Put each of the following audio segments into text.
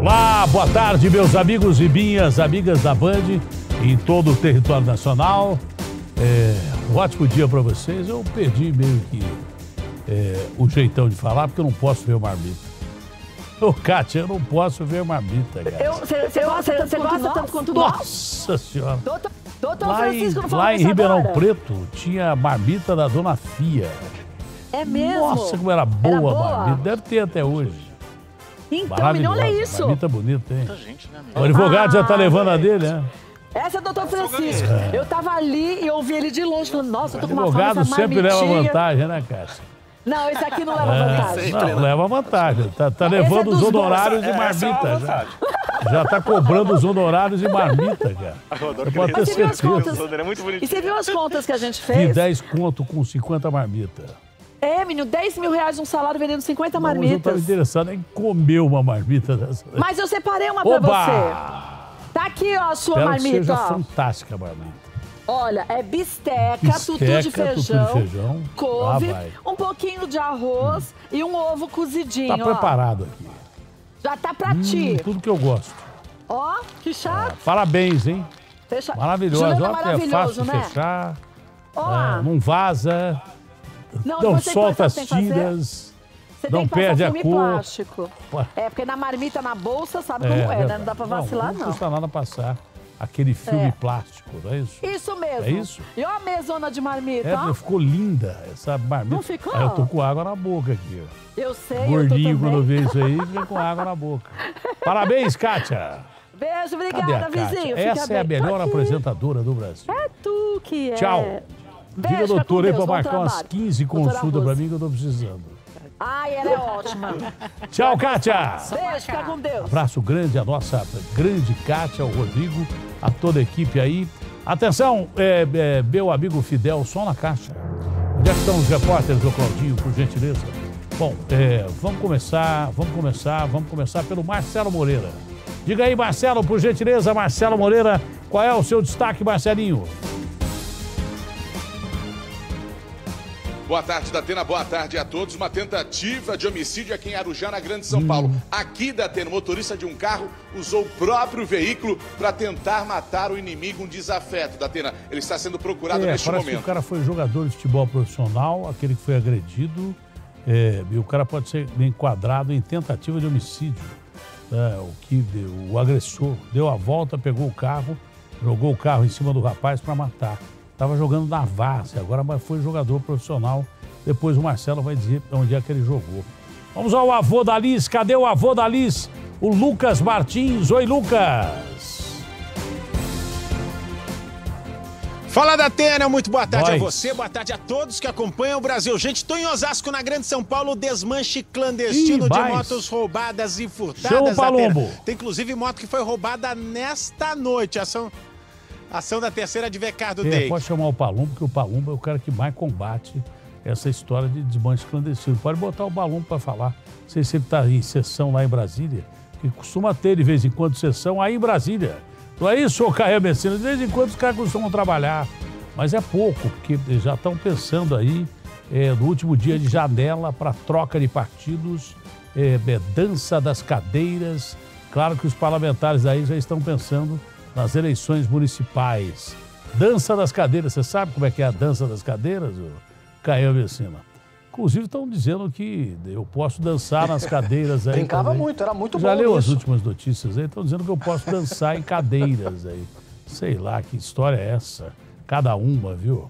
Olá, boa tarde, meus amigos e minhas amigas da Band em todo o território nacional. É, um ótimo dia para vocês. Eu perdi meio que é, o jeitão de falar, porque eu não posso ver o marmita. Ô, Kátia, eu não posso ver marmita, cara. Você gosta tanto quanto nós? Quanto Nossa senhora. Doutor, lá Francisco, em, Lá em Ribeirão agora. Preto tinha marmita da Dona Fia. É mesmo? Nossa, como era boa, era boa. a marmita. Deve ter até hoje. Então, menino, olha isso. Marmita tá bonita, hein? Muita gente, né, O advogado já tá ah, levando a dele, né? Essa é o doutor Francisco. É. Eu tava ali e ouvi ele de longe falando, nossa, eu tô com uma advogado sempre leva vantagem, né, Cássio? Não, esse aqui não leva é, vantagem. Não, leva vantagem. Tá, tá é levando é os honorários de marmita já. Já tá cobrando os honorários de marmita, cara. Você pode ter certeza. e você viu as contas que a gente fez? De 10 conto com 50 marmita. É, menino, 10 mil reais um salário vendendo 50 marmitas. Mas eu estava interessado em comer uma marmita dessa. Mas eu separei uma para pra você. Tá aqui, ó, a sua Espero marmita. Que seja ó. fantástica a marmita. Olha, é bisteca, bisteca tutu, de feijão, tutu de feijão, ah, couve, um pouquinho de arroz hum. e um ovo cozidinho. Tá ó. preparado aqui. Já tá pra hum, ti. Tudo que eu gosto. Ó, que ah, chato. É, parabéns, hein? Fecha... Maravilhoso. Juliana, é maravilhoso, é fácil né? fechar. Ó. É, não vaza. Não, não solta as tiras. Você não perde a cor. Plástico. É, porque na marmita, na bolsa, sabe é, como é, né? É não dá pra vacilar, não. Não custa nada passar aquele filme é. plástico, não é isso? Isso mesmo. É isso? E olha a mesona de marmita, é, ó. Ficou linda essa marmita. Não ficou? eu tô com água na boca aqui. Eu sei, Gordinho, eu quando vê isso aí, fica com água na boca. Parabéns, Kátia. Beijo, obrigada, vizinho. Essa é bem. a melhor apresentadora do Brasil. É tu que é. Tchau. Diga, doutora, aí pra marcar umas 15 consultas pra mim que eu tô precisando. Ai, ela é ótima. Tchau, Kátia. Beijo, fica com Deus. Abraço grande à nossa grande Kátia, ao Rodrigo, a toda a equipe aí. Atenção, é, é, meu amigo Fidel, só na caixa. Onde é estão os repórteres o Claudinho, por gentileza? Bom, é, vamos começar, vamos começar, vamos começar pelo Marcelo Moreira. Diga aí, Marcelo, por gentileza, Marcelo Moreira, qual é o seu destaque, Marcelinho? Boa tarde, Datena. Boa tarde a todos. Uma tentativa de homicídio aqui em Arujá, na Grande São Paulo. Hum. Aqui, Datena, o motorista de um carro usou o próprio veículo para tentar matar o inimigo, um desafeto. Datena, ele está sendo procurado é, neste parece momento. Que o cara foi jogador de futebol profissional, aquele que foi agredido. É, e o cara pode ser enquadrado em tentativa de homicídio. É, o que deu, o agressor deu a volta, pegou o carro, jogou o carro em cima do rapaz para matar estava jogando na Várzea, agora foi jogador profissional. Depois o Marcelo vai dizer onde é que ele jogou. Vamos ao avô da Liz, cadê o avô da Liz? O Lucas Martins. Oi, Lucas. Fala da Tena, muito boa tarde Nós. a você, boa tarde a todos que acompanham o Brasil. Gente, tô em Osasco, na Grande São Paulo, desmanche clandestino Ih, de motos roubadas e furtadas. Chama o Palombo. Tem inclusive moto que foi roubada nesta noite. Ação Ação da terceira de Vecardo Day. Pode chamar o Palumbo, que o Palumbo é o cara que mais combate essa história de desmanche clandestino. Pode botar o Palumbo para falar. Você sempre está em sessão lá em Brasília, que costuma ter de vez em quando sessão aí em Brasília. Não é isso, ô Caio Messina? De vez em quando os caras costumam trabalhar. Mas é pouco, porque já estão pensando aí é, no último dia de janela para troca de partidos, é, eh, dança das cadeiras. Claro que os parlamentares aí já estão pensando nas eleições municipais. Dança das cadeiras, você sabe como é que é a dança das cadeiras, Caio Vecina? Inclusive estão dizendo que eu posso dançar nas cadeiras aí. Brincava também. muito, era muito Já bom. Já leu as últimas notícias aí? Estão dizendo que eu posso dançar em cadeiras aí. Sei lá que história é essa. Cada uma, viu?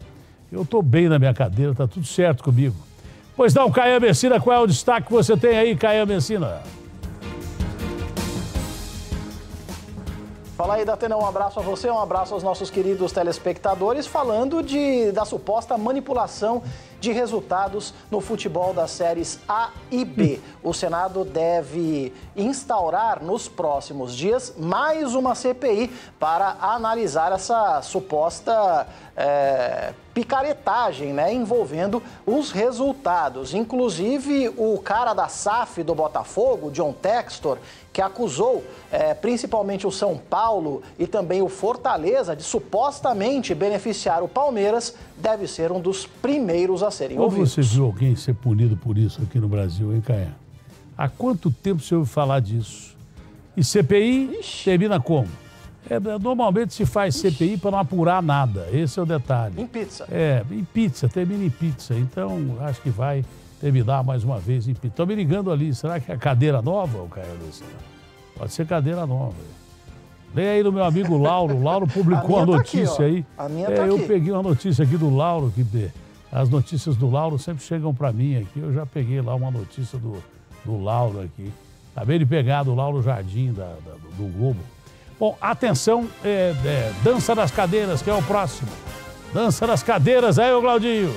Eu estou bem na minha cadeira, tá tudo certo comigo. Pois não, Caio Messina, qual é o destaque que você tem aí, Caio Messina? Fala aí, Datena, um abraço a você, um abraço aos nossos queridos telespectadores, falando de, da suposta manipulação de resultados no futebol das séries A e B. O Senado deve instaurar nos próximos dias mais uma CPI para analisar essa suposta é, picaretagem né, envolvendo os resultados. Inclusive, o cara da SAF do Botafogo, John Textor, que acusou é, principalmente o São Paulo e também o Fortaleza de supostamente beneficiar o Palmeiras, deve ser um dos primeiros a serem Ou ouvidos. Ou você viu alguém ser punido por isso aqui no Brasil, hein, Caia? Há quanto tempo você ouve falar disso? E CPI Ixi. termina como? É, normalmente se faz CPI para não apurar nada, esse é o detalhe. Em pizza. É, em pizza, termina em pizza. Então, acho que vai terminar mais uma vez em Estão me ligando ali, será que é cadeira nova, o Caio Lucena? Pode ser cadeira nova. Leia aí do meu amigo Lauro. Lauro publicou a, a notícia tá aqui, aí. A minha tá é, tá Eu aqui. peguei uma notícia aqui do Lauro, que de, as notícias do Lauro sempre chegam para mim aqui. Eu já peguei lá uma notícia do, do Lauro aqui. Acabei de pegar do Lauro Jardim, da, da do Globo. Bom, atenção, é, é, Dança das Cadeiras, que é o próximo. Dança das Cadeiras, aí, é, o Claudinho.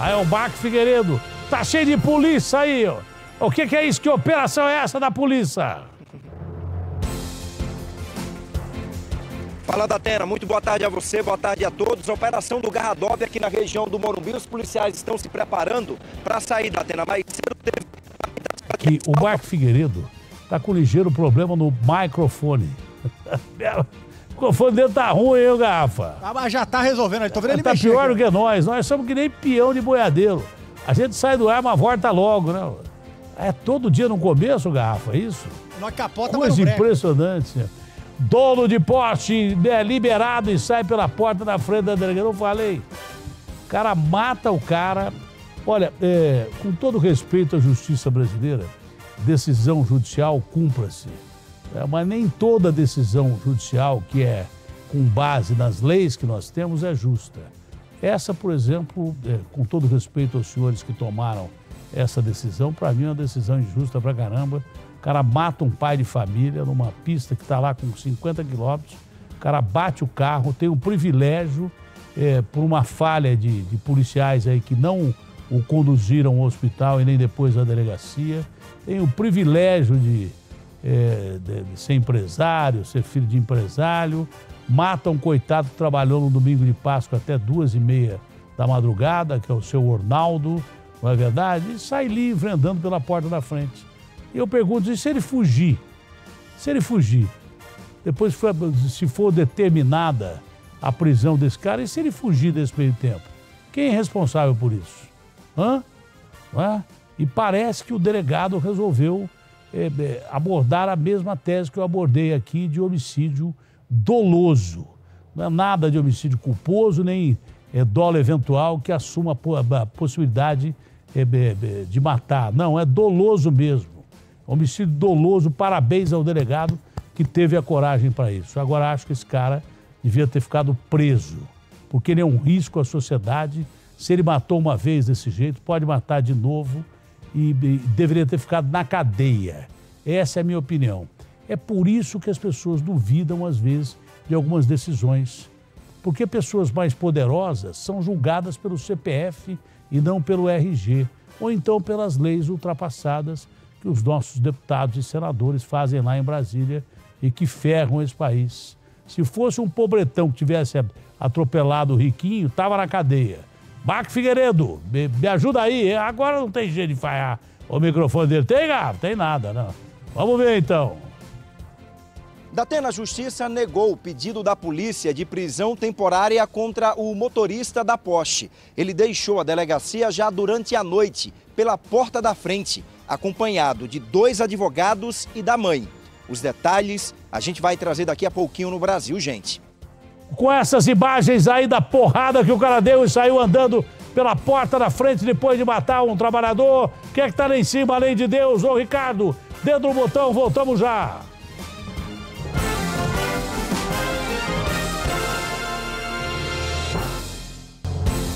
Aí é o Bac Figueiredo. Tá cheio de polícia aí, ó. O que, que é isso? Que operação é essa da polícia? Fala da Terra, muito boa tarde a você, boa tarde a todos. Operação do Garradob aqui na região do Morumbi. Os policiais estão se preparando para sair da Atena. mas cedo teve. Aqui, o Marco Figueiredo tá com um ligeiro problema no microfone. O microfone dele tá ruim, hein, Garrafa? Ah, mas já tá resolvendo, tô vendo ele Tá mexer, pior do que nós, nós somos que nem peão de boiadeiro. A gente sai do ar, mas volta logo, né? É todo dia no começo, garrafa, é isso? Não capota, Coisa impressionante, né? Dono de poste é liberado e sai pela porta da frente da delegacia. Eu falei. O cara mata o cara. Olha, é, com todo respeito à justiça brasileira, decisão judicial cumpra-se. É, mas nem toda decisão judicial que é com base nas leis que nós temos é justa. Essa, por exemplo, é, com todo respeito aos senhores que tomaram essa decisão, para mim é uma decisão injusta para caramba. O cara mata um pai de família numa pista que está lá com 50 quilômetros, o cara bate o carro, tem o privilégio, é, por uma falha de, de policiais aí que não o conduziram ao hospital e nem depois à delegacia, tem o privilégio de, é, de, de ser empresário, ser filho de empresário, Mata um coitado que trabalhou no domingo de Páscoa até duas e meia da madrugada, que é o seu Ornaldo, não é verdade? E sai livre andando pela porta da frente. E eu pergunto, e se ele fugir? Se ele fugir, depois se for determinada a prisão desse cara, e se ele fugir desse meio tempo? Quem é responsável por isso? Hã? É? E parece que o delegado resolveu eh, eh, abordar a mesma tese que eu abordei aqui de homicídio doloso. Não é nada de homicídio culposo, nem é, dolo eventual que assuma a possibilidade é, de matar. Não, é doloso mesmo. Homicídio doloso. Parabéns ao delegado que teve a coragem para isso. Agora acho que esse cara devia ter ficado preso, porque ele é um risco à sociedade. Se ele matou uma vez desse jeito, pode matar de novo e, e deveria ter ficado na cadeia. Essa é a minha opinião. É por isso que as pessoas duvidam, às vezes, de algumas decisões. Porque pessoas mais poderosas são julgadas pelo CPF e não pelo RG, ou então pelas leis ultrapassadas que os nossos deputados e senadores fazem lá em Brasília e que ferram esse país. Se fosse um pobretão que tivesse atropelado o riquinho, estava na cadeia. Marco Figueiredo, me, me, ajuda aí. Agora não tem jeito de falhar o microfone dele. Tem, Gabo? Tem nada, não. Vamos ver então. Datena Justiça negou o pedido da polícia de prisão temporária contra o motorista da Porsche. Ele deixou a delegacia já durante a noite, pela porta da frente, acompanhado de dois advogados e da mãe. Os detalhes a gente vai trazer daqui a pouquinho no Brasil, gente. Com essas imagens aí da porrada que o cara deu e saiu andando pela porta da frente depois de matar um trabalhador, quem é que tá lá em cima, além de Deus? Ô Ricardo, dentro do botão, voltamos já.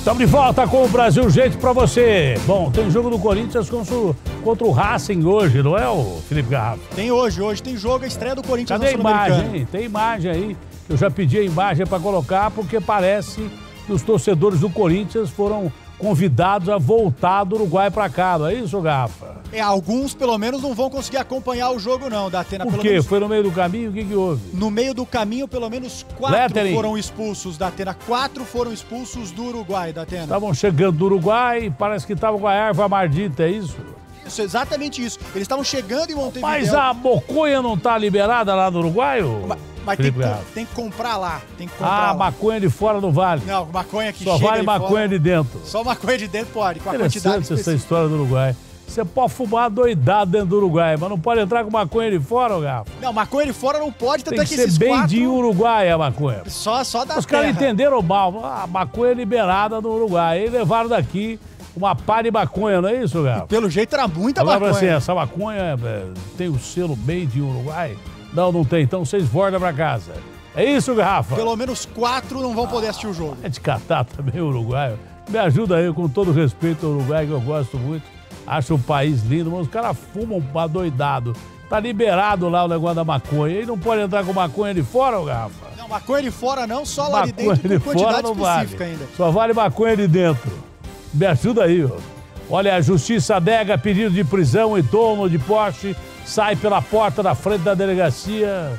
Estamos de volta com o Brasil Jeito para você. Bom, tem jogo do Corinthians contra o, contra o Racing hoje, não é, o Felipe Garrafa? Tem hoje, hoje tem jogo, a estreia do Corinthians Cadê a imagem, Tem imagem aí. Eu já pedi a imagem para colocar porque parece que os torcedores do Corinthians foram convidados a voltar do Uruguai para cá, não é isso, Garrafa? É, alguns pelo menos não vão conseguir acompanhar o jogo não, da Atena. Por pelo quê? Menos... Foi no meio do caminho? O que, que houve? No meio do caminho, pelo menos quatro Lettering. foram expulsos da Atena. Quatro foram expulsos do Uruguai, da Atena. Estavam chegando do Uruguai, parece que estavam com a erva mardita, é isso? Isso, exatamente isso. Eles estavam chegando em Montevideo. Mas a boconha não tá liberada lá no Uruguaio? Mas, mas tem, que, tem, que, comprar lá. Tem que comprar ah, lá. maconha de fora não vale. Não, maconha que Só chega vale maconha fora, de dentro. Só maconha de dentro pode, com a quantidade essa específica. história do Uruguai. Você pode fumar doidado dentro do Uruguai, mas não pode entrar com maconha de fora, ô Não, maconha de fora não pode, tanto Tem é que, que ser bem quatro... de Uruguai a maconha. Só, só da Os caras entenderam mal, a ah, maconha liberada no Uruguai. E levaram daqui uma pá de maconha, não é isso, Gabo? Pelo jeito era muita Falava maconha. Assim, essa maconha é, tem o selo made in Uruguai? Não, não tem. Então vocês voltam pra casa. É isso, Garrafa? Pelo menos quatro não vão ah, poder assistir o jogo. É de catar também o Uruguai. Me ajuda aí, com todo respeito ao Uruguai, que eu gosto muito. Acho um país lindo, mas os caras fumam doidado, Tá liberado lá o negócio da maconha. E não pode entrar com maconha de fora, ô Garrafa? Não, maconha de fora não, só lá de dentro, de com quantidade fora não específica vale. ainda. Só vale maconha de dentro. Me ajuda aí, ó. Olha, a justiça nega pedido de prisão e dono de Porsche sai pela porta da frente da delegacia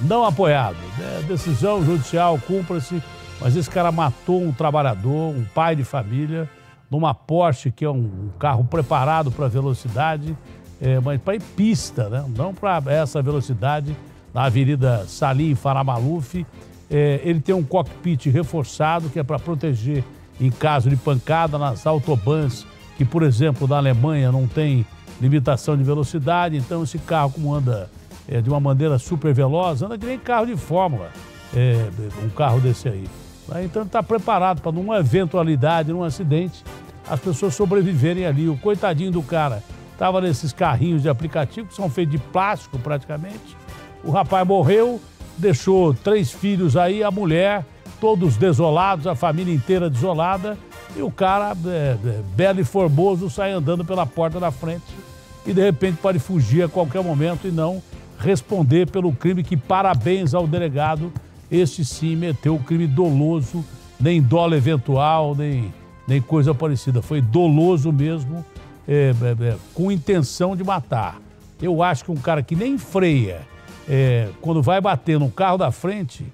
não apoiado. Né? Decisão judicial, cumpra-se. Mas esse cara matou um trabalhador, um pai de família, numa Porsche, que é um carro preparado para velocidade, é, mas para ir pista, né? não para essa velocidade na Avenida Salim Faramaluf. É, ele tem um cockpit reforçado que é para proteger em caso de pancada nas autobans, que, por exemplo, na Alemanha não tem limitação de velocidade, então esse carro, como anda é, de uma maneira super veloz, anda que nem carro de Fórmula, é, um carro desse aí. Né, então está preparado para numa eventualidade, num acidente, as pessoas sobreviverem ali. O coitadinho do cara estava nesses carrinhos de aplicativo que são feitos de plástico praticamente. O rapaz morreu, deixou três filhos aí, a mulher todos desolados, a família inteira desolada, e o cara, é, é, belo e formoso, sai andando pela porta da frente e de repente pode fugir a qualquer momento e não responder pelo crime que, parabéns ao delegado, este sim meteu o crime doloso, nem dólar eventual, nem, nem coisa parecida. Foi doloso mesmo, é, é, é, com intenção de matar. Eu acho que um cara que nem freia é, quando vai bater no carro da frente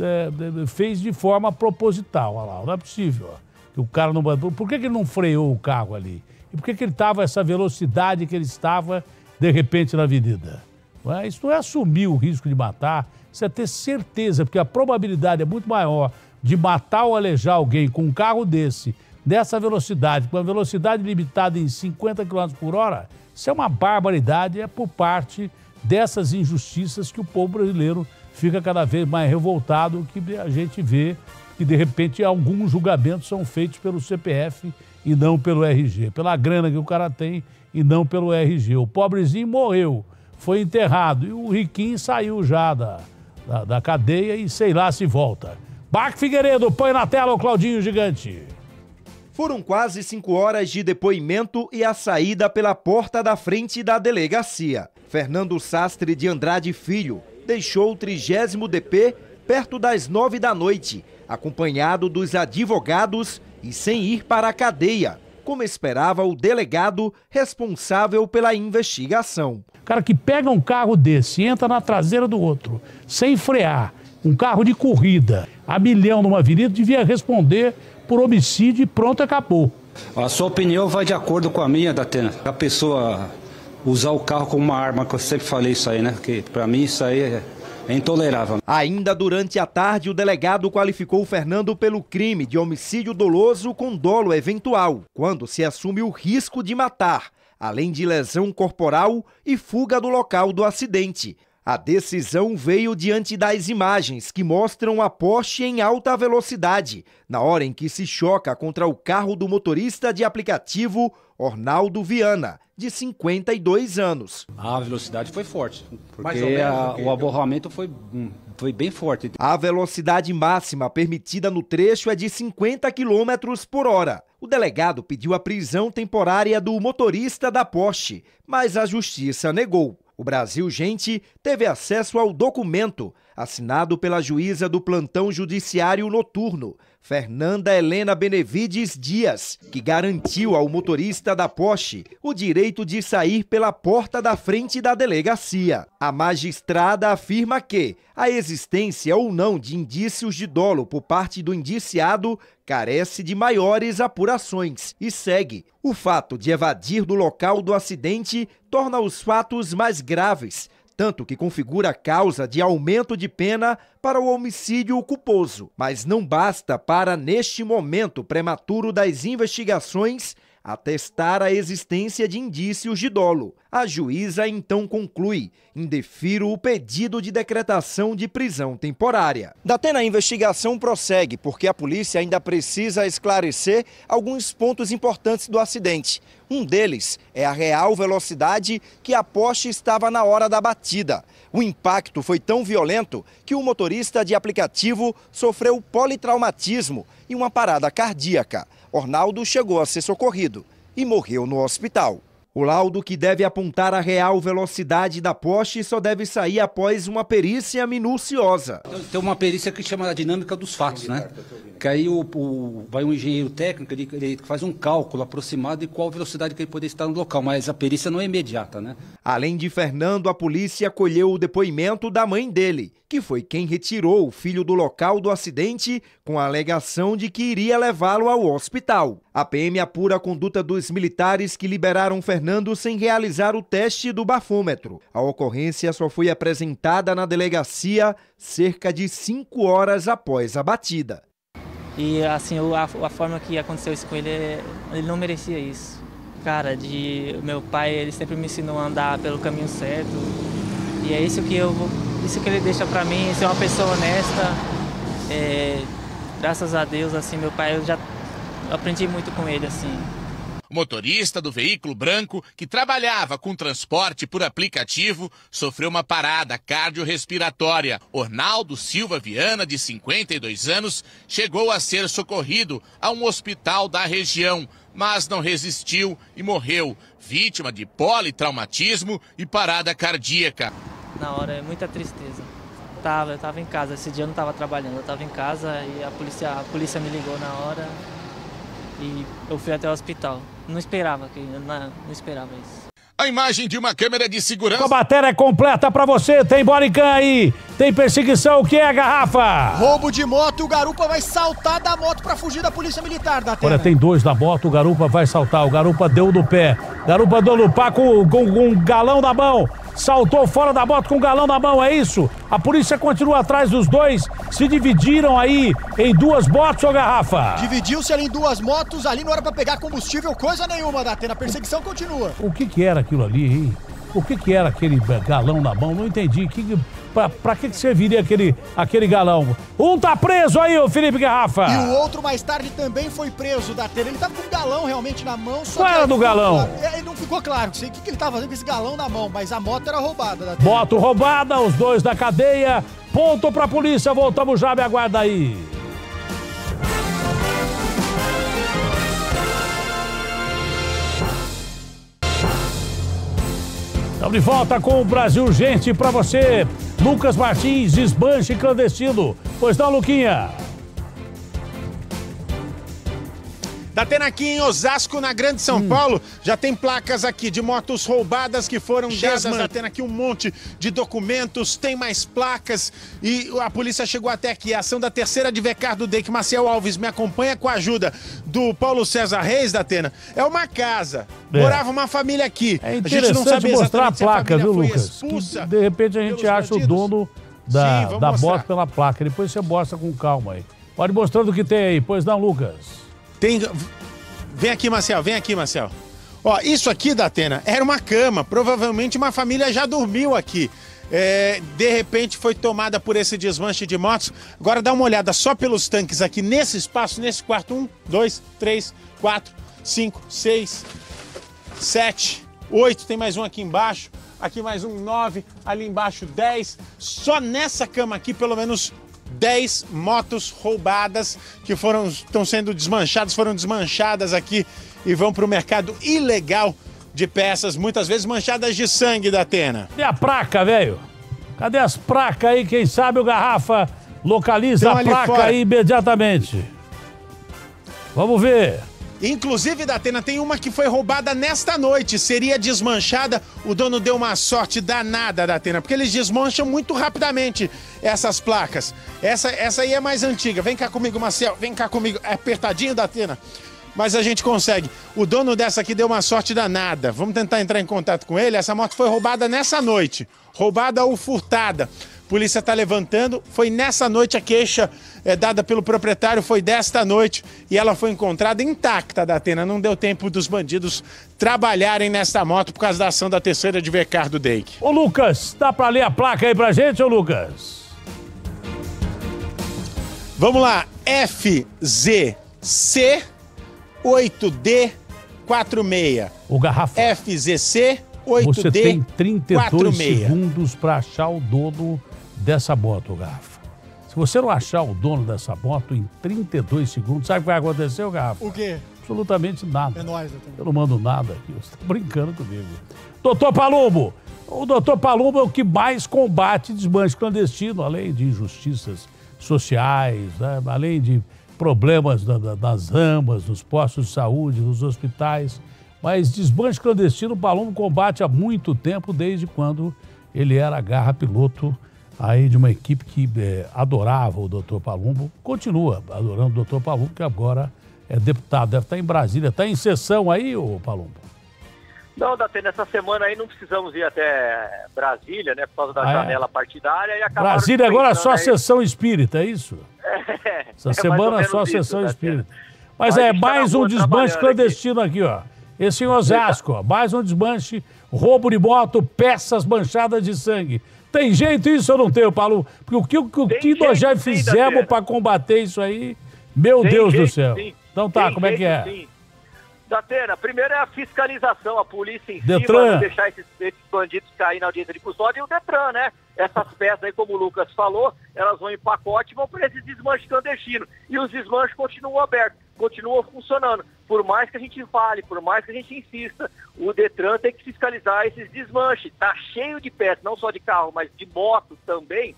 é, fez de forma proposital. Olha lá, não é possível. Ó, que o cara não. Por que, que ele não freou o carro ali? E por que, que ele estava essa velocidade que ele estava, de repente, na avenida? Não é? Isso não é assumir o risco de matar, isso é ter certeza, porque a probabilidade é muito maior de matar ou alejar alguém com um carro desse, dessa velocidade, com uma velocidade limitada em 50 km por hora, isso é uma barbaridade, é por parte dessas injustiças que o povo brasileiro fica cada vez mais revoltado que a gente vê que, de repente, alguns julgamentos são feitos pelo CPF e não pelo RG, pela grana que o cara tem e não pelo RG. O pobrezinho morreu, foi enterrado e o riquinho saiu já da, da, da cadeia e sei lá se volta. Bac Figueiredo, põe na tela o Claudinho Gigante. Foram quase cinco horas de depoimento e a saída pela porta da frente da delegacia. Fernando Sastre de Andrade Filho, deixou o 30 DP perto das 9 da noite, acompanhado dos advogados e sem ir para a cadeia, como esperava o delegado responsável pela investigação. O cara que pega um carro desse e entra na traseira do outro, sem frear, um carro de corrida, a milhão numa avenida, devia responder por homicídio e pronto, acabou. A sua opinião vai de acordo com a minha, Datena. A pessoa usar o carro como uma arma, que eu sempre falei isso aí, né? Que para mim isso aí é é intolerável. Ainda durante a tarde, o delegado qualificou Fernando pelo crime de homicídio doloso com dolo eventual, quando se assume o risco de matar, além de lesão corporal e fuga do local do acidente. A decisão veio diante das imagens que mostram a Porsche em alta velocidade, na hora em que se choca contra o carro do motorista de aplicativo Ornaldo Viana, de 52 anos. A velocidade foi forte, porque menos, a, o aborramento foi, hum, foi bem forte. A velocidade máxima permitida no trecho é de 50 km por hora. O delegado pediu a prisão temporária do motorista da Porsche, mas a justiça negou. O Brasil Gente teve acesso ao documento assinado pela juíza do plantão judiciário noturno, Fernanda Helena Benevides Dias, que garantiu ao motorista da Porsche o direito de sair pela porta da frente da delegacia. A magistrada afirma que a existência ou não de indícios de dolo por parte do indiciado carece de maiores apurações e segue. O fato de evadir do local do acidente torna os fatos mais graves tanto que configura causa de aumento de pena para o homicídio culposo. Mas não basta para, neste momento prematuro das investigações, atestar a existência de indícios de dolo. A juíza então conclui: indefiro o pedido de decretação de prisão temporária. Datena, a investigação prossegue, porque a polícia ainda precisa esclarecer alguns pontos importantes do acidente. Um deles é a real velocidade que a Porsche estava na hora da batida. O impacto foi tão violento que o motorista de aplicativo sofreu politraumatismo e uma parada cardíaca. Ornaldo chegou a ser socorrido e morreu no hospital. O laudo que deve apontar a real velocidade da Porsche só deve sair após uma perícia minuciosa. Tem uma perícia que chama a dinâmica dos fatos, né? Que aí o, o vai um engenheiro técnico, ele, ele, faz um cálculo aproximado de qual velocidade que ele poderia estar no local, mas a perícia não é imediata, né? Além de Fernando, a polícia acolheu o depoimento da mãe dele, que foi quem retirou o filho do local do acidente com a alegação de que iria levá-lo ao hospital. A PM apura a conduta dos militares que liberaram Fernando sem realizar o teste do bafômetro. A ocorrência só foi apresentada na delegacia cerca de cinco horas após a batida. E assim, a, a forma que aconteceu isso com ele, ele não merecia isso. Cara, de meu pai, ele sempre me ensinou a andar pelo caminho certo. E é isso que eu isso que ele deixa para mim, ser uma pessoa honesta. É, graças a Deus, assim, meu pai, eu já aprendi muito com ele, assim motorista do veículo branco, que trabalhava com transporte por aplicativo, sofreu uma parada cardiorrespiratória. Ornaldo Silva Viana, de 52 anos, chegou a ser socorrido a um hospital da região, mas não resistiu e morreu, vítima de politraumatismo e parada cardíaca. Na hora é muita tristeza. Tava, eu estava em casa, esse dia eu não estava trabalhando, eu estava em casa e a polícia, a polícia me ligou na hora, e eu fui até o hospital. Não esperava, que, não, não esperava isso. A imagem de uma câmera de segurança. a matéria completa para você. Tem Boricã aí. Tem perseguição. O que é, garrafa? Roubo de moto. O garupa vai saltar da moto para fugir da polícia militar da Olha, tem dois da moto. O garupa vai saltar. O garupa deu no pé. Garupa deu no pá com, com, com um galão na mão saltou fora da moto com o galão na mão, é isso? A polícia continua atrás dos dois, se dividiram aí em duas motos ou garrafa? Dividiu-se ali em duas motos, ali não era pra pegar combustível, coisa nenhuma, Datena, a perseguição continua. O que que era aquilo ali, hein? o que, que era aquele galão na mão? Não entendi. Que, pra, pra que, que serviria aquele, aquele galão? Um tá preso aí, o Felipe Garrafa! E o outro mais tarde também foi preso da TV. Ele tava com um galão realmente na mão. Só Qual era do galão? Claro, é, não ficou claro sei, o que, que ele tava fazendo com esse galão na mão, mas a moto era roubada da TV. Moto roubada, os dois da cadeia. Ponto pra polícia, voltamos já, me aguarda aí. Estamos de volta com o Brasil Urgente para você. Lucas Martins, esbanche clandestino. Pois não, Luquinha? Tá da aqui em Osasco, na Grande São hum. Paulo, já tem placas aqui de motos roubadas que foram Chasman. dadas. Da aqui um monte de documentos, tem mais placas e a polícia chegou até aqui. A ação da terceira de Vecar do DEC, Alves, me acompanha com a ajuda do Paulo César Reis, da Tena. É uma casa. É. Morava uma família aqui. É interessante a gente não sabe mostrar a placa, a viu, Lucas? de repente a gente acha bandidos. o dono da, Sim, da mostrar. pela placa. Depois você mostra com calma aí. Pode mostrando o que tem aí, pois não, Lucas. Tem. Vem aqui, Marcel, vem aqui, Marcel. Ó, isso aqui, Datena, era uma cama. Provavelmente uma família já dormiu aqui. É, de repente foi tomada por esse desmanche de motos. Agora dá uma olhada só pelos tanques aqui nesse espaço, nesse quarto. Um, dois, três, quatro, cinco, seis, sete, oito. Tem mais um aqui embaixo. Aqui mais um nove. Ali embaixo, dez. Só nessa cama aqui, pelo menos 10 motos roubadas que foram estão sendo desmanchadas, foram desmanchadas aqui e vão para o mercado ilegal de peças, muitas vezes manchadas de sangue da Atena. Cadê a placa, velho? Cadê as placas aí? Quem sabe o Garrafa localiza a placa fora. aí imediatamente. Vamos ver. Inclusive, da Atena, tem uma que foi roubada nesta noite. Seria desmanchada. O dono deu uma sorte danada da Atena, porque eles desmancham muito rapidamente essas placas. Essa, essa aí é mais antiga. Vem cá comigo, Marcel. Vem cá comigo. É apertadinho da Atena. Mas a gente consegue. O dono dessa aqui deu uma sorte danada. Vamos tentar entrar em contato com ele. Essa moto foi roubada nessa noite. Roubada ou furtada polícia está levantando. Foi nessa noite a queixa é, dada pelo proprietário, foi desta noite e ela foi encontrada intacta da Atena. Não deu tempo dos bandidos trabalharem nesta moto por causa da ação da terceira de Vecar do Deik. Ô Lucas, dá para ler a placa aí a gente, ô Lucas? Vamos lá, FZC 8D46. O garrafão. FZC 8D46. Você tem 32 46. segundos para achar o dono dessa moto, Garfo. Se você não achar o dono dessa moto em 32 segundos, sabe o que vai acontecer, Garfo? O quê? Absolutamente nada. É nóis, eu, eu não mando nada aqui, você está brincando comigo. Doutor Palumbo! O doutor Palumbo é o que mais combate desmanche clandestino, além de injustiças sociais, né? além de problemas da, das ramas, nos postos de saúde, nos hospitais. Mas desmanche clandestino, o Palumbo combate há muito tempo, desde quando ele era garra piloto aí de uma equipe que é, adorava o doutor Palumbo, continua adorando o doutor Palumbo, que agora é deputado, deve estar em Brasília. Está em sessão aí, ô Palumbo? Não, Datena, essa semana aí não precisamos ir até Brasília, né? Por causa da ah, é? janela é? partidária e Brasília agora é só sessão espírita, é isso? É, essa é semana é só sessão Datena. espírita. Mas, é tá mais um desmanche clandestino aqui, aqui ó. Esse em Osasco, ó, mais um desmanche, roubo de moto, peças manchadas de sangue. Tem jeito isso ou não tem, Paulo? Porque o que, o que nós já fizemos para combater isso aí, meu tem Deus jeito, do céu. Sim. Então tá, tem como é jeito, é que é? Sim. Datena, primeiro é a fiscalização, a polícia em Detran. cima, de deixar esses, esses, bandidos cair na audiência de custódia e o Detran, né? Essas peças aí, como o Lucas falou, elas vão em pacote e vão para esses desmanches clandestinos. E os desmanches continuam abertos, continuam funcionando. Por mais que a gente fale, por mais que a gente insista, o Detran tem que fiscalizar esses desmanches. Tá cheio de peças, não só de carro, mas de moto também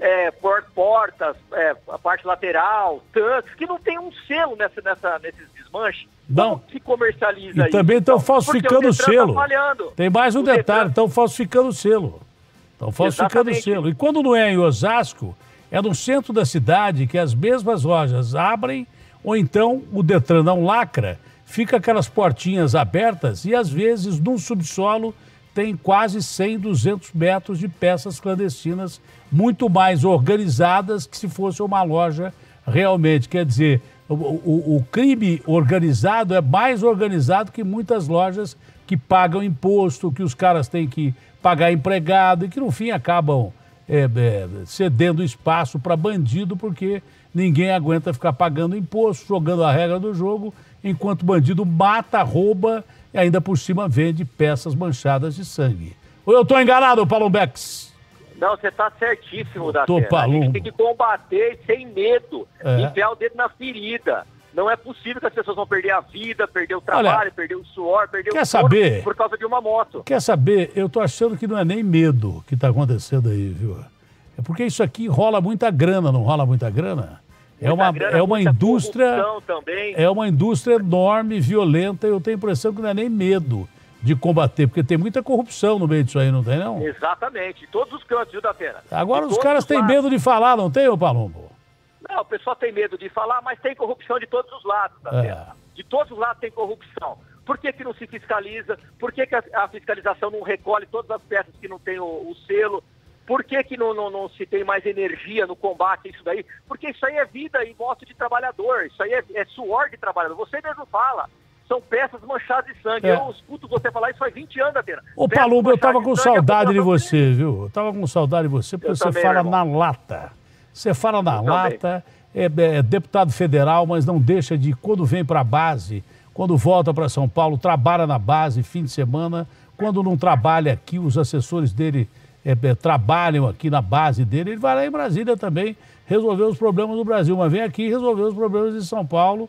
é, por, portas, é, a parte lateral, tanques, que não tem um selo nessa, nessa, nesses desmanches. Não. Como se comercializa e Também estão falsificando o, o, tá selo. Tá tem mais um o detalhe, estão falsificando o selo. Estão falsificando o selo. E quando não é em Osasco, é no centro da cidade que as mesmas lojas abrem, ou então o Detran não lacra, fica aquelas portinhas abertas e às vezes num subsolo tem quase 100, 200 metros de peças clandestinas muito mais organizadas que se fosse uma loja realmente. Quer dizer, o, o, o crime organizado é mais organizado que muitas lojas que pagam imposto, que os caras têm que pagar empregado e que no fim acabam é, é, cedendo espaço para bandido porque ninguém aguenta ficar pagando imposto, jogando a regra do jogo, enquanto bandido mata, rouba e ainda por cima vende peças manchadas de sangue. Ou eu estou enganado, Palombex? Não, você está certíssimo, da A gente tem que combater sem medo, é. enfiar o dedo na ferida. Não é possível que as pessoas vão perder a vida, perder o trabalho, Olha, perder o suor, perder quer o saber, por causa de uma moto. Quer saber? Eu tô achando que não é nem medo que está acontecendo aí, viu? É porque isso aqui rola muita grana, não rola muita grana? É uma, grana, é uma indústria. É uma indústria enorme, violenta, eu tenho a impressão que não é nem medo de combater, porque tem muita corrupção no meio disso aí, não tem não? Exatamente, todos os cantos, viu, da pena. Agora os caras têm medo de falar, não tem, ô Palumbo? Não, o pessoal tem medo de falar, mas tem corrupção de todos os lados, da é. De todos os lados tem corrupção. Por que, que não se fiscaliza? Por que, que a, a fiscalização não recolhe todas as peças que não tem o, o selo? Por que, que não, não, não, se tem mais energia no combate a isso daí? Porque isso aí é vida e morte de trabalhador, isso aí é, é suor de trabalhador. Você mesmo fala, são peças manchadas de sangue. É. Eu escuto você falar isso faz 20 anos, Atena. Ô, Palumba, eu tava com é saudade de você, de... viu? Eu tava com saudade de você, porque eu você também, fala na lata. Você fala na eu lata, é, é, é, deputado federal, mas não deixa de, quando vem para a base, quando volta para São Paulo, trabalha na base, fim de semana. Quando não trabalha aqui, os assessores dele é, é, trabalham aqui na base dele, ele vai lá em Brasília também resolver os problemas do Brasil, mas vem aqui resolver os problemas de São Paulo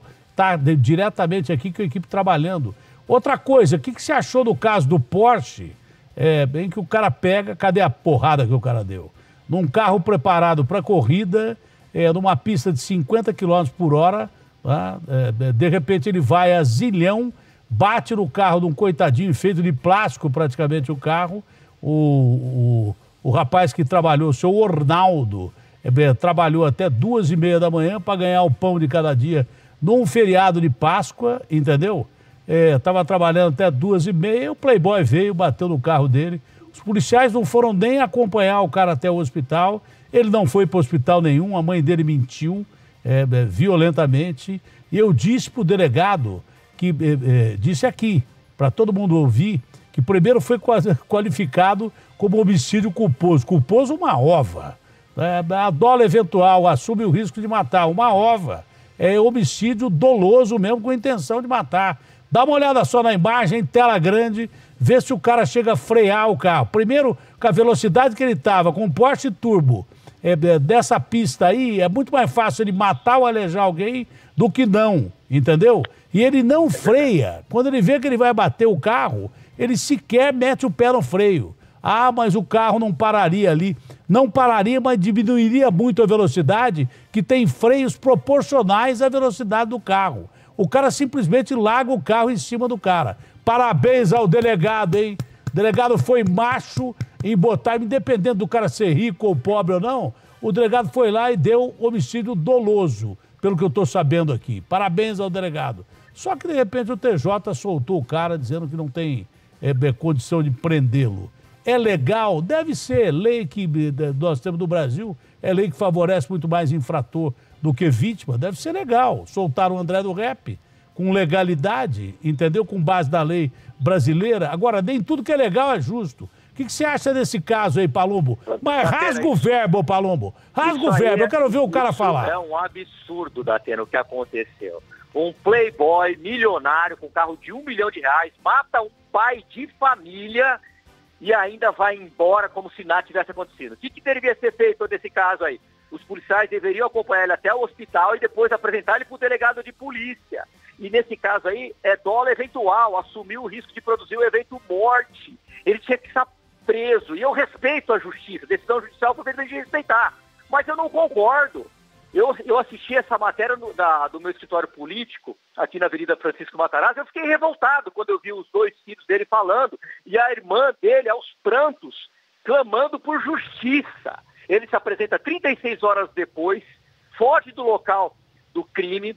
diretamente aqui com a equipe trabalhando. Outra coisa, o que, que você achou do caso do Porsche? É, bem que o cara pega, cadê a porrada que o cara deu? Num carro preparado para corrida, é, numa pista de 50 km por hora, tá? É, é, de repente ele vai a zilhão, bate no carro de um coitadinho feito de plástico praticamente o carro. O, o, o rapaz que trabalhou, o seu Ornaldo, é, trabalhou até duas e meia da manhã para ganhar o pão de cada dia num feriado de Páscoa, entendeu? Estava é, trabalhando até duas e meia, o Playboy veio, bateu no carro dele. Os policiais não foram nem acompanhar o cara até o hospital. Ele não foi para o hospital nenhum, a mãe dele mentiu é, é violentamente. E eu disse para o delegado, que é, é disse aqui, para todo mundo ouvir, que primeiro foi qualificado como homicídio culposo. Culposo, uma ova. É, a dola eventual assume o risco de matar uma ova é homicídio doloso mesmo, com intenção de matar. Dá uma olhada só na imagem, tela grande, vê se o cara chega a frear o carro. Primeiro, com a velocidade que ele estava, com o Porsche turbo é, é, dessa pista aí, é muito mais fácil ele matar ou alejar alguém do que não, entendeu? E ele não é freia. Quando ele vê que ele vai bater o carro, ele sequer mete o pé no freio. Ah, mas o carro não pararia ali não pararia, mas diminuiria muito a velocidade, que tem freios proporcionais à velocidade do carro. O cara simplesmente larga o carro em cima do cara. Parabéns ao delegado, hein? O delegado foi macho em botar, independente do cara ser rico ou pobre ou não, o delegado foi lá e deu homicídio doloso, pelo que eu estou sabendo aqui. Parabéns ao delegado. Só que, de repente, o TJ soltou o cara dizendo que não tem é, condição de prendê-lo é legal, deve ser lei que eh, nós temos no Brasil, é lei que favorece muito mais infrator do que vítima, deve ser legal. Soltar o André do rap com legalidade, entendeu? Com base da lei brasileira. Agora, nem tudo que é legal é justo. O que, que você acha desse caso aí, Palumbo? Tá Mas rasga o verbo, Palumbo. Rasga o verbo, eu é quero ouvir o cara falar. É um absurdo, Datena, o que aconteceu. Um playboy milionário com carro de um milhão de reais mata um pai de família e ainda vai embora como se nada tivesse acontecido. O que, que deveria ser feito nesse caso aí? Os policiais deveriam acompanhar ele até o hospital e depois apresentar ele para o delegado de polícia. E nesse caso aí, é dólar eventual, assumiu o risco de produzir o um evento morte. Ele tinha que estar preso. E eu respeito a justiça, decisão judicial o governo de respeitar. Mas eu não concordo eu, eu assisti essa matéria no, da, do meu escritório político, aqui na Avenida Francisco Matarazzo, eu fiquei revoltado quando eu vi os dois filhos dele falando e a irmã dele aos prantos, clamando por justiça. Ele se apresenta 36 horas depois, foge do local do crime,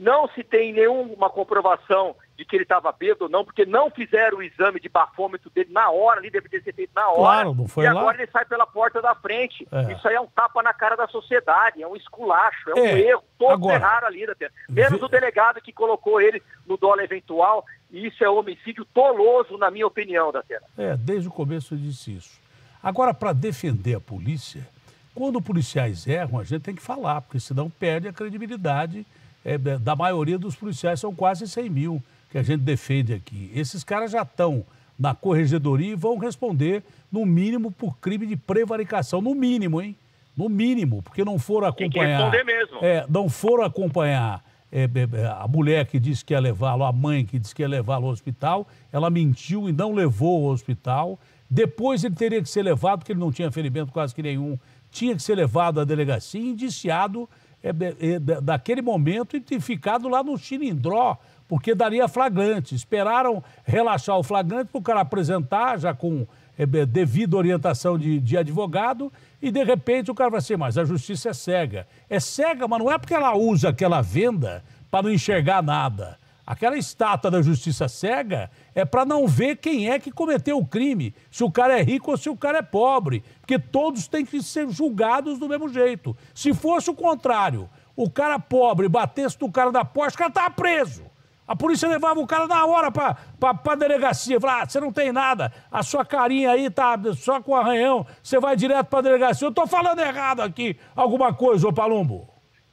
não se tem nenhuma comprovação de que ele estava bêbado ou não, porque não fizeram o exame de bafômetro dele na hora, ele ter sido feito na hora. Claro, não foi e lá. agora ele sai pela porta da frente. É. Isso aí é um tapa na cara da sociedade, é um esculacho, é, é. um erro. Todos agora, erraram ali, né, menos vi... o delegado que colocou ele no dólar eventual. E isso é homicídio toloso, na minha opinião, Terra É, desde o começo eu disse isso. Agora, para defender a polícia, quando policiais erram, a gente tem que falar, porque senão perde a credibilidade é, da maioria dos policiais, são quase 100 mil que a gente defende aqui. Esses caras já estão na corregedoria e vão responder, no mínimo, por crime de prevaricação. No mínimo, hein? No mínimo, porque não foram acompanhar. Tem que responder mesmo. É, não foram acompanhar. É, é, é, a mulher que disse que ia levá-lo, a mãe que disse que ia levá-lo ao hospital, ela mentiu e não levou ao hospital. Depois ele teria que ser levado, porque ele não tinha ferimento quase que nenhum, tinha que ser levado à delegacia, indiciado é é daquele momento e ter ficado lá no Chilindró, porque daria flagrante. Esperaram relaxar o flagrante para o cara apresentar, já com é, devida orientação de, de advogado, e de repente o cara vai assim, mas a justiça é cega. É cega, mas não é porque ela usa aquela venda para não enxergar nada. Aquela estátua da justiça cega é para não ver quem é que cometeu o crime, se o cara é rico ou se o cara é pobre, porque todos têm que ser julgados do mesmo jeito. Se fosse o contrário, o cara pobre batesse no cara da Porsche, o cara estava preso. A polícia levava o cara na hora para a delegacia. Falava, ah, você não tem nada, a sua carinha aí tá só com arranhão, você vai direto para a delegacia. Eu estou falando errado aqui alguma coisa, ô Palumbo.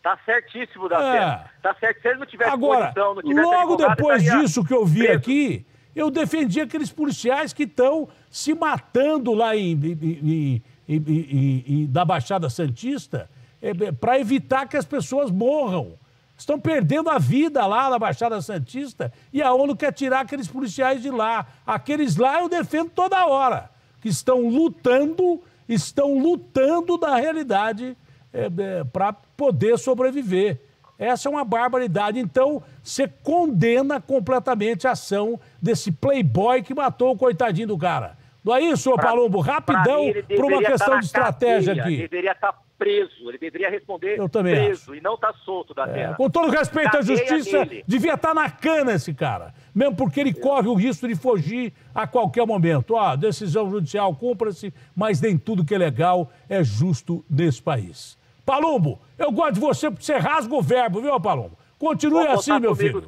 Tá certíssimo da é. Tá certo. Se ele não tivesse Agora, condição, não tivesse logo depois disso que eu vi preso. aqui, eu defendi aqueles policiais que estão se matando lá em, em, em, em da Baixada Santista é, é, para evitar que as pessoas morram. Estão perdendo a vida lá na Baixada Santista e a ONU quer tirar aqueles policiais de lá. Aqueles lá eu defendo toda hora, que estão lutando, estão lutando da realidade é, é, para poder sobreviver. Essa é uma barbaridade. Então, você condena completamente a ação desse playboy que matou o coitadinho do cara. Não é isso, pra, Palombo? Rapidão, para uma tá questão de estratégia cadeia, aqui. Ele deveria estar tá preso, ele deveria responder Eu também preso acho. e não estar tá solto da é, terra. Com todo respeito cadeia à justiça, dele. devia estar na cana esse cara. Mesmo porque ele corre o risco de fugir a qualquer momento. Ó, decisão judicial cumpra-se, mas nem tudo que é legal é justo nesse país. Palumbo, eu gosto de você porque você rasga o verbo, viu, Palumbo? Continue assim, meu filho.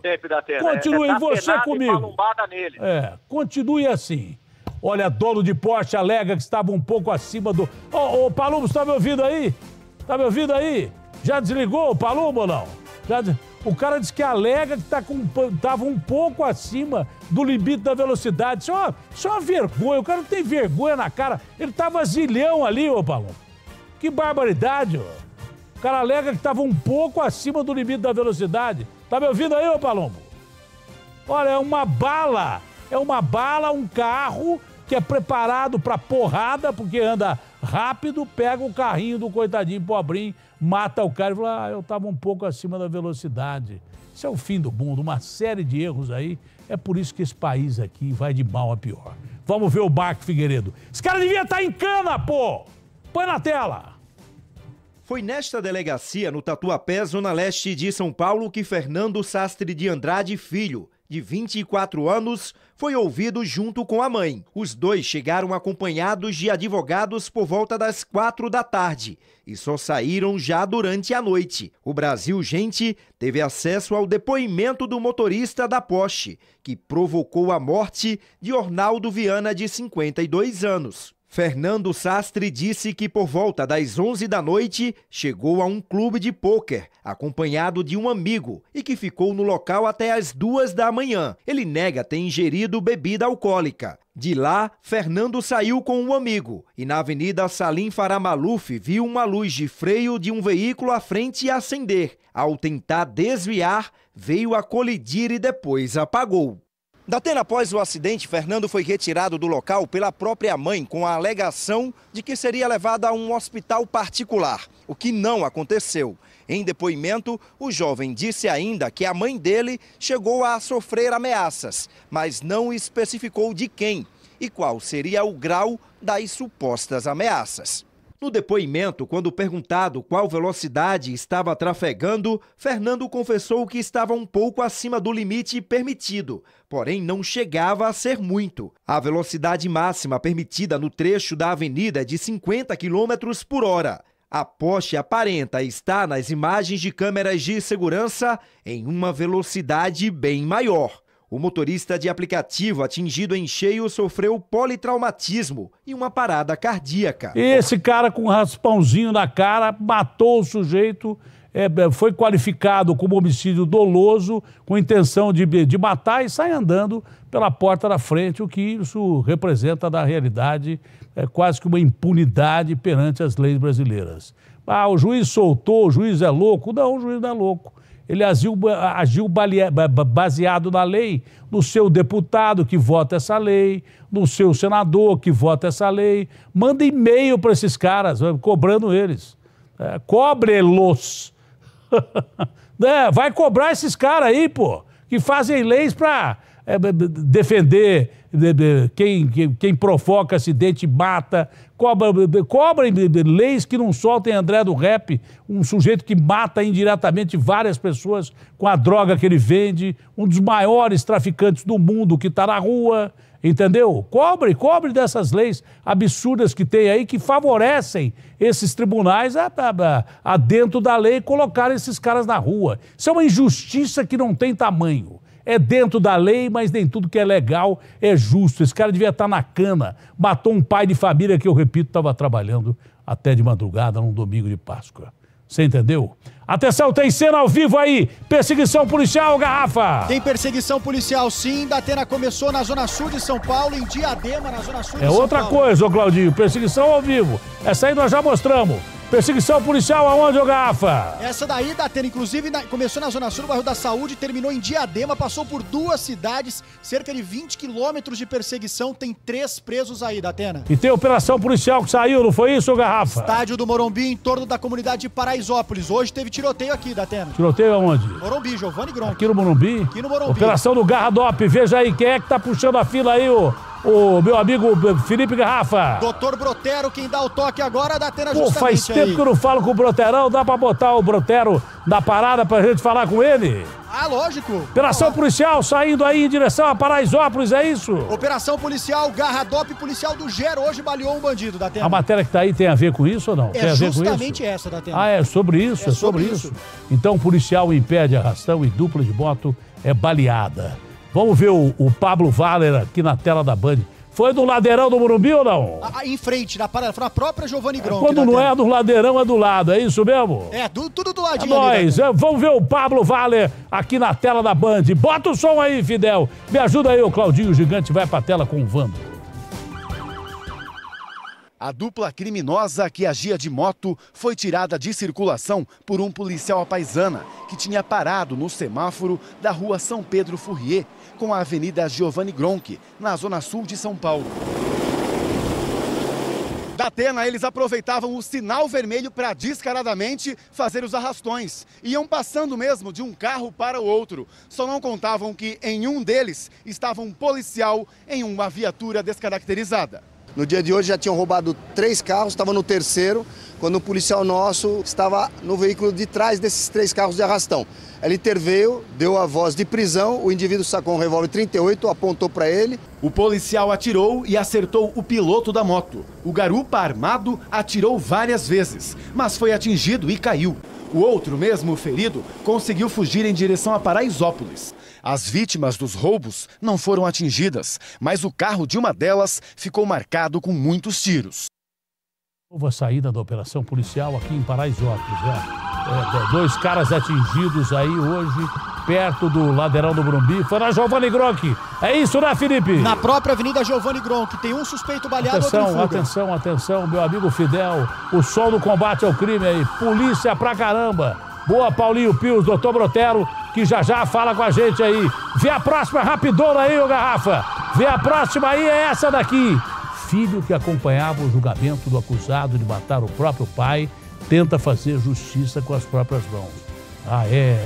Continue, é, é, tá você comigo. É, continue assim. Olha, dono de Porsche alega que estava um pouco acima do. Ô, oh, oh, Palumbo, está me ouvindo aí? Está me ouvindo aí? Já desligou o Palumbo ou não? Já des... O cara diz que alega que tá com, tava um pouco acima do limite da velocidade. Só, é só é vergonha, o cara não tem vergonha na cara. Ele tava tá zilhão ali, ô Palumbo. Que barbaridade, ô. O cara alega que estava um pouco acima do limite da velocidade. Tá me ouvindo aí, ô Palombo? Olha, é uma bala. É uma bala, um carro que é preparado para porrada, porque anda rápido, pega o carrinho do coitadinho pobrinho, mata o cara e fala: ah, eu estava um pouco acima da velocidade. Isso é o fim do mundo, uma série de erros aí. É por isso que esse país aqui vai de mal a pior. Vamos ver o barco, Figueiredo. Esse cara devia estar tá em cana, pô! Põe na tela! Foi nesta delegacia, no Tatuapé, Zona Leste de São Paulo, que Fernando Sastre de Andrade Filho, de 24 anos, foi ouvido junto com a mãe. Os dois chegaram acompanhados de advogados por volta das quatro da tarde e só saíram já durante a noite. O Brasil Gente teve acesso ao depoimento do motorista da Porsche, que provocou a morte de Ornaldo Viana, de 52 anos. Fernando Sastre disse que por volta das 11 da noite chegou a um clube de pôquer, acompanhado de um amigo, e que ficou no local até as duas da manhã. Ele nega ter ingerido bebida alcoólica. De lá, Fernando saiu com um amigo e na Avenida Salim Faramaluf viu uma luz de freio de um veículo à frente acender. Ao tentar desviar, veio a colidir e depois apagou. Da Datena, após o acidente, Fernando foi retirado do local pela própria mãe com a alegação de que seria levado a um hospital particular, o que não aconteceu. Em depoimento, o jovem disse ainda que a mãe dele chegou a sofrer ameaças, mas não especificou de quem e qual seria o grau das supostas ameaças. No depoimento, quando perguntado qual velocidade estava trafegando, Fernando confessou que estava um pouco acima do limite permitido, porém não chegava a ser muito. A velocidade máxima permitida no trecho da avenida é de 50 km por hora. A Porsche aparenta estar nas imagens de câmeras de segurança em uma velocidade bem maior. O motorista de aplicativo atingido em cheio sofreu politraumatismo e uma parada cardíaca. Esse cara com um raspãozinho na cara matou o sujeito, é, é, foi qualificado como homicídio doloso, com intenção de, de matar e sai andando pela porta da frente, o que isso representa na realidade é quase que uma impunidade perante as leis brasileiras. Ah, o juiz soltou, o juiz é louco. Não, o juiz não é louco. Ele agiu, agiu baseado na lei, no seu deputado que vota essa lei, no seu senador que vota essa lei. Manda e-mail para esses caras, cobrando eles. É, Cobre-los. é, vai cobrar esses caras aí, pô, que fazem leis para é, defender quem, quem, provoca acidente mata, cobra, cobrem leis que não soltem André do Rap, um sujeito que mata indiretamente várias pessoas com a droga que ele vende, um dos maiores traficantes do mundo que está na rua, entendeu? Cobre, cobre dessas leis absurdas que tem aí que favorecem esses tribunais a, a, a dentro da lei colocar esses caras na rua. Isso é uma injustiça que não tem tamanho é dentro da lei, mas nem tudo que é legal é justo. Esse cara devia estar na cana. Matou um pai de família que, eu repito, estava trabalhando até de madrugada num domingo de Páscoa. Você entendeu? Atenção, tem cena ao vivo aí! Perseguição policial, garrafa! Tem perseguição policial sim, da Atena começou na Zona Sul de São Paulo, em Diadema, na Zona Sul de é São Paulo. É outra coisa, ô Claudinho, perseguição ao vivo. Essa aí nós já mostramos. Perseguição policial aonde, ô Gafa? Essa daí, Datena, inclusive, na, começou na Zona Sul, no bairro da Saúde, terminou em Diadema, passou por duas cidades, cerca de 20 quilômetros de perseguição, tem três presos aí, Datena. E tem operação policial que saiu, não foi isso, ô Garrafa? Estádio do Morumbi, em torno da comunidade de Paraisópolis. Hoje teve tiroteio aqui, Datena. Tiroteio aonde? Morumbi, Giovanni Gronk. Aqui no Morumbi? Aqui no Morumbi. Operação do Garradop, veja aí quem é que tá puxando a fila aí, ô o meu amigo Felipe Garrafa. Doutor Brotero, quem dá o toque agora da Atena Pô, faz tempo aí. que eu não falo com o Broterão, dá pra botar o Brotero na parada pra gente falar com ele? Ah, lógico. Operação policial saindo aí em direção a Paraisópolis, é isso? Operação policial, dope policial do Gero hoje baleou um bandido da Atena. A matéria que tá aí tem a ver com isso ou não? É tem a ver com isso? essa da Atena. Ah, é sobre isso, é, é sobre, sobre isso. isso. Então, policial impede arrastão e dupla de moto é baleada. Vamos ver o, o Pablo Valer aqui na tela da Band. Foi do ladeirão do Morumbi ou não? A, a, em frente, na, na própria Giovanni Gronk. Quando não é do ladeirão, é do lado, é isso mesmo? É, do, tudo do ladinho. É nós, é, vamos ver o Pablo Valer aqui na tela da Band. Bota o som aí, Fidel. Me ajuda aí, o Claudinho Gigante vai pra tela com o Vando. A dupla criminosa que agia de moto foi tirada de circulação por um policial apaisana que tinha parado no semáforo da rua São Pedro Furrier com a Avenida Giovanni Gronk, na zona sul de São Paulo. Da Atena, eles aproveitavam o sinal vermelho para descaradamente fazer os arrastões. Iam passando mesmo de um carro para o outro. Só não contavam que em um deles estava um policial em uma viatura descaracterizada. No dia de hoje já tinham roubado três carros, estava no terceiro, quando um policial nosso estava no veículo de trás desses três carros de arrastão. Ele interveio, deu a voz de prisão, o indivíduo sacou um revólver 38, apontou para ele. O policial atirou e acertou o piloto da moto. O garupa armado atirou várias vezes, mas foi atingido e caiu. O outro, mesmo ferido, conseguiu fugir em direção a Paraisópolis. As vítimas dos roubos não foram atingidas, mas o carro de uma delas ficou marcado com muitos tiros. Houve a saída da operação policial aqui em Paraisópolis. É. É, dois caras atingidos aí hoje, perto do ladeirão do Brumbi. Foi na Giovanni Gronk. É isso, né, Felipe? Na própria Avenida Giovanni Gronk. Tem um suspeito baleado, Atenção, atenção, atenção, meu amigo Fidel. O som do combate ao crime aí. Polícia pra caramba. Boa, Paulinho Pios, doutor Brotero, que já já fala com a gente aí. Vê a próxima rapidona aí, ô Garrafa. Vê a próxima aí, é essa daqui. Filho que acompanhava o julgamento do acusado de matar o próprio pai tenta fazer justiça com as próprias mãos. Ah, é?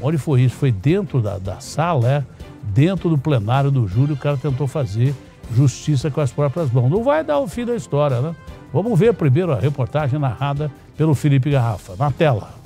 Onde foi isso? Foi dentro da, da sala, é? dentro do plenário do júri, o cara tentou fazer justiça com as próprias mãos. Não vai dar o fim da história, né? Vamos ver primeiro a reportagem narrada pelo Felipe Garrafa. Na tela.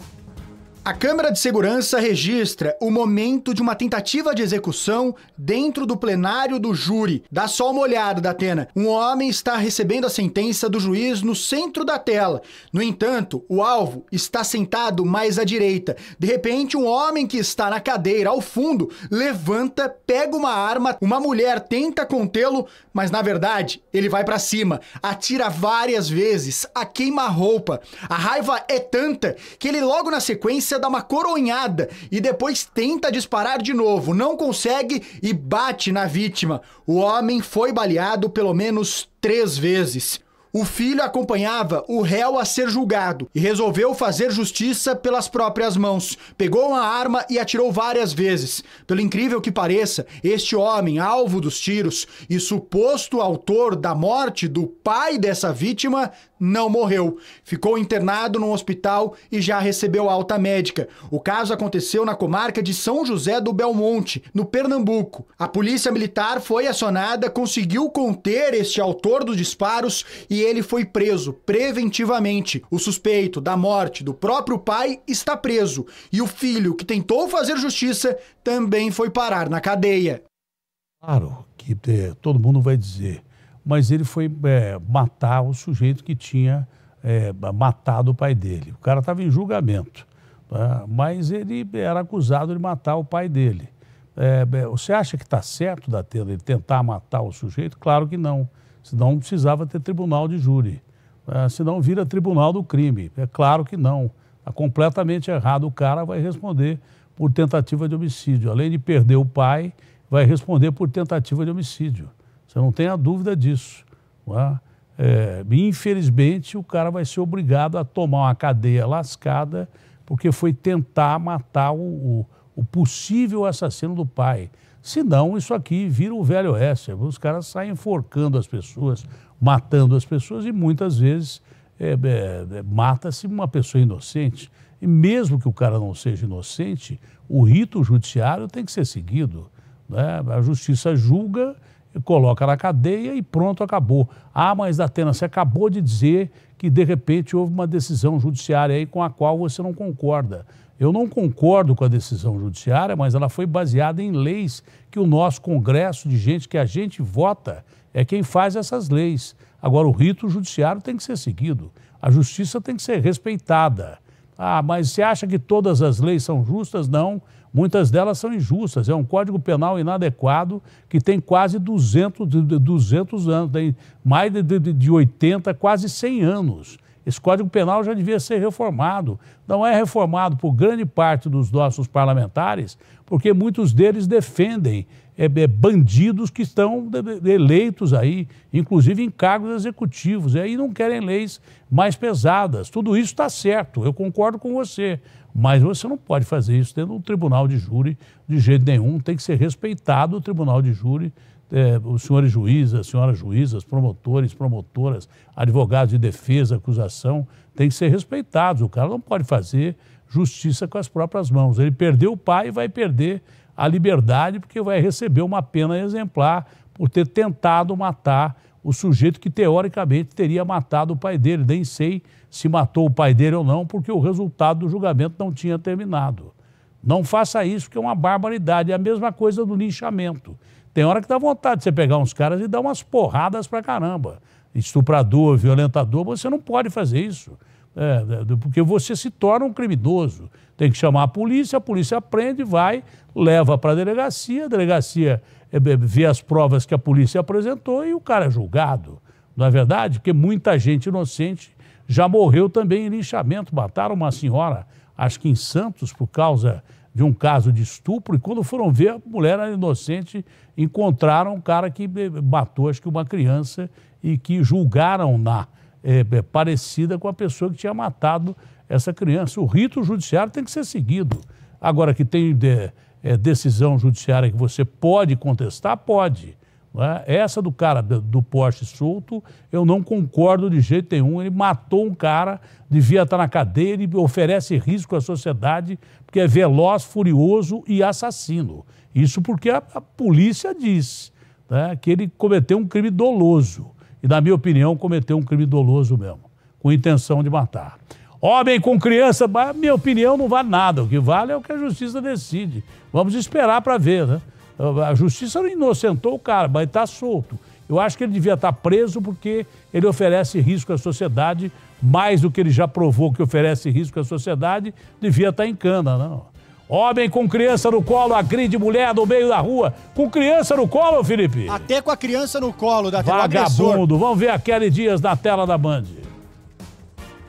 A câmera de segurança registra o momento de uma tentativa de execução dentro do plenário do júri. Dá só uma olhada, Datena. Um homem está recebendo a sentença do juiz no centro da tela. No entanto, o alvo está sentado mais à direita. De repente, um homem que está na cadeira ao fundo levanta, pega uma arma. Uma mulher tenta contê-lo, mas na verdade ele vai para cima, atira várias vezes, a queima-roupa. A raiva é tanta que ele logo na sequência dá uma coronhada e depois tenta disparar de novo, não consegue e bate na vítima. O homem foi baleado pelo menos três vezes. O filho acompanhava o réu a ser julgado e resolveu fazer justiça pelas próprias mãos. Pegou uma arma e atirou várias vezes. Pelo incrível que pareça, este homem, alvo dos tiros e suposto autor da morte do pai dessa vítima, não morreu. Ficou internado num hospital e já recebeu alta médica. O caso aconteceu na comarca de São José do Belmonte, no Pernambuco. A polícia militar foi acionada, conseguiu conter este autor dos disparos e ele foi preso preventivamente. O suspeito da morte do próprio pai está preso e o filho que tentou fazer justiça também foi parar na cadeia. Claro que é, todo mundo vai dizer mas ele foi é, matar o sujeito que tinha é, matado o pai dele. O cara estava em julgamento, tá? mas ele era acusado de matar o pai dele. É, é você acha que está certo da tela ele tentar matar o sujeito? Claro que não. Senão não precisava ter tribunal de júri. É, senão vira tribunal do crime. É claro que não. Está completamente errado. O cara vai responder por tentativa de homicídio. Além de perder o pai, vai responder por tentativa de homicídio. Você não tenha a dúvida disso. É? É, infelizmente, o cara vai ser obrigado a tomar uma cadeia lascada porque foi tentar matar o, o, o possível assassino do pai. Senão, isso aqui vira o velho oeste. Os caras saem enforcando as pessoas, matando as pessoas e muitas vezes é, é, é, mata-se uma pessoa inocente. E mesmo que o cara não seja inocente, o rito judiciário tem que ser seguido. Né? A justiça julga coloca na cadeia e pronto, acabou. Ah, mas Atena, você acabou de dizer que de repente houve uma decisão judiciária aí com a qual você não concorda. Eu não concordo com a decisão judiciária, mas ela foi baseada em leis que o nosso Congresso, de gente que a gente vota, é quem faz essas leis. Agora, o rito judiciário tem que ser seguido, a justiça tem que ser respeitada. Ah, mas você acha que todas as leis são justas? Não. Muitas delas são injustas. É um código penal inadequado que tem quase 200, 200 anos, tem mais de, de, de 80, quase 100 anos. Esse Código Penal já devia ser reformado. Não é reformado por grande parte dos nossos parlamentares, porque muitos deles defendem é, é bandidos que estão eleitos aí, inclusive em cargos executivos, e aí não querem leis mais pesadas. Tudo isso está certo, eu concordo com você, mas você não pode fazer isso dentro do tribunal de júri de jeito nenhum, tem que ser respeitado o tribunal de júri, é, os senhores juízes, as senhoras juízas, promotores, promotoras, advogados de defesa, acusação, tem que ser respeitados. O cara não pode fazer justiça com as próprias mãos. Ele perdeu o pai e vai perder a liberdade, porque vai receber uma pena exemplar por ter tentado matar o sujeito que teoricamente teria matado o pai dele. Nem sei se matou o pai dele ou não, porque o resultado do julgamento não tinha terminado. Não faça isso, que é uma barbaridade. É a mesma coisa do linchamento. Tem hora que dá vontade de você pegar uns caras e dar umas porradas pra caramba. Estuprador, violentador, você não pode fazer isso. É, porque você se torna um criminoso. Tem que chamar a polícia, a polícia prende, vai, leva para a delegacia, a delegacia é, vê as provas que a polícia apresentou e o cara é julgado. Não é verdade? Porque muita gente inocente já morreu também em linchamento. Mataram uma senhora, acho que em Santos, por causa de um caso de estupro, e quando foram ver, a mulher era inocente, encontraram um cara que matou, acho que uma criança, e que julgaram na é, é, parecida com a pessoa que tinha matado essa criança. O rito judiciário tem que ser seguido. Agora, que tem de, é, decisão judiciária que você pode contestar, pode. É? Essa do cara do poste solto, eu não concordo de jeito nenhum. Ele matou um cara, devia estar na cadeia, ele oferece risco à sociedade, porque é veloz, furioso e assassino. Isso porque a, a polícia diz né, que ele cometeu um crime doloso e, na minha opinião, cometeu um crime doloso mesmo, com intenção de matar. Homem com criança, minha opinião, não vale nada. O que vale é o que a justiça decide. Vamos esperar para ver, né? A justiça não inocentou o cara, mas está solto. Eu acho que ele devia estar tá preso porque ele oferece risco à sociedade, mais do que ele já provou que oferece risco à sociedade, devia estar tá em cana, não. Né? Homem com criança no colo agride mulher no meio da rua. Com criança no colo, Felipe? Até com a criança no colo da tela Vagabundo. Vamos ver a Kelly Dias na tela da Band.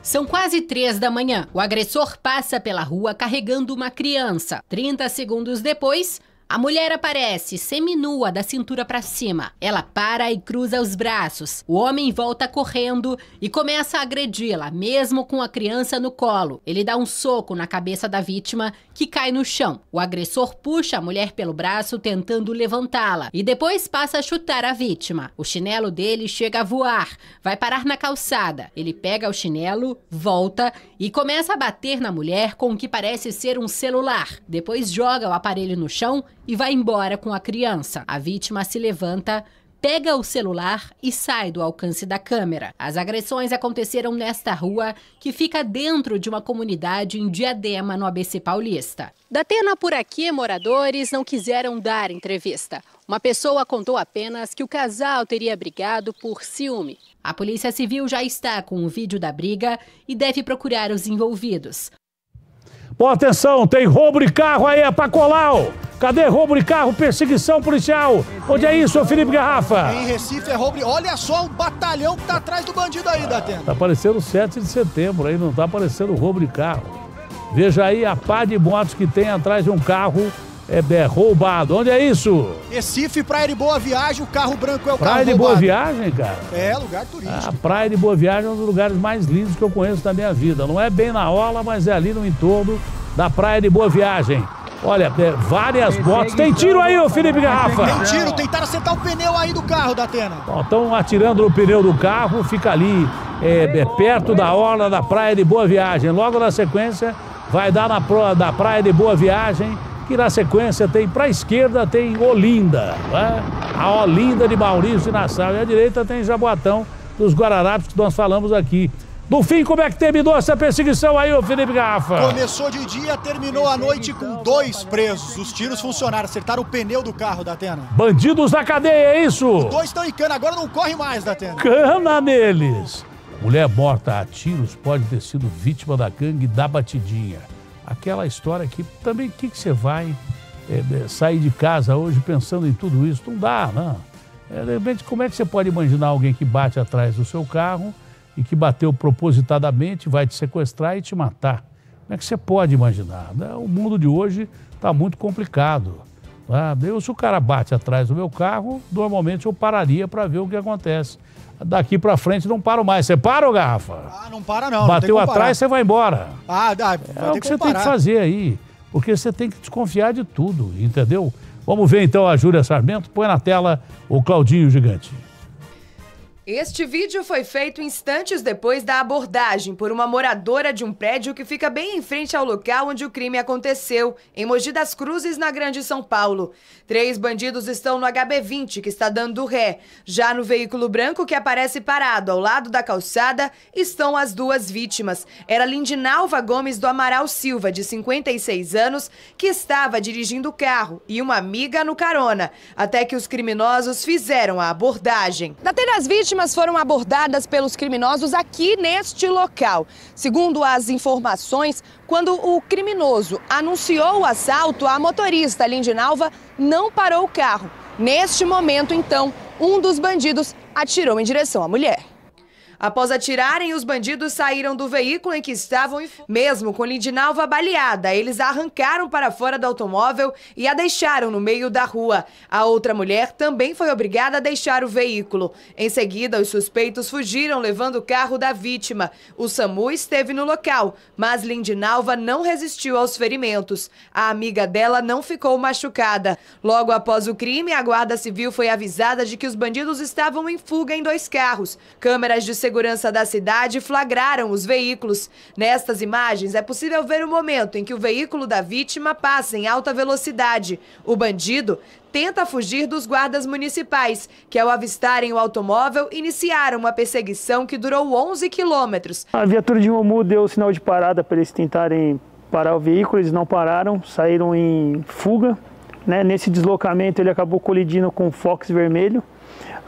São quase três da manhã. O agressor passa pela rua carregando uma criança. 30 segundos depois, a mulher aparece, seminua, da cintura para cima. Ela para e cruza os braços. O homem volta correndo e começa a agredi-la, mesmo com a criança no colo. Ele dá um soco na cabeça da vítima, que cai no chão. O agressor puxa a mulher pelo braço, tentando levantá-la, e depois passa a chutar a vítima. O chinelo dele chega a voar, vai parar na calçada. Ele pega o chinelo, volta e começa a bater na mulher com o que parece ser um celular. Depois joga o aparelho no chão e vai embora com a criança. A vítima se levanta, pega o celular e sai do alcance da câmera. As agressões aconteceram nesta rua, que fica dentro de uma comunidade em Diadema, no ABC Paulista. Da Tena por aqui, moradores não quiseram dar entrevista. Uma pessoa contou apenas que o casal teria brigado por ciúme. A Polícia Civil já está com o vídeo da briga e deve procurar os envolvidos. Ó, atenção, tem roubo de carro aí, é pra colau. Cadê roubo de carro, perseguição policial? Onde é isso, Felipe Garrafa? Em Recife é roubo. Olha só o batalhão que tá atrás do bandido aí, Datena. Tá aparecendo 7 de setembro aí, não tá aparecendo roubo de carro. Veja aí a pá de motos que tem atrás de um carro é, é roubado. Onde é isso? Recife, Praia de Boa Viagem, o carro branco é o praia carro Praia de roubado. Boa Viagem, cara? É, lugar turístico. A ah, Praia de Boa Viagem é um dos lugares mais lindos que eu conheço da minha vida. Não é bem na orla, mas é ali no entorno da Praia de Boa Viagem. Olha, é, várias botas. Tem tiro aí, ô Felipe Garrafa! Tem tiro, tentaram acertar o pneu aí do carro da Atena. Estão atirando no pneu do carro, fica ali é, perto da orla da Praia de Boa Viagem. Logo na sequência, vai dar na pro, da Praia de Boa Viagem e na sequência tem para a esquerda tem Olinda, né? a Olinda de Maurício de Nassau. E à direita tem Jaboatão dos Guararapes, que nós falamos aqui. No fim, como é que terminou essa perseguição aí, ô Felipe Garrafa? Começou de dia, terminou à noite com dois presos. Os tiros funcionaram, acertaram o pneu do carro da Tena. Bandidos na cadeia, é isso? Os dois estão em cana, agora não corre mais, da Tena. Cana neles! Mulher morta a tiros pode ter sido vítima da gangue da batidinha aquela história que também o que, que você vai é, sair de casa hoje pensando em tudo isso? Não dá, não né? É, de repente, como é que você pode imaginar alguém que bate atrás do seu carro e que bateu propositadamente, vai te sequestrar e te matar? Como é que você pode imaginar? Né? O mundo de hoje está muito complicado. Tá? Eu, se o cara bate atrás do meu carro, normalmente eu pararia para ver o que acontece daqui para frente não paro mais. Você para, ou Garrafa? Ah, não para não. Bateu não atrás, você vai embora. Ah, dá, é o que, que você tem que fazer aí. Porque você tem que desconfiar de tudo, entendeu? Vamos ver então a Júlia Sarmento. Põe na tela o Claudinho Gigante. Este vídeo foi feito instantes depois da abordagem por uma moradora de um prédio que fica bem em frente ao local onde o crime aconteceu, em Mogi das Cruzes, na Grande São Paulo. Três bandidos estão no HB20, que está dando ré. Já no veículo branco que aparece parado ao lado da calçada, estão as duas vítimas. Era Lindinalva Gomes do Amaral Silva, de 56 anos, que estava dirigindo o carro e uma amiga no carona, até que os criminosos fizeram a abordagem. Na tela as vítimas vítimas foram abordadas pelos criminosos aqui neste local. Segundo as informações, quando o criminoso anunciou o assalto, a motorista Lindinalva não parou o carro. Neste momento, então, um dos bandidos atirou em direção à mulher. Após atirarem, os bandidos saíram do veículo em que estavam e, mesmo com Lindinalva baleada, eles a arrancaram para fora do automóvel e a deixaram no meio da rua. A outra mulher também foi obrigada a deixar o veículo. Em seguida, os suspeitos fugiram levando o carro da vítima. O SAMU esteve no local, mas Lindinalva não resistiu aos ferimentos. A amiga dela não ficou machucada. Logo após o crime, a Guarda Civil foi avisada de que os bandidos estavam em fuga em dois carros. Câmeras de segurança segurança da cidade flagraram os veículos. Nestas imagens é possível ver o momento em que o veículo da vítima passa em alta velocidade. O bandido tenta fugir dos guardas municipais, que ao avistarem o automóvel iniciaram uma perseguição que durou 11 quilômetros. A viatura de Romu deu o sinal de parada para eles tentarem parar o veículo, eles não pararam, saíram em fuga. Né? Nesse deslocamento ele acabou colidindo com o Fox vermelho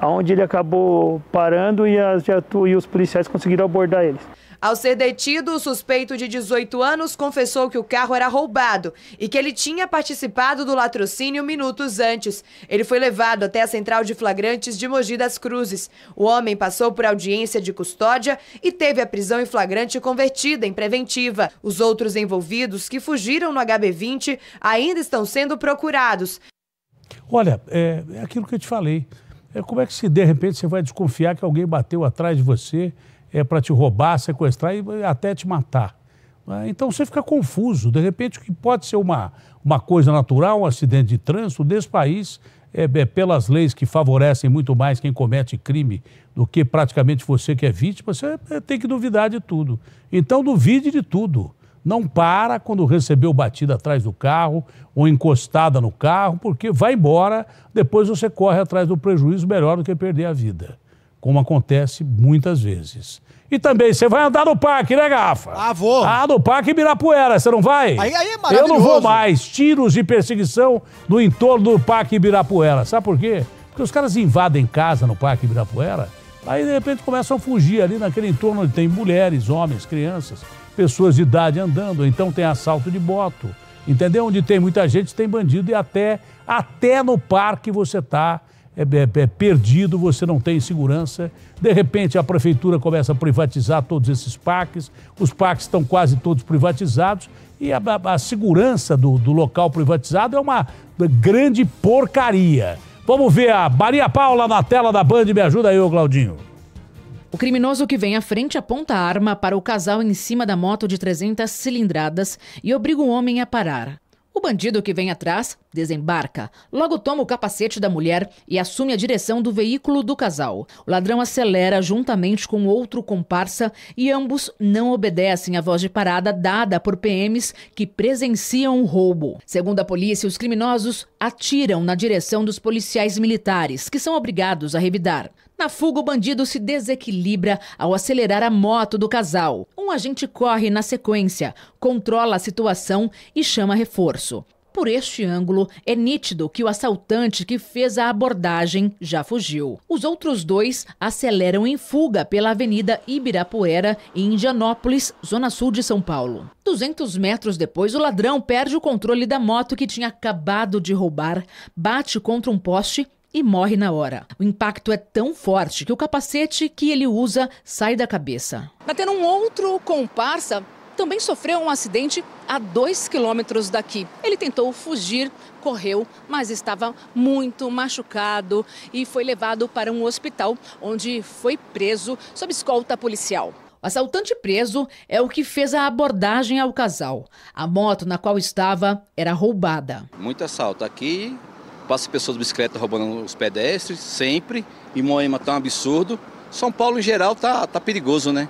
onde ele acabou parando e, as, e os policiais conseguiram abordar ele. Ao ser detido, o suspeito de 18 anos confessou que o carro era roubado e que ele tinha participado do latrocínio minutos antes. Ele foi levado até a central de flagrantes de Mogi das Cruzes. O homem passou por audiência de custódia e teve a prisão em flagrante convertida em preventiva. Os outros envolvidos que fugiram no HB20 ainda estão sendo procurados. Olha, é, é aquilo que eu te falei. É, como é que se de repente você vai desconfiar que alguém bateu atrás de você é, para te roubar, sequestrar e até te matar? Ah, então você fica confuso. De repente, o que pode ser uma, uma coisa natural, um acidente de trânsito desse país, é, é, pelas leis que favorecem muito mais quem comete crime do que praticamente você que é vítima, você é, tem que duvidar de tudo. Então duvide de tudo não para quando recebeu batida atrás do carro ou encostada no carro, porque vai embora, depois você corre atrás do prejuízo melhor do que perder a vida, como acontece muitas vezes. E também, você vai andar no parque, né, Garrafa? Ah, vou. Ah, no parque Ibirapuera, você não vai? Aí, aí maravilhoso. É Eu não vou mais. Tiros de perseguição no entorno do parque Ibirapuera. Sabe por quê? Porque os caras invadem casa no parque Ibirapuera, aí de repente começam a fugir ali naquele entorno onde tem mulheres, homens, crianças pessoas de idade andando, então tem assalto de moto, entendeu? Onde tem muita gente, tem bandido e até, até no parque você está é, é, é, perdido, você não tem segurança. De repente a prefeitura começa a privatizar todos esses parques, os parques estão quase todos privatizados e a, a, a segurança do, do local privatizado é uma grande porcaria. Vamos ver a Maria Paula na tela da Band, me ajuda aí, ô Claudinho. O criminoso que vem à frente aponta a arma para o casal em cima da moto de 300 cilindradas e obriga o homem a parar. O bandido que vem atrás desembarca, logo toma o capacete da mulher e assume a direção do veículo do casal. O ladrão acelera juntamente com outro comparsa e ambos não obedecem à voz de parada dada por PMs que presenciam o roubo. Segundo a polícia, os criminosos atiram na direção dos policiais militares, que são obrigados a revidar. Na fuga, o bandido se desequilibra ao acelerar a moto do casal. Um agente corre na sequência, controla a situação e chama reforço. Por este ângulo, é nítido que o assaltante que fez a abordagem já fugiu. Os outros dois aceleram em fuga pela Avenida Ibirapuera, em Indianópolis, zona sul de São Paulo. 200 metros depois, o ladrão perde o controle da moto que tinha acabado de roubar, bate contra um poste e morre na hora. O impacto é tão forte que o capacete que ele usa sai da cabeça. Batendo um outro comparsa, também sofreu um acidente a dois quilômetros daqui. Ele tentou fugir, correu, mas estava muito machucado e foi levado para um hospital, onde foi preso sob escolta policial. O assaltante preso é o que fez a abordagem ao casal. A moto na qual estava era roubada. Muito assalto aqui passa pessoas de bicicleta roubando os pedestres, sempre. E Moema tá um absurdo. São Paulo em geral tá, tá perigoso, né?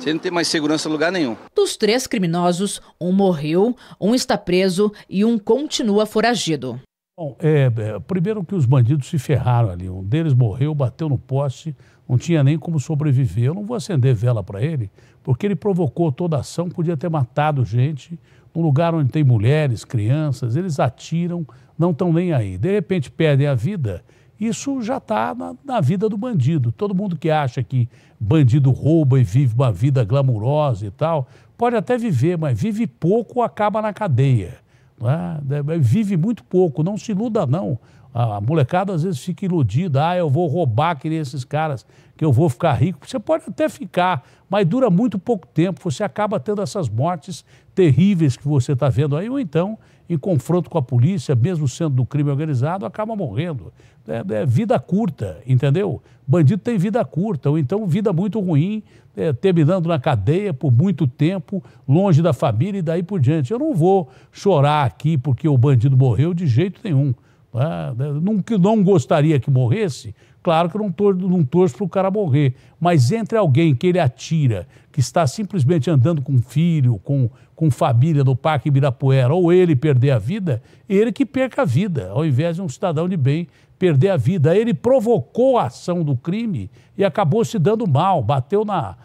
Você não tem mais segurança em lugar nenhum. Dos três criminosos, um morreu, um está preso e um continua foragido. Bom, é, é, primeiro que os bandidos se ferraram ali. Um deles morreu, bateu no poste, não tinha nem como sobreviver. Eu não vou acender vela para ele, porque ele provocou toda a ação, podia ter matado gente. Num lugar onde tem mulheres, crianças, eles atiram, não estão nem aí. De repente perdem a vida, isso já está na, na, vida do bandido. Todo mundo que acha que bandido rouba e vive uma vida glamurosa e tal, pode até viver, mas vive pouco acaba na cadeia. É? Vive muito pouco, não se iluda não. A molecada às vezes fica iludida, ah, eu vou roubar que nem esses caras, que eu vou ficar rico. Você pode até ficar, mas dura muito pouco tempo. Você acaba tendo essas mortes terríveis que você está vendo aí, ou então em confronto com a polícia, mesmo sendo do crime organizado, acaba morrendo. É, é vida curta, entendeu? Bandido tem vida curta, ou então vida muito ruim, é, terminando na cadeia por muito tempo, longe da família e daí por diante. Eu não vou chorar aqui porque o bandido morreu de jeito nenhum. Ah, não, não gostaria que morresse, Claro que eu não torço, não torço para o cara morrer, mas entre alguém que ele atira, que está simplesmente andando com filho, com, com família do Parque Ibirapuera, ou ele perder a vida, ele que perca a vida, ao invés de um cidadão de bem perder a vida. Ele provocou a ação do crime e acabou se dando mal, bateu na,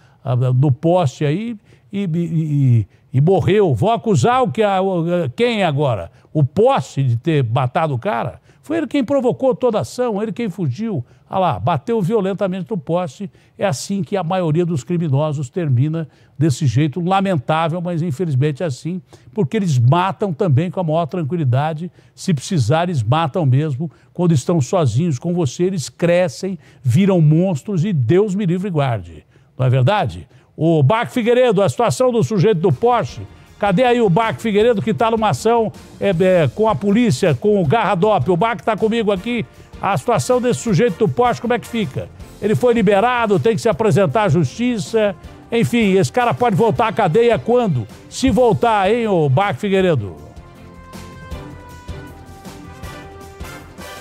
no poste aí e, e, e morreu. Vou acusar o que a, quem agora? O poste de ter matado o cara? Foi ele quem provocou toda a ação, ele quem fugiu. Olha ah lá, bateu violentamente no poste. É assim que a maioria dos criminosos termina desse jeito lamentável, mas infelizmente é assim, porque eles matam também com a maior tranquilidade. Se precisar, eles matam mesmo. Quando estão sozinhos com você, eles crescem, viram monstros e Deus me livre e guarde. Não é verdade? O Bac Figueiredo, a situação do sujeito do Porsche. Cadê aí o Bac Figueiredo que está numa ação é, é, com a polícia, com o Garra Dope? O Bac está comigo aqui a situação desse sujeito do poste, como é que fica? Ele foi liberado, tem que se apresentar à justiça. Enfim, esse cara pode voltar à cadeia quando? Se voltar, hein, o Bac Figueiredo?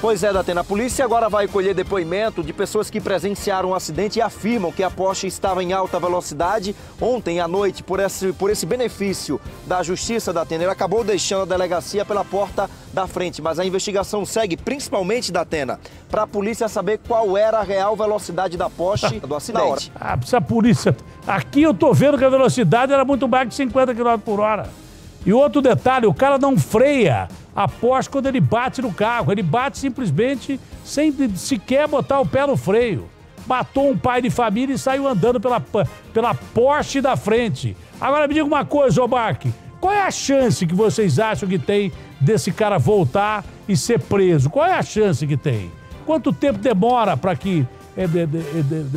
Pois é, Datena, a polícia agora vai colher depoimento de pessoas que presenciaram o acidente e afirmam que a Porsche estava em alta velocidade. Ontem à noite, por esse, por esse benefício da justiça, Atena. ele acabou deixando a delegacia pela porta da frente. Mas a investigação segue, principalmente, da Atena para a polícia saber qual era a real velocidade da Porsche do acidente. Ah, a polícia... Aqui eu tô vendo que a velocidade era muito mais de 50 km por hora. E outro detalhe, o cara não freia após quando ele bate no carro. Ele bate simplesmente sem sequer botar o pé no freio. Matou um pai de família e saiu andando pela, pela Porsche da frente. Agora me diga uma coisa, Obac. Qual é a chance que vocês acham que tem desse cara voltar e ser preso? Qual é a chance que tem? Quanto tempo demora para que é,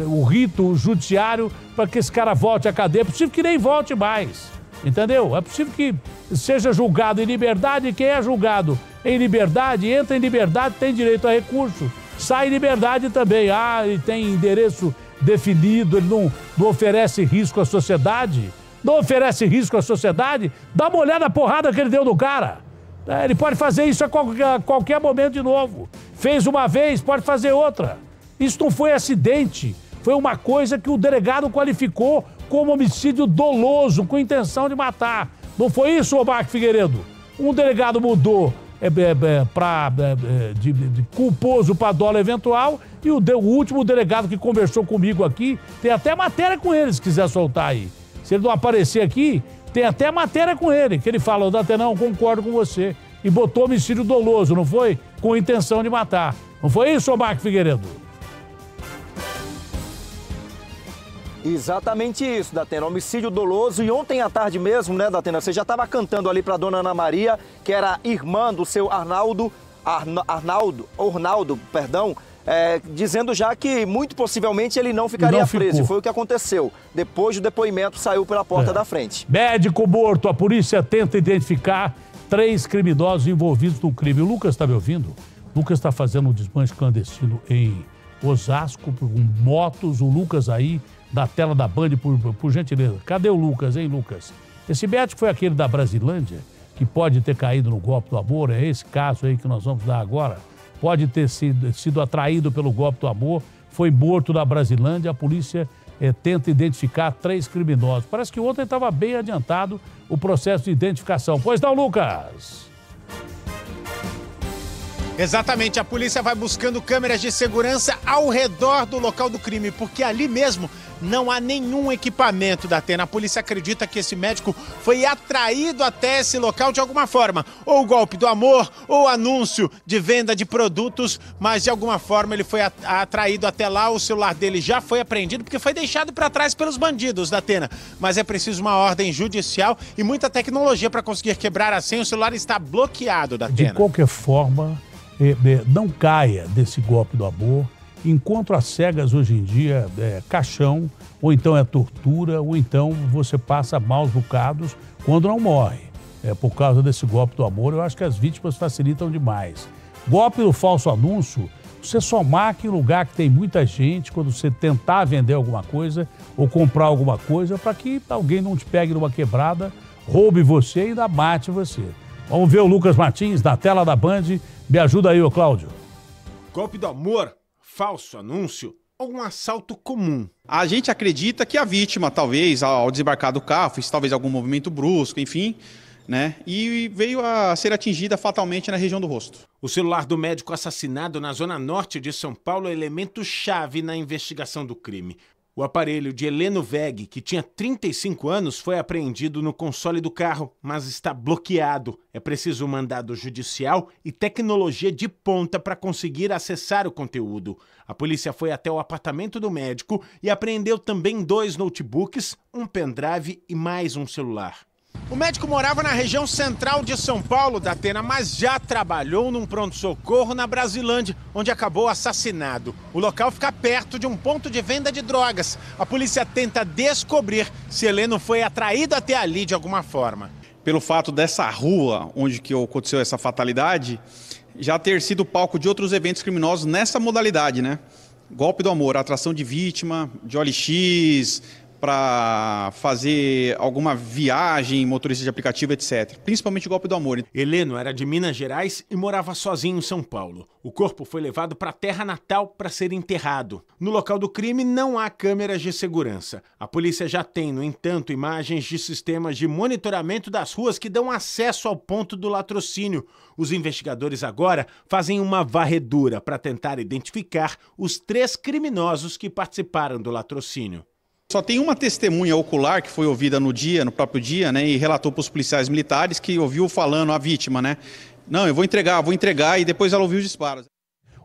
o rito judiciário para que esse cara volte à cadeia? É possível que nem volte mais. Entendeu? É possível que seja julgado em liberdade quem é julgado em liberdade, entra em liberdade, tem direito a recurso. Sai em liberdade também. Ah, ele tem endereço definido, ele não, não oferece risco à sociedade. Não oferece risco à sociedade. Dá uma olhada na porrada que ele deu no cara. É, ele pode fazer isso a qualquer, a qualquer momento de novo. Fez uma vez, pode fazer outra. Isso não foi acidente. Foi uma coisa que o delegado qualificou como homicídio doloso, com intenção de matar. Não foi isso, Obac Figueiredo? Um delegado mudou é, é, é pra, é, é, de, de, culposo para dólar eventual e o, de, o, último delegado que conversou comigo aqui, tem até matéria com ele, se quiser soltar aí. Se ele não aparecer aqui, tem até matéria com ele, que ele falou, até não, concordo com você. E botou homicídio doloso, não foi? Com intenção de matar. Não foi isso, Obac Figueiredo? Exatamente isso, Datena. Homicídio doloso. E ontem à tarde mesmo, né, Datena? Você já estava cantando ali para dona Ana Maria, que era irmã do seu Arnaldo. Arna, Arnaldo, Ornaldo, perdão. É, dizendo já que muito possivelmente ele não ficaria não preso. Foi o que aconteceu. Depois do depoimento, saiu pela porta é. da frente. Médico morto. A polícia tenta identificar três criminosos envolvidos no crime. O Lucas está me ouvindo? O Lucas está fazendo um desmanche clandestino em Osasco, com motos. O Lucas aí da tela da Band, por, por gentileza. Cadê o Lucas, hein, Lucas? Esse médico foi aquele da Brasilândia, que pode ter caído no golpe do amor, é esse caso aí que nós vamos dar agora. Pode ter sido, sido atraído pelo golpe do amor, foi morto na Brasilândia, a polícia é, tenta identificar três criminosos. Parece que ontem estava bem adiantado o processo de identificação. Pois não, Lucas? Exatamente, a polícia vai buscando câmeras de segurança ao redor do local do crime, porque ali mesmo não há nenhum equipamento da Atena. A polícia acredita que esse médico foi atraído até esse local de alguma forma, ou golpe do amor, ou anúncio de venda de produtos, mas de alguma forma ele foi atraído até lá, o celular dele já foi apreendido porque foi deixado para trás pelos bandidos da Atena. Mas é preciso uma ordem judicial e muita tecnologia para conseguir quebrar a senha. O celular está bloqueado da Atena. De qualquer forma, é, é, não caia desse golpe do amor. Encontro às cegas hoje em dia é caixão, ou então é tortura, ou então você passa maus bocados quando não morre. É, por causa desse golpe do amor, eu acho que as vítimas facilitam demais. Golpe do falso anúncio, você só marca em lugar que tem muita gente quando você tentar vender alguma coisa ou comprar alguma coisa para que alguém não te pegue numa quebrada, roube você e ainda mate você. Vamos ver o Lucas Martins na tela da Band me ajuda aí, ô Cláudio. Golpe do amor, falso anúncio ou um assalto comum? A gente acredita que a vítima, talvez, ao desembarcar do carro, fez talvez algum movimento brusco, enfim, né? E veio a ser atingida fatalmente na região do rosto. O celular do médico assassinado na zona norte de São Paulo é elemento chave na investigação do crime. O aparelho de Heleno Veg, que tinha 35 anos, foi apreendido no console do carro, mas está bloqueado. É preciso um mandado judicial e tecnologia de ponta para conseguir acessar o conteúdo. A polícia foi até o apartamento do médico e apreendeu também dois notebooks, um pendrive e mais um celular. O médico morava na região central de São Paulo, da Atena, mas já trabalhou num pronto-socorro na Brasilândia, onde acabou assassinado. O local fica perto de um ponto de venda de drogas. A polícia tenta descobrir se Heleno foi atraído até ali de alguma forma. Pelo fato dessa rua onde que aconteceu essa fatalidade, já ter sido palco de outros eventos criminosos nessa modalidade, né? Golpe do amor, atração de vítima, de OLX, para fazer alguma viagem, motorista de aplicativo, etc. Principalmente o golpe do amor. Heleno era de Minas Gerais e morava sozinho em São Paulo. O corpo foi levado para a terra natal para ser enterrado. No local do crime não há câmeras de segurança. A polícia já tem, no entanto, imagens de sistemas de monitoramento das ruas que dão acesso ao ponto do latrocínio. Os investigadores agora fazem uma varredura para tentar identificar os três criminosos que participaram do latrocínio. Só tem uma testemunha ocular que foi ouvida no dia, no próprio dia, né, e relatou para os policiais militares que ouviu falando a vítima, né? Não, eu vou entregar, vou entregar, e depois ela ouviu os disparos.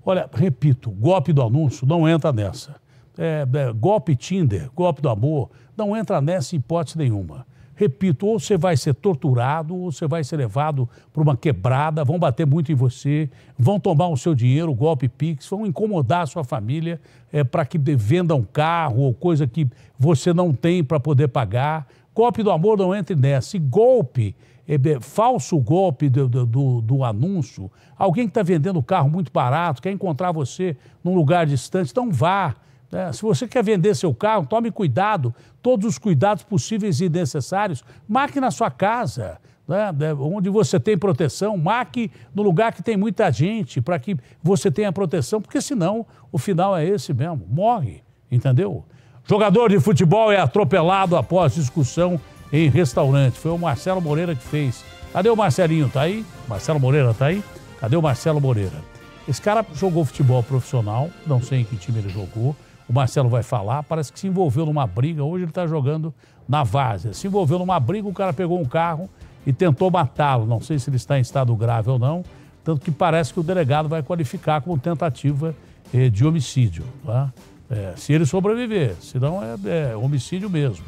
Olha, repito, golpe do anúncio não entra nessa. É, é, golpe Tinder, golpe do amor, não entra nessa hipótese nenhuma repito, ou você vai ser torturado, ou você vai ser levado para uma quebrada, vão bater muito em você, vão tomar o seu dinheiro, golpe Pix, vão incomodar a sua família é, para que venda um carro ou coisa que você não tem para poder pagar. Golpe do amor não entre nessa. E golpe é, falso golpe do, do, do, anúncio, alguém que está vendendo carro muito barato, quer encontrar você num lugar distante, não vá. Né? se você quer vender seu carro, tome cuidado, todos os cuidados possíveis e necessários. Marque na sua casa, né? né, onde você tem proteção, marque no lugar que tem muita gente, para que você tenha proteção, porque senão o final é esse mesmo: morre, entendeu? Jogador de futebol é atropelado após discussão em restaurante. Foi o Marcelo Moreira que fez. Cadê o Marcelinho? Tá aí? Marcelo Moreira tá aí? Cadê o Marcelo Moreira? Esse cara jogou futebol profissional, não sei em que time ele jogou o Marcelo vai falar, parece que se envolveu numa briga, hoje ele está jogando na várzea. Se envolveu numa briga, o cara pegou um carro e tentou matá-lo. Não sei se ele está em estado grave ou não, tanto que parece que o delegado vai qualificar como tentativa eh, de homicídio. Tá? É, se ele sobreviver, senão é, é homicídio mesmo.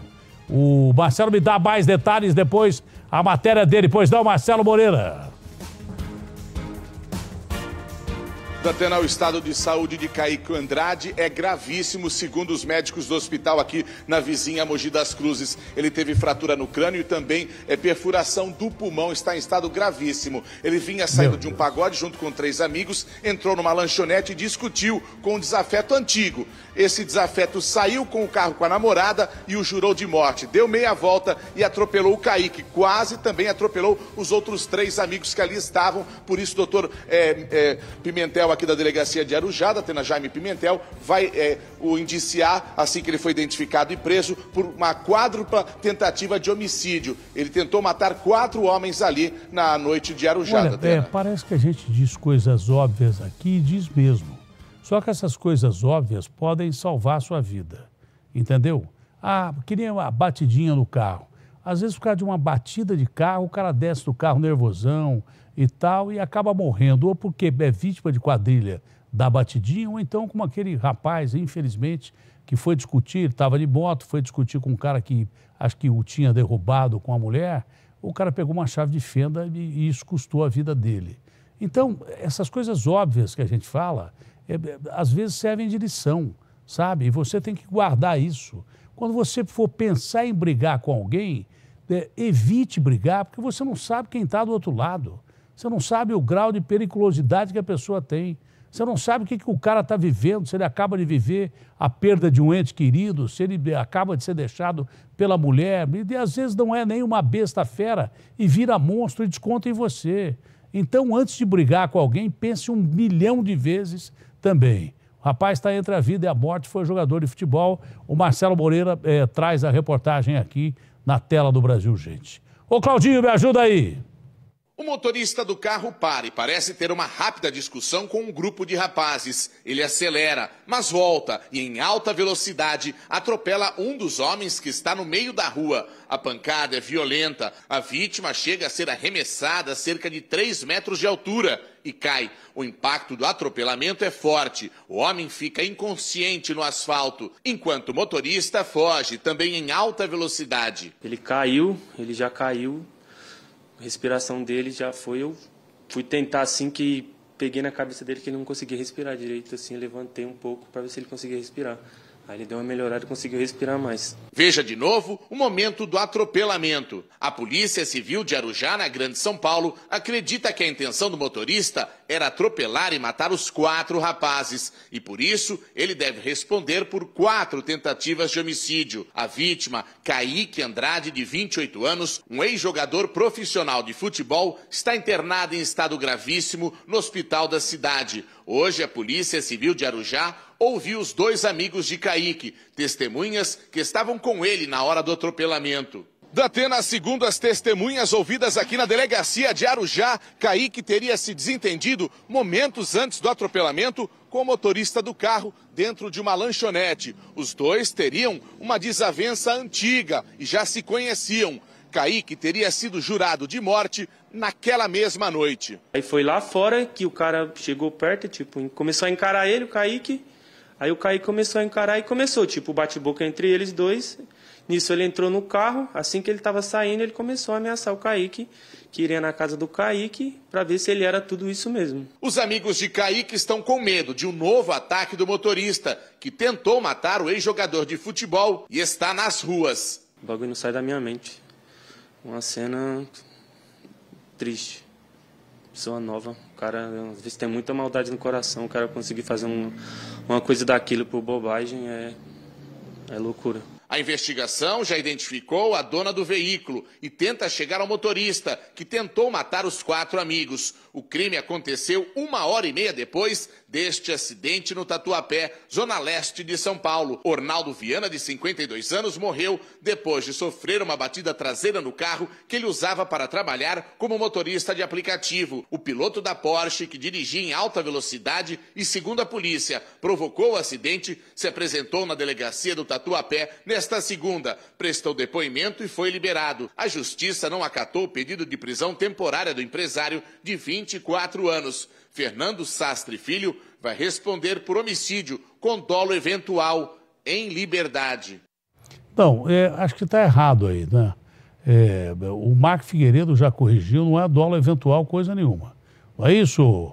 O Marcelo me dá mais detalhes depois, a matéria dele. Pois não, Marcelo Moreira. Dantena o estado de saúde de Caíque Andrade é gravíssimo, segundo os médicos do hospital aqui na vizinha Mogi das Cruzes. Ele teve fratura no crânio e também é, perfuração do pulmão, está em estado gravíssimo. Ele vinha saindo de um pagode junto com três amigos, entrou numa lanchonete e discutiu com um desafeto antigo. Esse desafeto saiu com o carro com a namorada e o jurou de morte. Deu meia volta e atropelou o Kaique, quase também atropelou os outros três amigos que ali estavam. Por isso, doutor é, é, Pimentel policial aqui da delegacia de Arujá, da Atena Jaime Pimentel, vai é, o indiciar assim que ele foi identificado e preso por uma quádrupla tentativa de homicídio. Ele tentou matar quatro homens ali na noite de Arujá. Olha, é, parece que a gente diz coisas óbvias aqui e diz mesmo. Só que essas coisas óbvias podem salvar a sua vida. Entendeu? Ah, queria uma batidinha no carro. Às vezes, por causa de uma batida de carro, o cara desce do carro nervosão, e tal, e acaba morrendo, ou porque é vítima de quadrilha da batidinha, ou então como aquele rapaz, infelizmente, que foi discutir, estava de moto, foi discutir com um cara que acho que o tinha derrubado com a mulher, o cara pegou uma chave de fenda e, e isso custou a vida dele. Então, essas coisas óbvias que a gente fala, é, é às vezes servem de lição, sabe? E você tem que guardar isso. Quando você for pensar em brigar com alguém, é, evite brigar, porque você não sabe quem está do outro lado. Você não sabe o grau de periculosidade que a pessoa tem. Você não sabe o que, que o cara está vivendo, se ele acaba de viver a perda de um ente querido, se ele acaba de ser deixado pela mulher. E às vezes não é nem uma besta fera e vira monstro e desconta em você. Então, antes de brigar com alguém, pense um milhão de vezes também. O rapaz está entre a vida e a morte, foi jogador de futebol. O Marcelo Moreira é, traz a reportagem aqui na tela do Brasil, gente. Ô Claudinho, me ajuda aí! O motorista do carro para e parece ter uma rápida discussão com um grupo de rapazes. Ele acelera, mas volta e, em alta velocidade, atropela um dos homens que está no meio da rua. A pancada é violenta. A vítima chega a ser arremessada a cerca de 3 metros de altura e cai. O impacto do atropelamento é forte. O homem fica inconsciente no asfalto, enquanto o motorista foge, também em alta velocidade. Ele caiu, ele já caiu a respiração dele já foi. Eu fui tentar assim que peguei na cabeça dele que ele não conseguia respirar direito, assim, levantei um pouco para ver se ele conseguia respirar. Aí ele deu uma melhorada e conseguiu respirar mais. Veja de novo o momento do atropelamento. A Polícia Civil de Arujá, na Grande São Paulo, acredita que a intenção do motorista era atropelar e matar os quatro rapazes. E por isso, ele deve responder por quatro tentativas de homicídio. A vítima, Kaique Andrade, de 28 anos, um ex-jogador profissional de futebol, está internada em estado gravíssimo no hospital da cidade. Hoje, a Polícia Civil de Arujá ouvi os dois amigos de Caíque, testemunhas que estavam com ele na hora do atropelamento. Datena, segundo as testemunhas ouvidas aqui na delegacia de Arujá, Kaique teria se desentendido momentos antes do atropelamento com o motorista do carro dentro de uma lanchonete. Os dois teriam uma desavença antiga e já se conheciam. Kaique teria sido jurado de morte naquela mesma noite. Aí foi lá fora que o cara chegou perto, tipo, começou a encarar ele, o Kaique, Aí o Kaique começou a encarar e começou, tipo, bate-boca entre eles dois. Nisso ele entrou no carro, assim que ele estava saindo, ele começou a ameaçar o Kaique, que iria na casa do Kaique para ver se ele era tudo isso mesmo. Os amigos de Kaique estão com medo de um novo ataque do motorista, que tentou matar o ex-jogador de futebol e está nas ruas. O bagulho não sai da minha mente. Uma cena triste. Pessoa nova, o cara, às vezes, tem muita maldade no coração. O cara conseguir fazer um, uma coisa daquilo por bobagem é, é loucura. A investigação já identificou a dona do veículo e tenta chegar ao motorista, que tentou matar os quatro amigos. O crime aconteceu uma hora e meia depois deste acidente no Tatuapé, zona leste de São Paulo. Ornaldo Viana, de 52 anos, morreu depois de sofrer uma batida traseira no carro que ele usava para trabalhar como motorista de aplicativo. O piloto da Porsche, que dirigia em alta velocidade e, segundo a polícia, provocou o acidente, se apresentou na delegacia do Tatuapé nesta segunda, prestou depoimento e foi liberado. A justiça não acatou o pedido de prisão temporária do empresário de 20 24 anos. Fernando Sastre Filho vai responder por homicídio com dolo eventual em liberdade. Então, é, acho que está errado aí, né? É, o Marco Figueiredo já corrigiu, não é dolo eventual coisa nenhuma. Não é isso,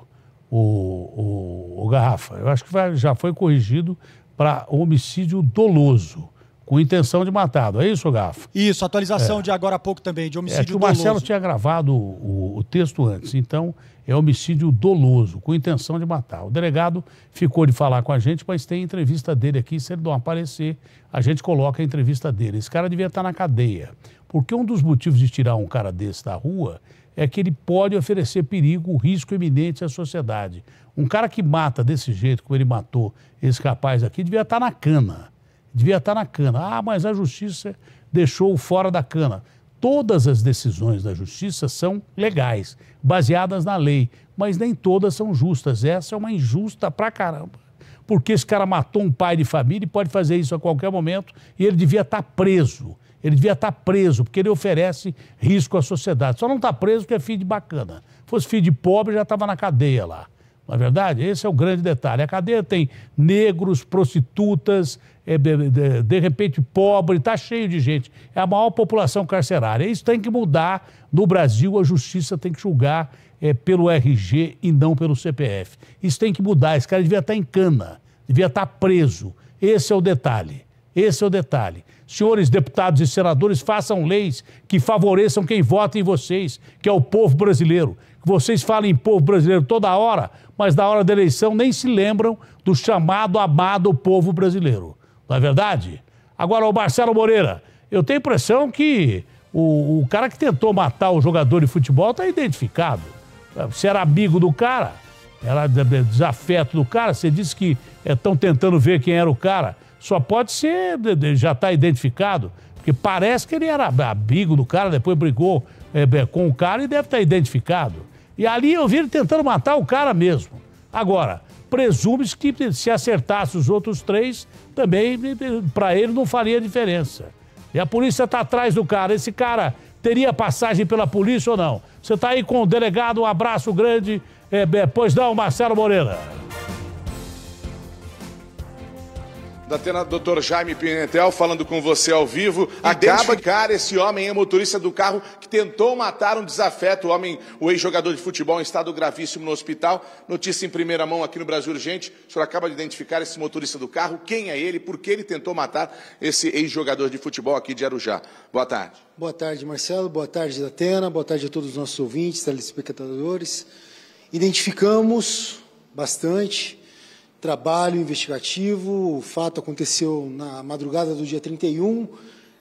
o, o, o Garrafa? Eu acho que vai, já foi corrigido para homicídio doloso com intenção de matado. É isso, Gafo? Isso, atualização é. de agora há pouco também, de homicídio é que o Marcelo tinha gravado o, o, texto antes, então é homicídio doloso, com intenção de matar. O delegado ficou de falar com a gente, mas tem entrevista dele aqui, se ele não aparecer, a gente coloca a entrevista dele. Esse cara devia estar na cadeia, porque um dos motivos de tirar um cara desse da rua é que ele pode oferecer perigo, risco iminente à sociedade. Um cara que mata desse jeito, como ele matou esse rapaz aqui, devia estar na cana devia estar tá na cana. Ah, mas a justiça deixou fora da cana. Todas as decisões da justiça são legais, baseadas na lei, mas nem todas são justas. Essa é uma injusta pra caramba. Porque esse cara matou um pai de família e pode fazer isso a qualquer momento e ele devia estar tá preso. Ele devia estar tá preso, porque ele oferece risco à sociedade. Só não está preso porque é filho de bacana. Se fosse filho de pobre, já estava na cadeia lá. Não é verdade? Esse é o grande detalhe. A cadeia tem negros, prostitutas, é, de repente pobre, está cheio de gente. É a maior população carcerária. Isso tem que mudar. No Brasil, a justiça tem que julgar é, pelo RG e não pelo CPF. Isso tem que mudar. Esse cara devia estar tá em cana, devia estar tá preso. Esse é o detalhe. Esse é o detalhe. Senhores deputados e senadores, façam leis que favoreçam quem vota em vocês, que é o povo brasileiro. Vocês falam em povo brasileiro toda hora, mas na hora da eleição nem se lembram do chamado amado povo brasileiro. Não é verdade? Agora, o Marcelo Moreira, eu tenho a impressão que o, o cara que tentou matar o jogador de futebol está identificado. Você era amigo do cara, era desafeto do cara, você disse que estão eh, é, tentando ver quem era o cara só pode ser, já está identificado, porque parece que ele era amigo do cara, depois brigou é, com o cara e deve estar tá identificado. E ali eu vi ele tentando matar o cara mesmo. Agora, presume-se que se acertasse os outros três, também para ele não faria diferença. E a polícia está atrás do cara. Esse cara teria passagem pela polícia ou não? Você está aí com o delegado, um abraço grande. é, pois não, Marcelo Moreira. da Atena, doutor Jaime Pimentel, falando com você ao vivo. Acaba, Identificar esse homem é motorista do carro que tentou matar um desafeto. O homem, o ex-jogador de futebol, em estado gravíssimo no hospital. Notícia em primeira mão aqui no Brasil Urgente. O senhor acaba de identificar esse motorista do carro. Quem é ele? Por que ele tentou matar esse ex-jogador de futebol aqui de Arujá? Boa tarde. Boa tarde, Marcelo. Boa tarde, Atena. Boa tarde a todos os nossos ouvintes, telespectadores. Identificamos bastante trabalho investigativo. O fato aconteceu na madrugada do dia 31.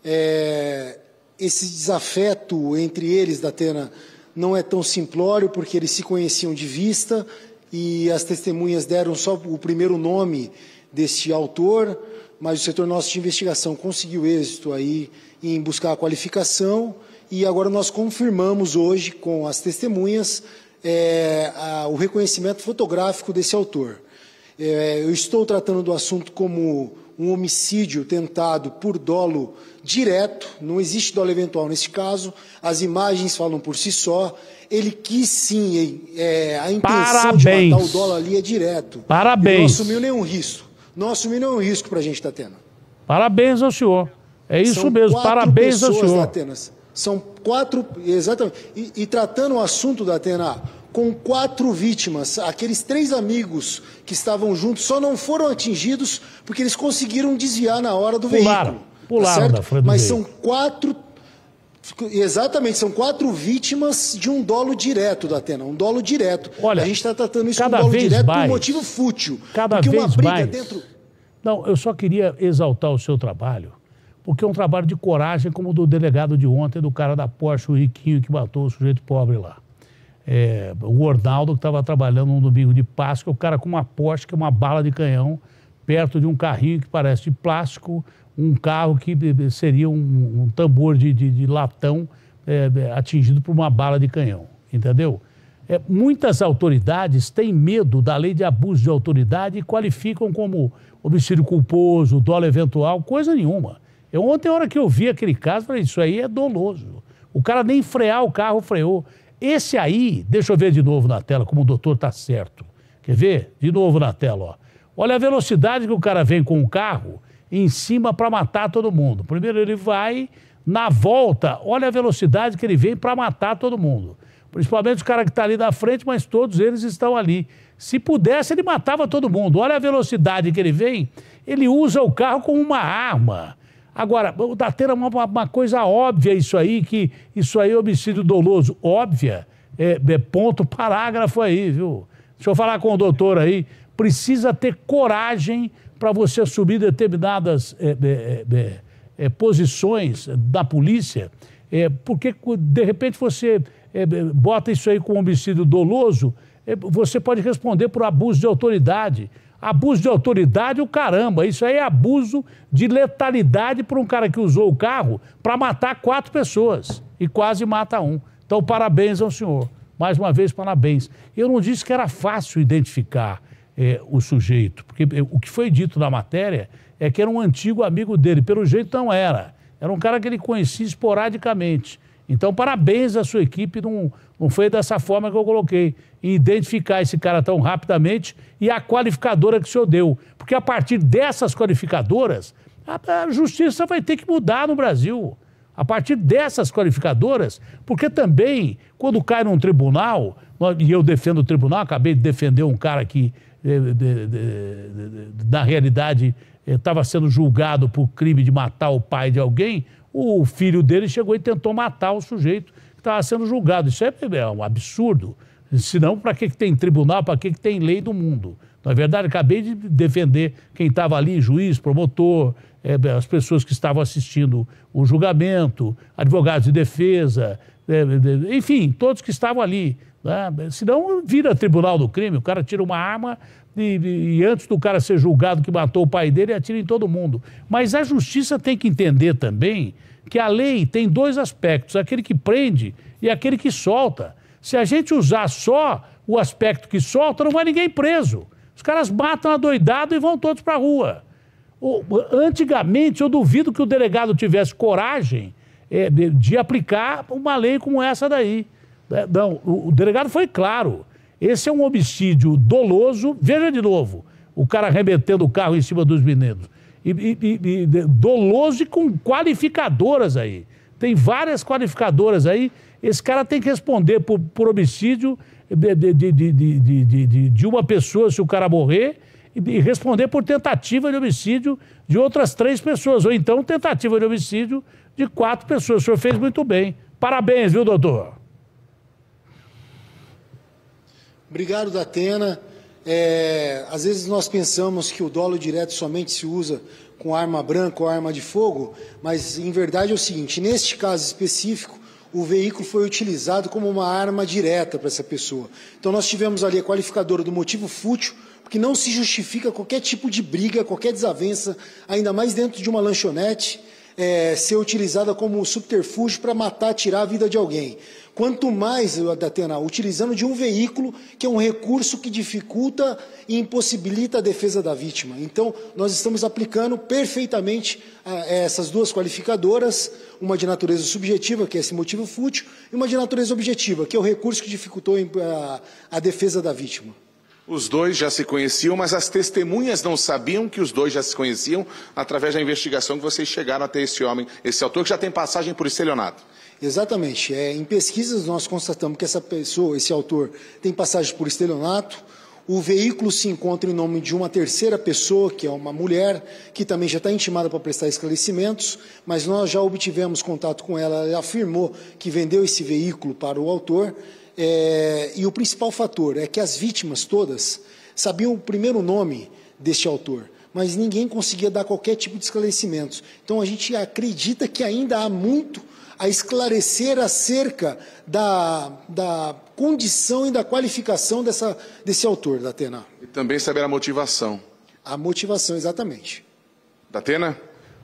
É, esse desafeto entre eles da Atena não é tão simplório, porque eles se conheciam de vista e as testemunhas deram só o primeiro nome deste autor, mas o setor nosso de investigação conseguiu êxito aí em buscar a qualificação e agora nós confirmamos hoje com as testemunhas é, a, o reconhecimento fotográfico desse autor. É, eu estou tratando do assunto como um homicídio tentado por dolo direto, não existe dolo eventual nesse caso, as imagens falam por si só. Ele quis sim, é, a intenção Parabéns. de matar o dolo ali é direto. Parabéns. Ele não assumiu nenhum risco. Não assumiu nenhum risco para a gente, Tatena. Parabéns ao senhor. É isso São mesmo, parabéns ao senhor. São quatro, exatamente. E, e tratando o assunto da Atena, com quatro vítimas. Aqueles três amigos que estavam juntos só não foram atingidos porque eles conseguiram desviar na hora do pularam, veículo. Tá pularam, tá certo? Mas veículo. são quatro Exatamente, são quatro vítimas de um dolo direto da Atena, um dolo direto. Olha, a gente está tratando isso como um dolo direto mais, por um motivo fútil. Cada porque vez uma briga mais. dentro. Não, eu só queria exaltar o seu trabalho, porque é um trabalho de coragem, como o do delegado de ontem, do cara da Porsche, o Riquinho, que matou o sujeito pobre lá é, o Ornaldo que estava trabalhando no domingo de Páscoa, o cara com uma Porsche, que é uma bala de canhão, perto de um carrinho que parece de plástico, um carro que eh, eh, seria um, um tambor de, de, de latão é, atingido por uma bala de canhão, entendeu? É, muitas autoridades têm medo da lei de abuso de autoridade e qualificam como homicídio culposo, dolo eventual, coisa nenhuma. Eu ontem, a hora que eu vi aquele caso, falei, isso aí é doloso. O cara nem frear o carro freou. Esse aí, deixa eu ver de novo na tela como o doutor tá certo. Quer ver? De novo na tela, ó. Olha a velocidade que o cara vem com o carro em cima para matar todo mundo. Primeiro ele vai, na volta, olha a velocidade que ele vem para matar todo mundo. Principalmente o cara que está ali na frente, mas todos eles estão ali. Se pudesse, ele matava todo mundo. Olha a velocidade que ele vem. Ele usa o carro como uma arma. Agora, o Datena é uma, uma coisa óbvia isso aí, que isso aí é homicídio doloso. Óbvia, é, é ponto, parágrafo aí, viu? Deixa eu falar com o doutor aí. Precisa ter coragem para você assumir determinadas é, é, é, é, é posições da polícia, porque de repente você bota isso aí com homicídio doloso, você pode responder por abuso de autoridade. Abuso de autoridade, o caramba, isso aí é abuso de letalidade para um cara que usou o carro para matar quatro pessoas e quase mata um. Então, parabéns ao senhor. Mais uma vez, parabéns. Eu não disse que era fácil identificar é, o sujeito, porque é, o que foi dito na matéria é que era um antigo amigo dele. Pelo jeito, não era. Era um cara que ele conhecia esporadicamente. Então, parabéns à sua equipe, não, não foi dessa forma que eu coloquei. em identificar esse cara tão rapidamente e a qualificadora que o senhor deu. Porque a partir dessas qualificadoras, a, a justiça vai ter que mudar no Brasil. A partir dessas qualificadoras, porque também, quando cai num tribunal, e eu defendo o tribunal, acabei de defender um cara que, eh, na realidade, estava eh, sendo julgado por crime de matar o pai de alguém, o filho dele chegou e tentou matar o sujeito que estava sendo julgado. Isso é, é um absurdo. Senão, para que, que tem tribunal, para que, que tem lei do mundo? Na é verdade, acabei de defender quem estava ali, juiz, promotor, é, as pessoas que estavam assistindo o julgamento, advogados de defesa, é, é, é enfim, todos que estavam ali. Né? Senão vira tribunal do crime, o cara tira uma arma, e, e, antes do cara ser julgado que matou o pai dele, atira em todo mundo. Mas a justiça tem que entender também que a lei tem dois aspectos: aquele que prende e aquele que solta. Se a gente usar só o aspecto que solta, não vai ninguém preso. Os caras matam a doidado e vão todos para a rua. Antigamente, eu duvido que o delegado tivesse coragem é, de, aplicar uma lei como essa daí. É, não, o delegado foi claro esse é um homicídio doloso. Veja de novo, o cara arremetendo o carro em cima dos meninos E, e, e, doloso e com qualificadoras aí. Tem várias qualificadoras aí. Esse cara tem que responder por, por homicídio de, de, de, de, uma pessoa, se o cara morrer, e responder por tentativa de homicídio de outras três pessoas, ou então tentativa de homicídio de quatro pessoas. O senhor fez muito bem. Parabéns, viu, doutor? Obrigado, Datena. É, às vezes nós pensamos que o dolo direto somente se usa com arma branca ou arma de fogo, mas em verdade é o seguinte: neste caso específico, o veículo foi utilizado como uma arma direta para essa pessoa. Então nós tivemos ali a qualificadora do motivo fútil, porque não se justifica qualquer tipo de briga, qualquer desavença, ainda mais dentro de uma lanchonete é, ser utilizada como subterfúgio para matar, tirar a vida de alguém. Quanto mais, Datena, utilizando de um veículo que é um recurso que dificulta e impossibilita a defesa da vítima. Então, nós estamos aplicando perfeitamente essas duas qualificadoras, uma de natureza subjetiva, que é esse motivo fútil, e uma de natureza objetiva, que é o recurso que dificultou a, a defesa da vítima. Os dois já se conheciam, mas as testemunhas não sabiam que os dois já se conheciam através da investigação que vocês chegaram até esse homem, esse autor que já tem passagem por estelionato. Exatamente. É, em pesquisas nós constatamos que essa pessoa, esse autor, tem passagem por estelionato. O veículo se encontra em nome de uma terceira pessoa, que é uma mulher, que também já está intimada para prestar esclarecimentos, mas nós já obtivemos contato com ela. Ela afirmou que vendeu esse veículo para o autor é, e o principal fator é que as vítimas todas sabiam o primeiro nome deste autor, mas ninguém conseguia dar qualquer tipo de esclarecimento. Então a gente acredita que ainda há muito a esclarecer acerca da, da condição e da qualificação dessa, desse autor, da Atena. E também saber a motivação. A motivação, exatamente. Da Atena?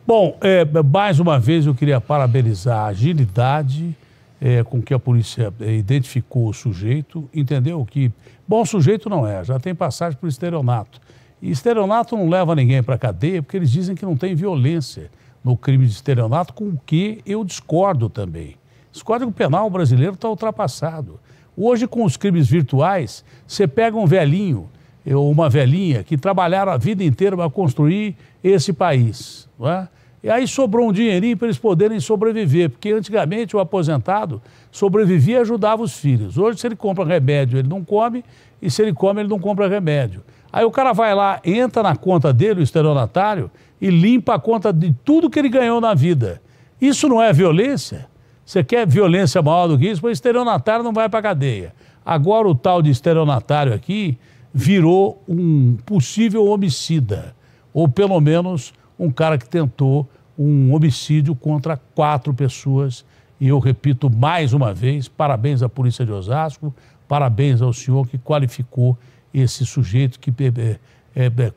Bom, é, mais uma vez eu queria parabenizar a agilidade é, com que a polícia é, identificou o sujeito, entendeu que bom sujeito não é, já tem passagem por estelionato. E esterionato não leva ninguém para a cadeia porque eles dizem que não tem violência no crime de esterionato, com o que eu discordo também. Esse código penal brasileiro está ultrapassado. Hoje, com os crimes virtuais, você pega um velhinho ou uma velhinha que trabalharam a vida inteira para construir esse país. Não é? E aí sobrou um dinheirinho para eles poderem sobreviver, porque antigamente o aposentado sobrevivia e ajudava os filhos. Hoje, se ele compra remédio, ele não come, e se ele come, ele não compra remédio. Aí o cara vai lá, entra na conta dele, o estelionatário, e limpa a conta de tudo que ele ganhou na vida. Isso não é violência? Você quer violência maior do que isso? Pois estelionatário não vai para cadeia. Agora o tal de estelionatário aqui virou um possível homicida, ou pelo menos um cara que tentou um homicídio contra quatro pessoas. E eu repito mais uma vez: parabéns à Polícia de Osasco, parabéns ao senhor que qualificou esse sujeito que é é, é, é,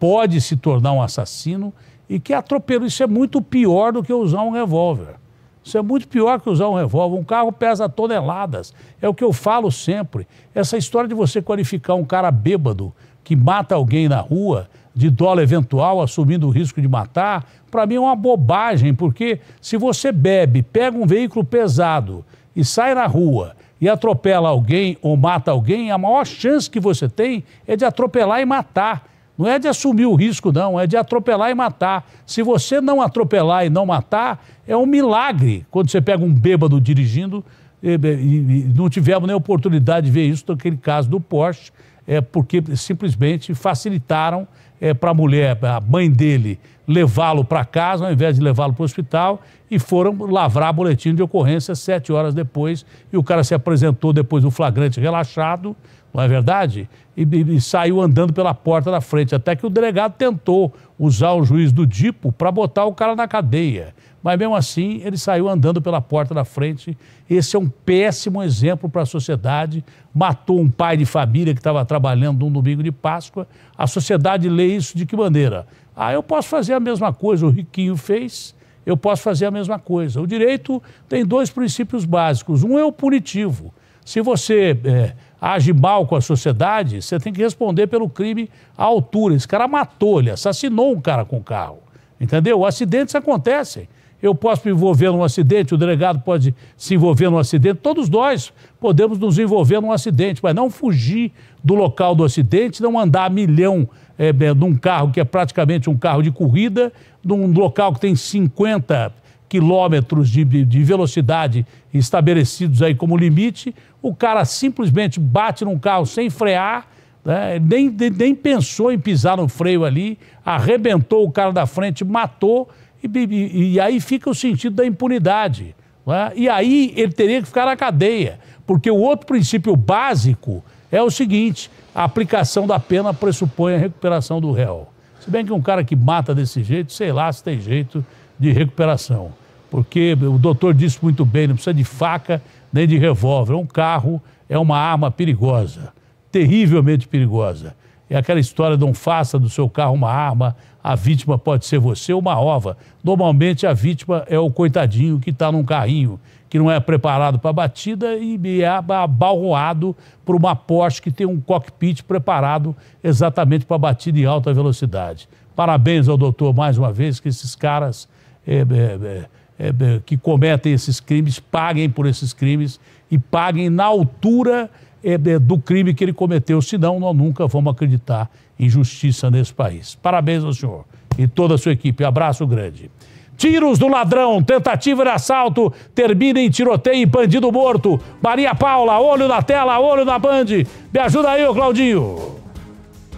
pode se tornar um assassino e que atropelou. Isso é muito pior do que usar um revólver. Isso é muito pior que usar um revólver. Um carro pesa toneladas. É o que eu falo sempre. Essa história de você qualificar um cara bêbado que mata alguém na rua, de dólar eventual, assumindo o risco de matar, para mim é uma bobagem, porque se você bebe, pega um veículo pesado e sai na rua e atropela alguém ou mata alguém, a maior chance que você tem é de atropelar e matar. Não é de assumir o risco, não, é de atropelar e matar. Se você não atropelar e não matar, é um milagre quando você pega um bêbado dirigindo eh, e, e, e não tivemos nem oportunidade de ver isso naquele então, caso do Porsche, é porque simplesmente facilitaram é, para a mulher, a mãe dele, levá-lo para casa ao invés de levá-lo para o hospital e foram lavrar boletim de ocorrência sete horas depois e o cara se apresentou depois do flagrante relaxado, não é verdade? E, e, e saiu andando pela porta da frente, até que o delegado tentou usar o juiz do DIPO para botar o cara na cadeia. Mas mesmo assim, ele saiu andando pela porta da frente. Esse é um péssimo exemplo para a sociedade. Matou um pai de família que estava trabalhando num domingo de Páscoa. A sociedade lê isso de que maneira? Ah, eu posso fazer a mesma coisa, o riquinho fez, eu posso fazer a mesma coisa. O direito tem dois princípios básicos. Um é o punitivo. Se você é, age mal com a sociedade, você tem que responder pelo crime à altura. Esse cara matou, ele assassinou um cara com o carro. Entendeu? Acidentes acontecem eu posso me envolver num acidente, o delegado pode se envolver num acidente, todos nós podemos nos envolver num acidente, mas não fugir do local do acidente, não andar a milhão é, é num carro que é praticamente um carro de corrida, num local que tem 50 quilômetros de, de velocidade estabelecidos aí como limite, o cara simplesmente bate num carro sem frear, né, nem, nem pensou em pisar no freio ali, arrebentou o cara da frente, matou e, e, e aí fica o sentido da impunidade. É? E aí ele teria que ficar na cadeia, porque o outro princípio básico é o seguinte: a aplicação da pena pressupõe a recuperação do réu. Se bem que um cara que mata desse jeito, sei lá se tem jeito de recuperação. Porque o doutor disse muito bem, não precisa de faca nem de revólver. Um carro é uma arma perigosa, terrivelmente perigosa. É aquela história, não faça do seu carro uma arma, a vítima pode ser você ou uma ova. Normalmente a vítima é o coitadinho que está num carrinho que não é preparado para batida e é abalroado por uma Porsche que tem um cockpit preparado exatamente para batida em alta velocidade. Parabéns ao doutor mais uma vez que esses caras é, é, é, é, é que cometem esses crimes paguem por esses crimes e paguem na altura é, do crime que ele cometeu, senão nós nunca vamos acreditar injustiça nesse país. Parabéns ao senhor e toda a sua equipe. Abraço grande. Tiros do ladrão, tentativa de assalto, termina em tiroteio e bandido morto. Maria Paula, olho na tela, olho na Band. Me ajuda aí, Claudinho.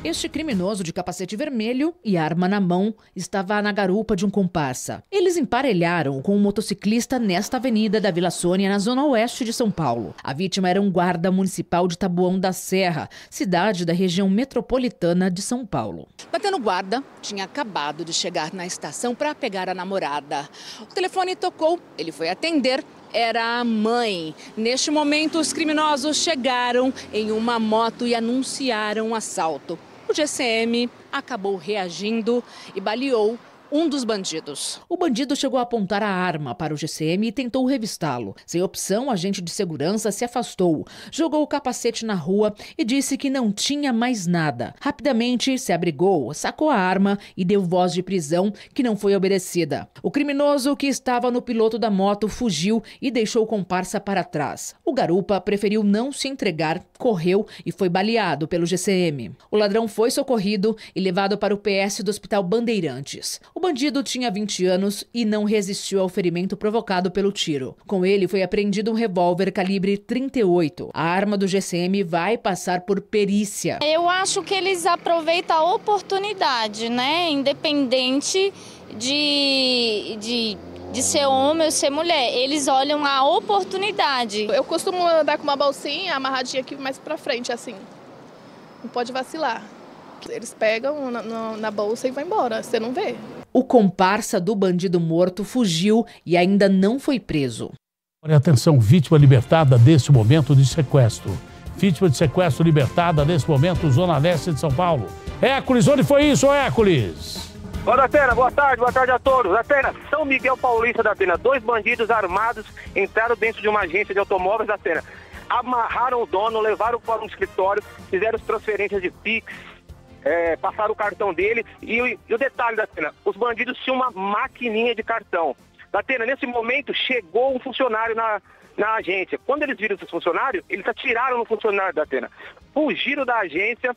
Este criminoso de capacete vermelho e arma na mão estava na garupa de um comparsa. Eles emparelharam com um motociclista nesta avenida da Vila Sônia, na zona oeste de São Paulo. A vítima era um guarda municipal de Taboão da Serra, cidade da região metropolitana de São Paulo. Batendo guarda, tinha acabado de chegar na estação para pegar a namorada. O telefone tocou, ele foi atender era a mãe. Neste momento, os criminosos chegaram em uma moto e anunciaram o um assalto. O GCM acabou reagindo e baleou um dos bandidos. O bandido chegou a apontar a arma para o GCM e tentou revistá-lo. Sem opção, o agente de segurança se afastou, jogou o capacete na rua e disse que não tinha mais nada. Rapidamente se abrigou, sacou a arma e deu voz de prisão que não foi obedecida. O criminoso que estava no piloto da moto fugiu e deixou o comparsa para trás. O garupa preferiu não se entregar, correu e foi baleado pelo GCM. O ladrão foi socorrido e levado para o PS do Hospital Bandeirantes. O o bandido tinha 20 anos e não resistiu ao ferimento provocado pelo tiro. Com ele foi apreendido um revólver calibre 38. A arma do GCM vai passar por perícia. Eu acho que eles aproveitam a oportunidade, né? Independente de, de de ser homem ou ser mulher. Eles olham a oportunidade. Eu costumo andar com uma bolsinha amarradinha aqui mais pra frente, assim. Não pode vacilar. Eles pegam na, na, na bolsa e vão embora, você não vê. O comparsa do bandido morto fugiu e ainda não foi preso. Atenção, vítima libertada desse momento de sequestro. Vítima de sequestro libertada nesse momento, Zona Leste de São Paulo. Hércules, onde foi isso, Hércules? Olá, Atena, boa tarde, boa tarde a todos. Atena, São Miguel Paulista da Atena. Dois bandidos armados entraram dentro de uma agência de automóveis da Atena. Amarraram o dono, levaram para um escritório, fizeram transferências de Pix, é, passaram o cartão dele. E, e o detalhe da cena, os bandidos tinham uma maquininha de cartão. Datena, nesse momento chegou um funcionário na, na agência. Quando eles viram esse funcionário, eles atiraram no funcionário da Atena. Fugiram da agência,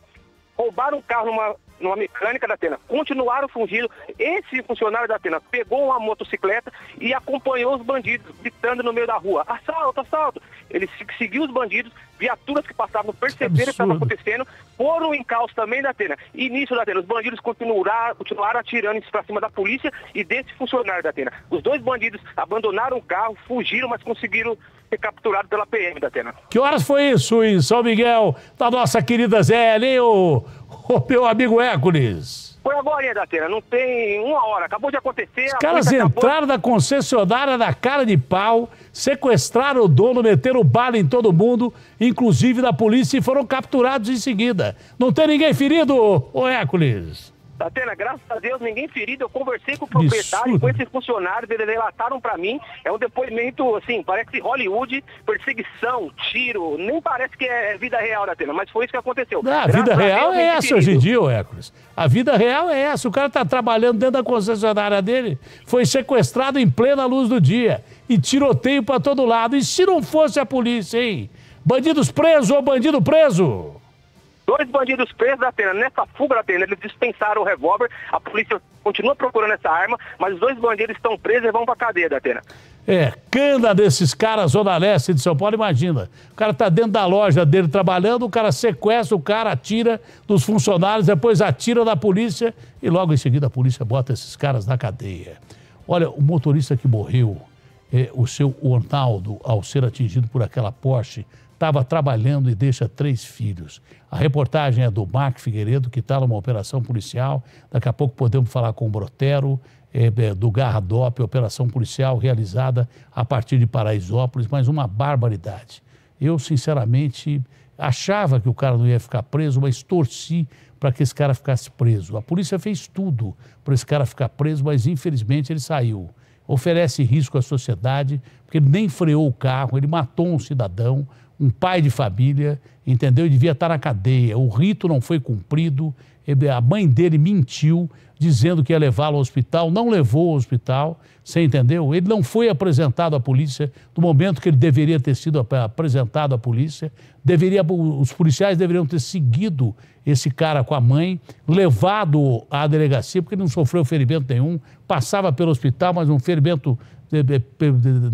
roubaram o carro numa numa mecânica da Atena, continuaram fugindo. Esse funcionário da Atena pegou uma motocicleta e acompanhou os bandidos, gritando no meio da rua: assalto, assalto. Ele seguiu os bandidos, viaturas que passavam perceberam que estava acontecendo, foram em caos também da Atena. Início da Atena, os bandidos continuaram, continuaram atirando para cima da polícia e desse funcionário da Atena. Os dois bandidos abandonaram o carro, fugiram, mas conseguiram ser capturado pela PM, Datena. Que horas foi isso em São Miguel, da nossa querida Zélia, hein, o, ô meu amigo Hércules? Foi agora, hein, Datena? Não tem uma hora. Acabou de acontecer. Os caras entraram acabou... na concessionária na cara de pau, sequestraram o dono, meteram bala em todo mundo, inclusive da polícia, e foram capturados em seguida. Não tem ninguém ferido, ô Hércules? Datena, graças a Deus, ninguém ferido. Eu conversei com o proprietário, com esses funcionários, eles relataram para mim. É um depoimento, assim, parece Hollywood, perseguição, tiro. Nem parece que é vida real, Datena, mas foi isso que aconteceu. Não, ah, a vida real Deus, é essa ferido. hoje em dia, Hércules. A vida real é essa. O cara tá trabalhando dentro da concessionária dele, foi sequestrado em plena luz do dia. E tiroteio para todo lado. E se não fosse a polícia, hein? Bandidos presos ou bandido preso? Dois bandidos presos da Atena. Nessa fuga da Atena, eles dispensaram o revólver. A polícia continua procurando essa arma, mas os dois bandidos estão presos e vão a cadeia da Atena. É, cana desses caras, Zona Leste de São Paulo, imagina. O cara tá dentro da loja dele trabalhando, o cara sequestra, o cara atira dos funcionários, depois atira na polícia e logo em seguida a polícia bota esses caras na cadeia. Olha, o motorista que morreu, é, o seu Ronaldo, ao ser atingido por aquela Porsche estava trabalhando e deixa três filhos. A reportagem é do Marco Figueiredo, que está numa operação policial. Daqui a pouco podemos falar com o Brotero, é, é, do Garradop, operação policial realizada a partir de Paraisópolis, mas uma barbaridade. Eu, sinceramente, achava que o cara não ia ficar preso, mas torci para que esse cara ficasse preso. A polícia fez tudo para esse cara ficar preso, mas infelizmente ele saiu. Oferece risco à sociedade, porque ele nem freou o carro, ele matou um cidadão, um pai de família, entendeu? Ele devia estar na cadeia. O rito não foi cumprido. A mãe dele mentiu, dizendo que ia levá-lo ao hospital, não levou ao hospital, você entendeu? Ele não foi apresentado à polícia no momento que ele deveria ter sido apresentado à polícia. Deveria, os policiais deveriam ter seguido esse cara com a mãe, levado à delegacia, porque ele não sofreu ferimento nenhum, passava pelo hospital, mas um ferimento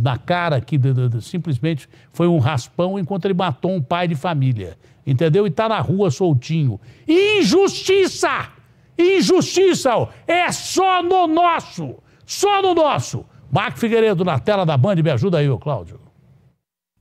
na cara que simplesmente foi um raspão enquanto ele matou um pai de família, entendeu? E está na rua soltinho. Injustiça! Injustiça! É só no nosso! Só no nosso! Marco Figueiredo na tela da Band, me ajuda aí, ô Cláudio.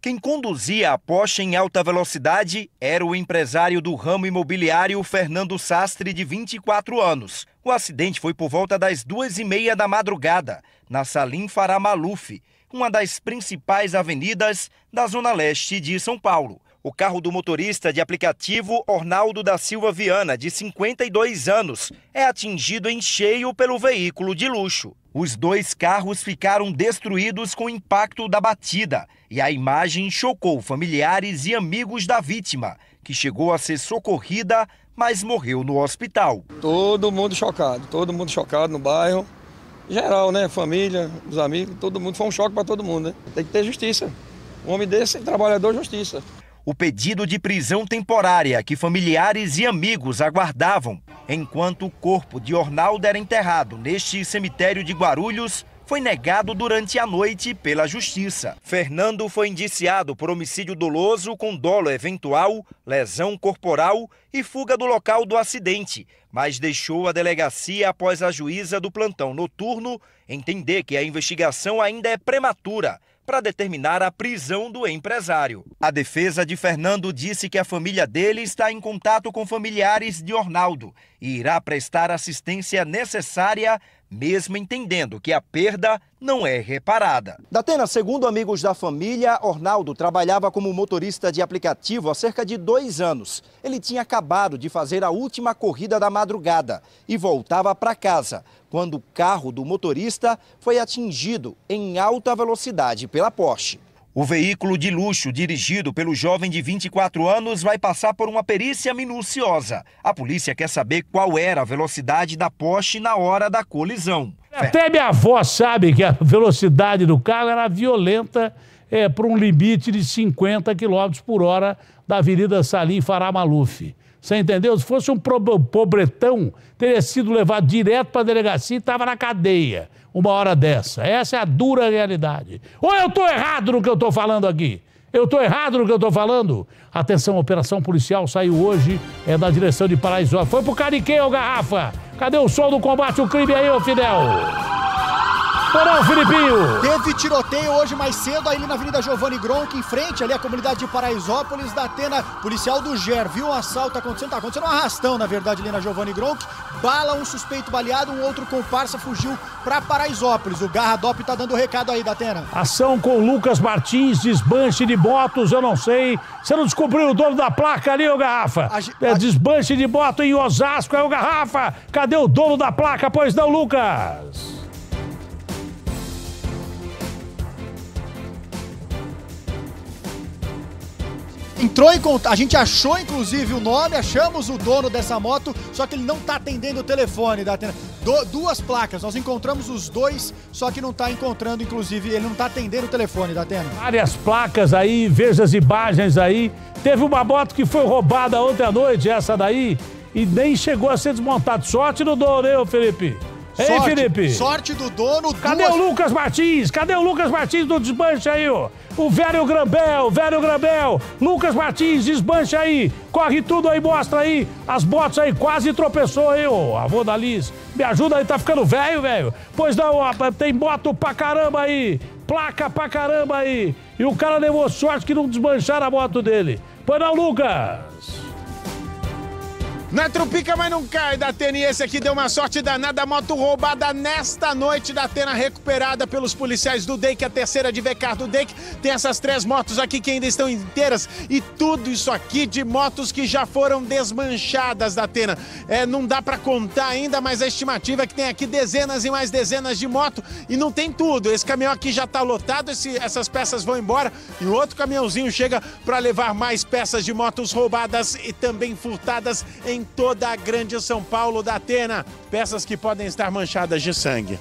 Quem conduzia a Porsche em alta velocidade era o empresário do ramo imobiliário Fernando Sastre, de 24 anos. O acidente foi por volta das duas e meia da madrugada, na Salim Faramaluf, Maluf, uma das principais avenidas da Zona Leste de São Paulo. O carro do motorista de aplicativo Ornaldo da Silva Viana, de 52 anos, é atingido em cheio pelo veículo de luxo. Os dois carros ficaram destruídos com o impacto da batida e a imagem chocou familiares e amigos da vítima, que chegou a ser socorrida mas morreu no hospital. Todo mundo chocado, todo mundo chocado no bairro. Geral, né? Família, os amigos, todo mundo. Foi um choque para todo mundo, né? Tem que ter justiça. Um homem desse, trabalhador, justiça. O pedido de prisão temporária que familiares e amigos aguardavam, enquanto o corpo de Ornaldo era enterrado neste cemitério de Guarulhos, foi negado durante a noite pela Justiça. Fernando foi indiciado por homicídio doloso com dolo eventual, lesão corporal e fuga do local do acidente, mas deixou a delegacia após a juíza do plantão noturno entender que a investigação ainda é prematura para determinar a prisão do empresário. A defesa de Fernando disse que a família dele está em contato com familiares de Ornaldo e irá prestar assistência necessária, mesmo entendendo que a perda não é reparada. Datena, segundo amigos da família, Ornaldo trabalhava como motorista de aplicativo há cerca de dois anos. Ele tinha acabado de fazer a última corrida da madrugada e voltava para casa quando o carro do motorista foi atingido em alta velocidade pela Porsche. O veículo de luxo dirigido pelo jovem de 24 anos vai passar por uma perícia minuciosa. A polícia quer saber qual era a velocidade da Porsche na hora da colisão. Até minha avó sabe que a velocidade do carro era violenta é, para um limite de 50 km por hora da Avenida Salim Fará Maluf. Você entendeu? Se fosse um pobretão, teria sido levado direto para a delegacia e estava na cadeia uma hora dessa. Essa é a dura realidade. Ou eu estou errado no que eu estou falando aqui? Eu estou errado no que eu estou falando? Atenção, operação policial saiu hoje, é da direção de Paraisópolis. Foi pro Cariquei, ô garrafa! Cadê o som do combate ao crime aí, ô Fidel? o Filipinho! Teve tiroteio hoje mais cedo ali na Avenida Giovanni Gronk, em frente ali à comunidade de Paraisópolis, da Atena Policial do GER. Viu um assalto acontecendo? Tá acontecendo um arrastão, na verdade, ali na Giovanni Gronk. Bala, um suspeito baleado, um outro comparsa fugiu para Paraisópolis. O Garradop tá dando o recado aí, da Atena. Ação com Lucas Martins, desbanche de motos, eu não sei. Você não descobriu o dono da placa ali, ô Garrafa? A, é a... Desbanche de moto em Osasco, é o Garrafa. Cadê o dono da placa? Pois não, Lucas? entrou em contato, a gente achou inclusive o nome, achamos o dono dessa moto, só que ele não está atendendo o telefone da Atena. Do, duas placas, nós encontramos os dois, só que não está encontrando, inclusive, ele não está atendendo o telefone da Atena. Várias placas aí, veja as imagens aí. Teve uma moto que foi roubada ontem à noite, essa daí, e nem chegou a ser desmontada. Sorte no dono, hein, Felipe? Ei, sorte, Felipe. Sorte do dono. Cadê duas... o Lucas Martins? Cadê o Lucas Martins do desmanche aí, ó? O velho Grambel, velho Grambel. Lucas Martins, desmanche aí. Corre tudo aí, mostra aí. As botas aí, quase tropeçou aí, ó. Avô da Liz. Me ajuda aí, tá ficando velho, velho. Pois não, ó, tem moto pra caramba aí. Placa pra caramba aí. E o cara levou sorte que não desmancharam a moto dele. Pois não, Lucas. Na é trupica, mas não cai, da Atena. E esse aqui deu uma sorte danada. Moto roubada nesta noite. da Atena, recuperada pelos policiais do DEC, A terceira de Vecar do DEC. Tem essas três motos aqui que ainda estão inteiras. E tudo isso aqui de motos que já foram desmanchadas, da Atena. É, não dá para contar ainda, mas a estimativa é que tem aqui dezenas e mais dezenas de moto. E não tem tudo. Esse caminhão aqui já tá lotado. Esse, essas peças vão embora. E outro caminhãozinho chega para levar mais peças de motos roubadas e também furtadas em em toda a grande São Paulo da Atena. Peças que podem estar manchadas de sangue.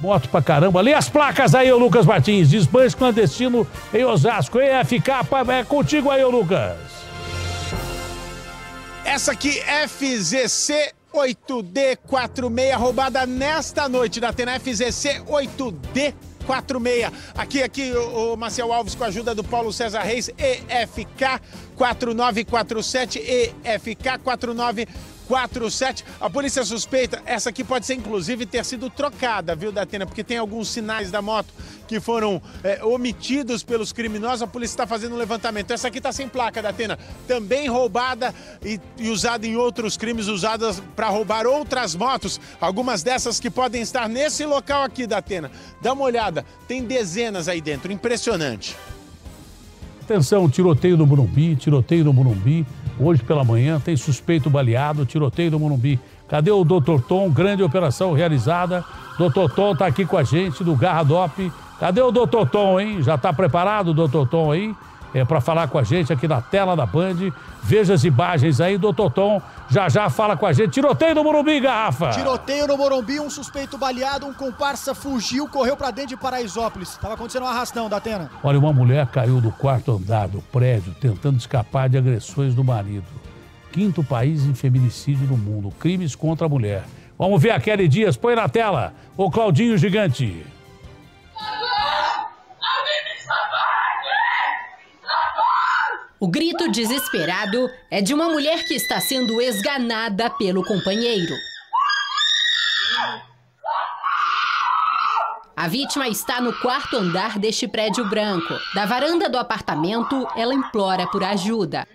Moto pra caramba. Lê as placas aí, ô Lucas Martins. Desmanche clandestino em Osasco. FK é contigo aí, ô Lucas. Essa aqui, FZC 8D46, roubada nesta noite da Atena. FZC 8D46. 46. Aqui, aqui, o, o Marcel Alves com a ajuda do Paulo César Reis, EFK 4947, EFK 4947. 47. A polícia suspeita, essa aqui pode ser inclusive ter sido trocada, viu, Datena? Porque tem alguns sinais da moto que foram é, omitidos pelos criminosos. A polícia está fazendo um levantamento. Essa aqui está sem placa, Datena. Também roubada e, e usada em outros crimes, usada para roubar outras motos. Algumas dessas que podem estar nesse local aqui, Datena. Dá uma olhada, tem dezenas aí dentro. Impressionante. Atenção, tiroteio no Burumbi, tiroteio no Burumbi. Hoje pela manhã tem suspeito baleado, tiroteio do Morumbi. Cadê o Dr. Tom? Grande operação realizada. Dr. Tom está aqui com a gente do Garra Dop. Cadê o Dr. Tom, hein? Já está preparado o Dr. Tom aí? é, para falar com a gente aqui na tela da Band. Veja as imagens aí, doutor Tom. Já já fala com a gente. Tiroteio no Morumbi, garrafa! Tiroteio no Morumbi, um suspeito baleado, um comparsa fugiu, correu para dentro de Paraisópolis. Tava acontecendo um arrastão da Atena. Olha, uma mulher caiu do quarto andar do prédio tentando escapar de agressões do marido. Quinto país em feminicídio no mundo, crimes contra a mulher. Vamos ver a Kelly Dias, põe na tela. O Claudinho Gigante. O grito desesperado é de uma mulher que está sendo esganada pelo companheiro. A vítima está no quarto andar deste prédio branco. Da varanda do apartamento, ela implora por ajuda.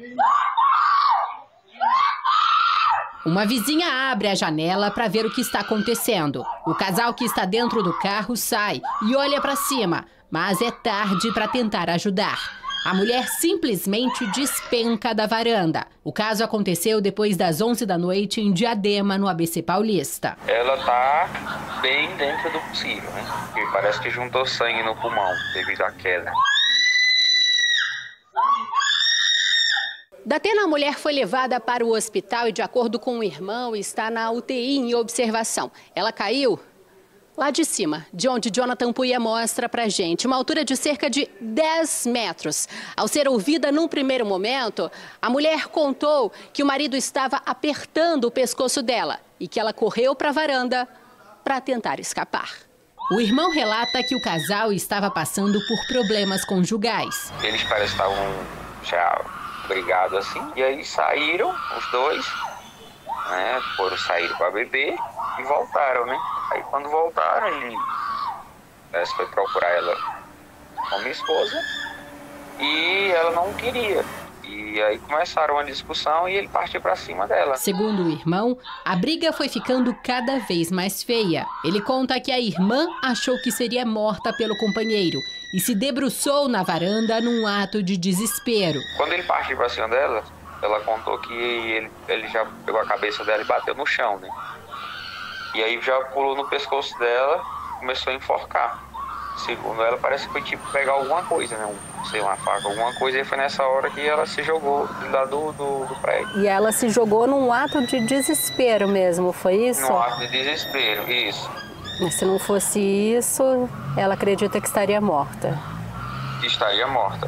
Uma vizinha abre a janela para ver o que está acontecendo. O casal que está dentro do carro sai e olha para cima, mas é tarde para tentar ajudar. A mulher simplesmente despenca da varanda. O caso aconteceu depois das 11 da noite em Diadema, no ABC Paulista. Ela tá bem dentro do possível, né? E parece que juntou sangue no pulmão devido à queda. Datena, a mulher foi levada para o hospital e, de acordo com o irmão, está na UTI em observação. Ela caiu Lá de cima, de onde Jonathan Puia mostra para gente, uma altura de cerca de 10 metros. Ao ser ouvida num primeiro momento, a mulher contou que o marido estava apertando o pescoço dela e que ela correu para a varanda para tentar escapar. O irmão relata que o casal estava passando por problemas conjugais. Eles pareciam já brigados assim, e aí saíram os dois né? Foram sair para beber e voltaram, né? Aí quando voltaram, ele né, foi procurar ela como esposa e ela não queria. E aí começaram uma discussão e ele partiu para cima dela. Segundo o irmão, a briga foi ficando cada vez mais feia. Ele conta que a irmã achou que seria morta pelo companheiro e se debruçou na varanda num ato de desespero. Quando ele partiu para cima dela, ela contou que ele, ele já pegou a cabeça dela e bateu no chão, né? E aí já pulou no pescoço dela, começou a enforcar. Segundo ela, parece que foi tipo pegar alguma coisa, né? Um, sei uma faca, alguma coisa. E foi nessa hora que ela se jogou lá do, do, do prédio. E ela se jogou num ato de desespero mesmo, foi isso? Num ato de desespero, isso. Mas se não fosse isso, ela acredita que estaria morta. Que estaria morta.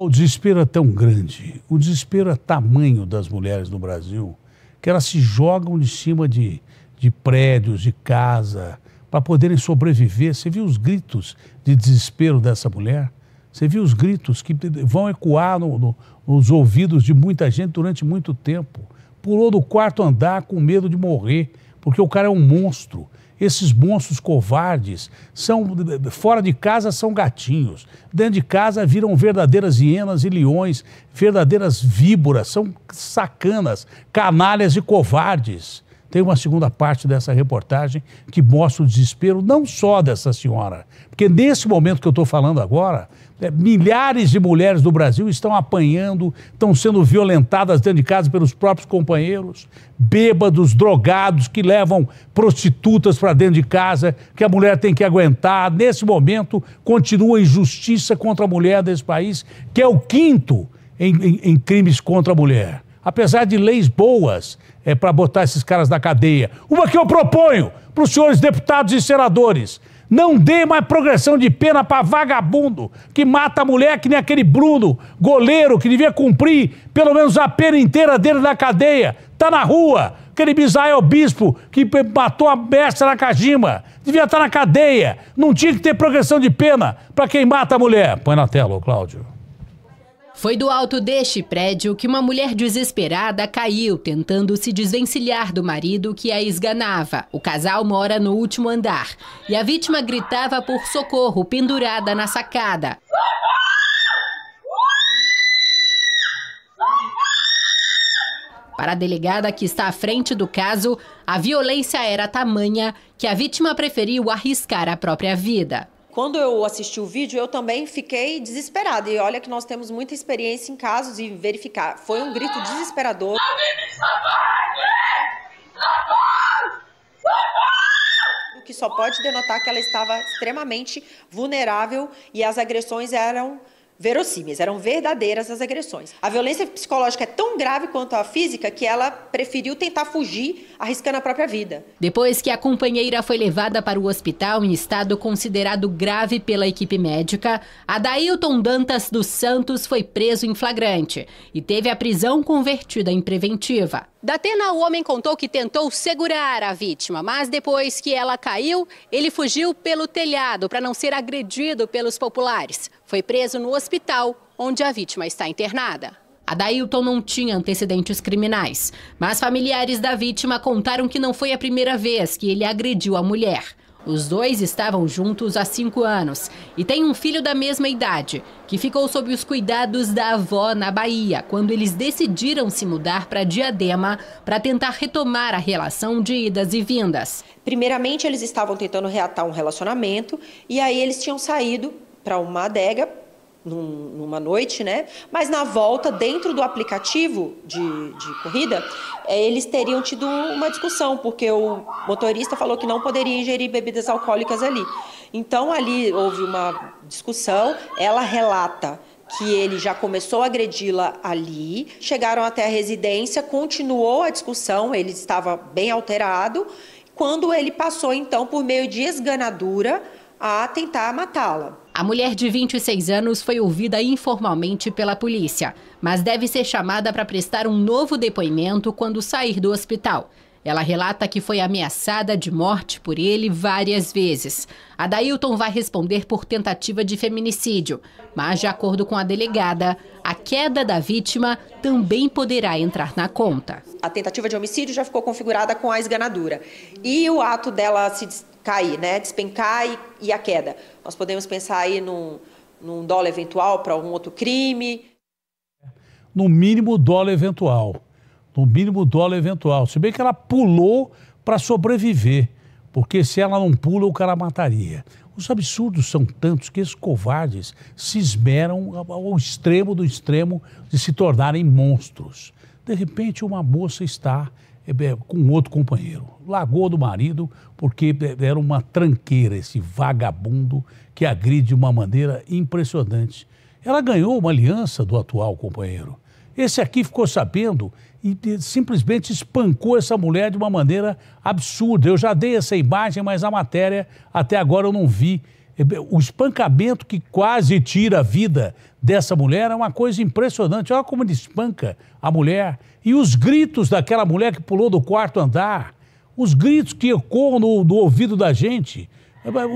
O desespero é tão grande, o desespero é tamanho das mulheres no Brasil, que elas se jogam de cima de, de prédios, de casa, para poderem sobreviver. Você viu os gritos de desespero dessa mulher? Você viu os gritos que vão ecoar no, no, nos ouvidos de muita gente durante muito tempo. Pulou do quarto andar com medo de morrer, porque o cara é um monstro. Esses monstros covardes são fora de casa são gatinhos, dentro de casa viram verdadeiras hienas e leões, verdadeiras víboras, são sacanas, canalhas e covardes. Tem uma segunda parte dessa reportagem que mostra o desespero não só dessa senhora, porque nesse momento que eu estou falando agora, é, milhares de mulheres do Brasil estão apanhando, estão sendo violentadas dentro de casa pelos próprios companheiros, bêbados, drogados, que levam prostitutas para dentro de casa, que a mulher tem que aguentar. Nesse momento, continua a injustiça contra a mulher desse país, que é o quinto em, em, em crimes contra a mulher apesar de leis boas é, para botar esses caras na cadeia. Uma que eu proponho para os senhores deputados e senadores. Não dê mais progressão de pena para vagabundo que mata a mulher que nem aquele Bruno, goleiro, que devia cumprir pelo menos a pena inteira dele na cadeia. Tá na rua. Aquele Misael Bispo que matou a besta na Cajima. Devia estar tá na cadeia. Não tinha que ter progressão de pena para quem mata a mulher. Põe na tela, Cláudio. Foi do alto deste prédio que uma mulher desesperada caiu, tentando se desvencilhar do marido que a esganava. O casal mora no último andar e a vítima gritava por socorro pendurada na sacada. Para a delegada que está à frente do caso, a violência era tamanha que a vítima preferiu arriscar a própria vida. Quando eu assisti o vídeo, eu também fiquei desesperada. E olha que nós temos muita experiência em casos e verificar. Foi um grito desesperador. O que só pode denotar que ela estava extremamente vulnerável e as agressões eram verossímeis, eram verdadeiras as agressões. A violência psicológica é tão grave quanto a física que ela preferiu tentar fugir, arriscando a própria vida. Depois que a companheira foi levada para o hospital em estado considerado grave pela equipe médica, Adailton Dantas dos Santos foi preso em flagrante e teve a prisão convertida em preventiva. Datena, o homem contou que tentou segurar a vítima, mas depois que ela caiu, ele fugiu pelo telhado para não ser agredido pelos populares. Foi preso no hospital onde a vítima está internada. Adailton não tinha antecedentes criminais, mas familiares da vítima contaram que não foi a primeira vez que ele agrediu a mulher. Os dois estavam juntos há cinco anos e têm um filho da mesma idade, que ficou sob os cuidados da avó na Bahia, quando eles decidiram se mudar para Diadema para tentar retomar a relação de idas e vindas. Primeiramente, eles estavam tentando reatar um relacionamento e aí eles tinham saído para uma adega num, numa noite, né? Mas na volta, dentro do aplicativo de, de corrida, é, eles teriam tido uma discussão, porque o motorista falou que não poderia ingerir bebidas alcoólicas ali. Então ali houve uma discussão, ela relata que ele já começou a agredi-la ali. Chegaram até a residência, continuou a discussão, ele estava bem alterado. Quando ele passou, então, por meio de esganadura, a tentar matá-la. A mulher de 26 anos foi ouvida informalmente pela polícia, mas deve ser chamada para prestar um novo depoimento quando sair do hospital. Ela relata que foi ameaçada de morte por ele várias vezes. Adailton vai responder por tentativa de feminicídio, mas, de acordo com a delegada, a queda da vítima também poderá entrar na conta. A tentativa de homicídio já ficou configurada com a esganadura. E o ato dela se cair, né? despencar e, e a queda nós podemos pensar aí num, num dólar eventual para algum outro crime. No mínimo dólar eventual. No mínimo dólar eventual. Se bem que ela pulou para sobreviver, porque se ela não pula, o cara mataria. Os absurdos são tantos que esses covardes se esmeram ao extremo do extremo de se tornarem monstros. De repente, uma moça está é, é, com outro companheiro. Largou do marido porque é, era uma tranqueira esse vagabundo que agride de uma maneira impressionante. Ela ganhou uma aliança do atual companheiro. Esse aqui ficou sabendo e simplesmente espancou essa mulher de uma maneira absurda. Eu já dei essa imagem, mas a matéria até agora eu não vi. O espancamento que quase tira a vida dessa mulher é uma coisa impressionante. Olha como ele espanca a mulher. E os gritos daquela mulher que pulou do quarto andar, os gritos que ecoam no, no ouvido da gente,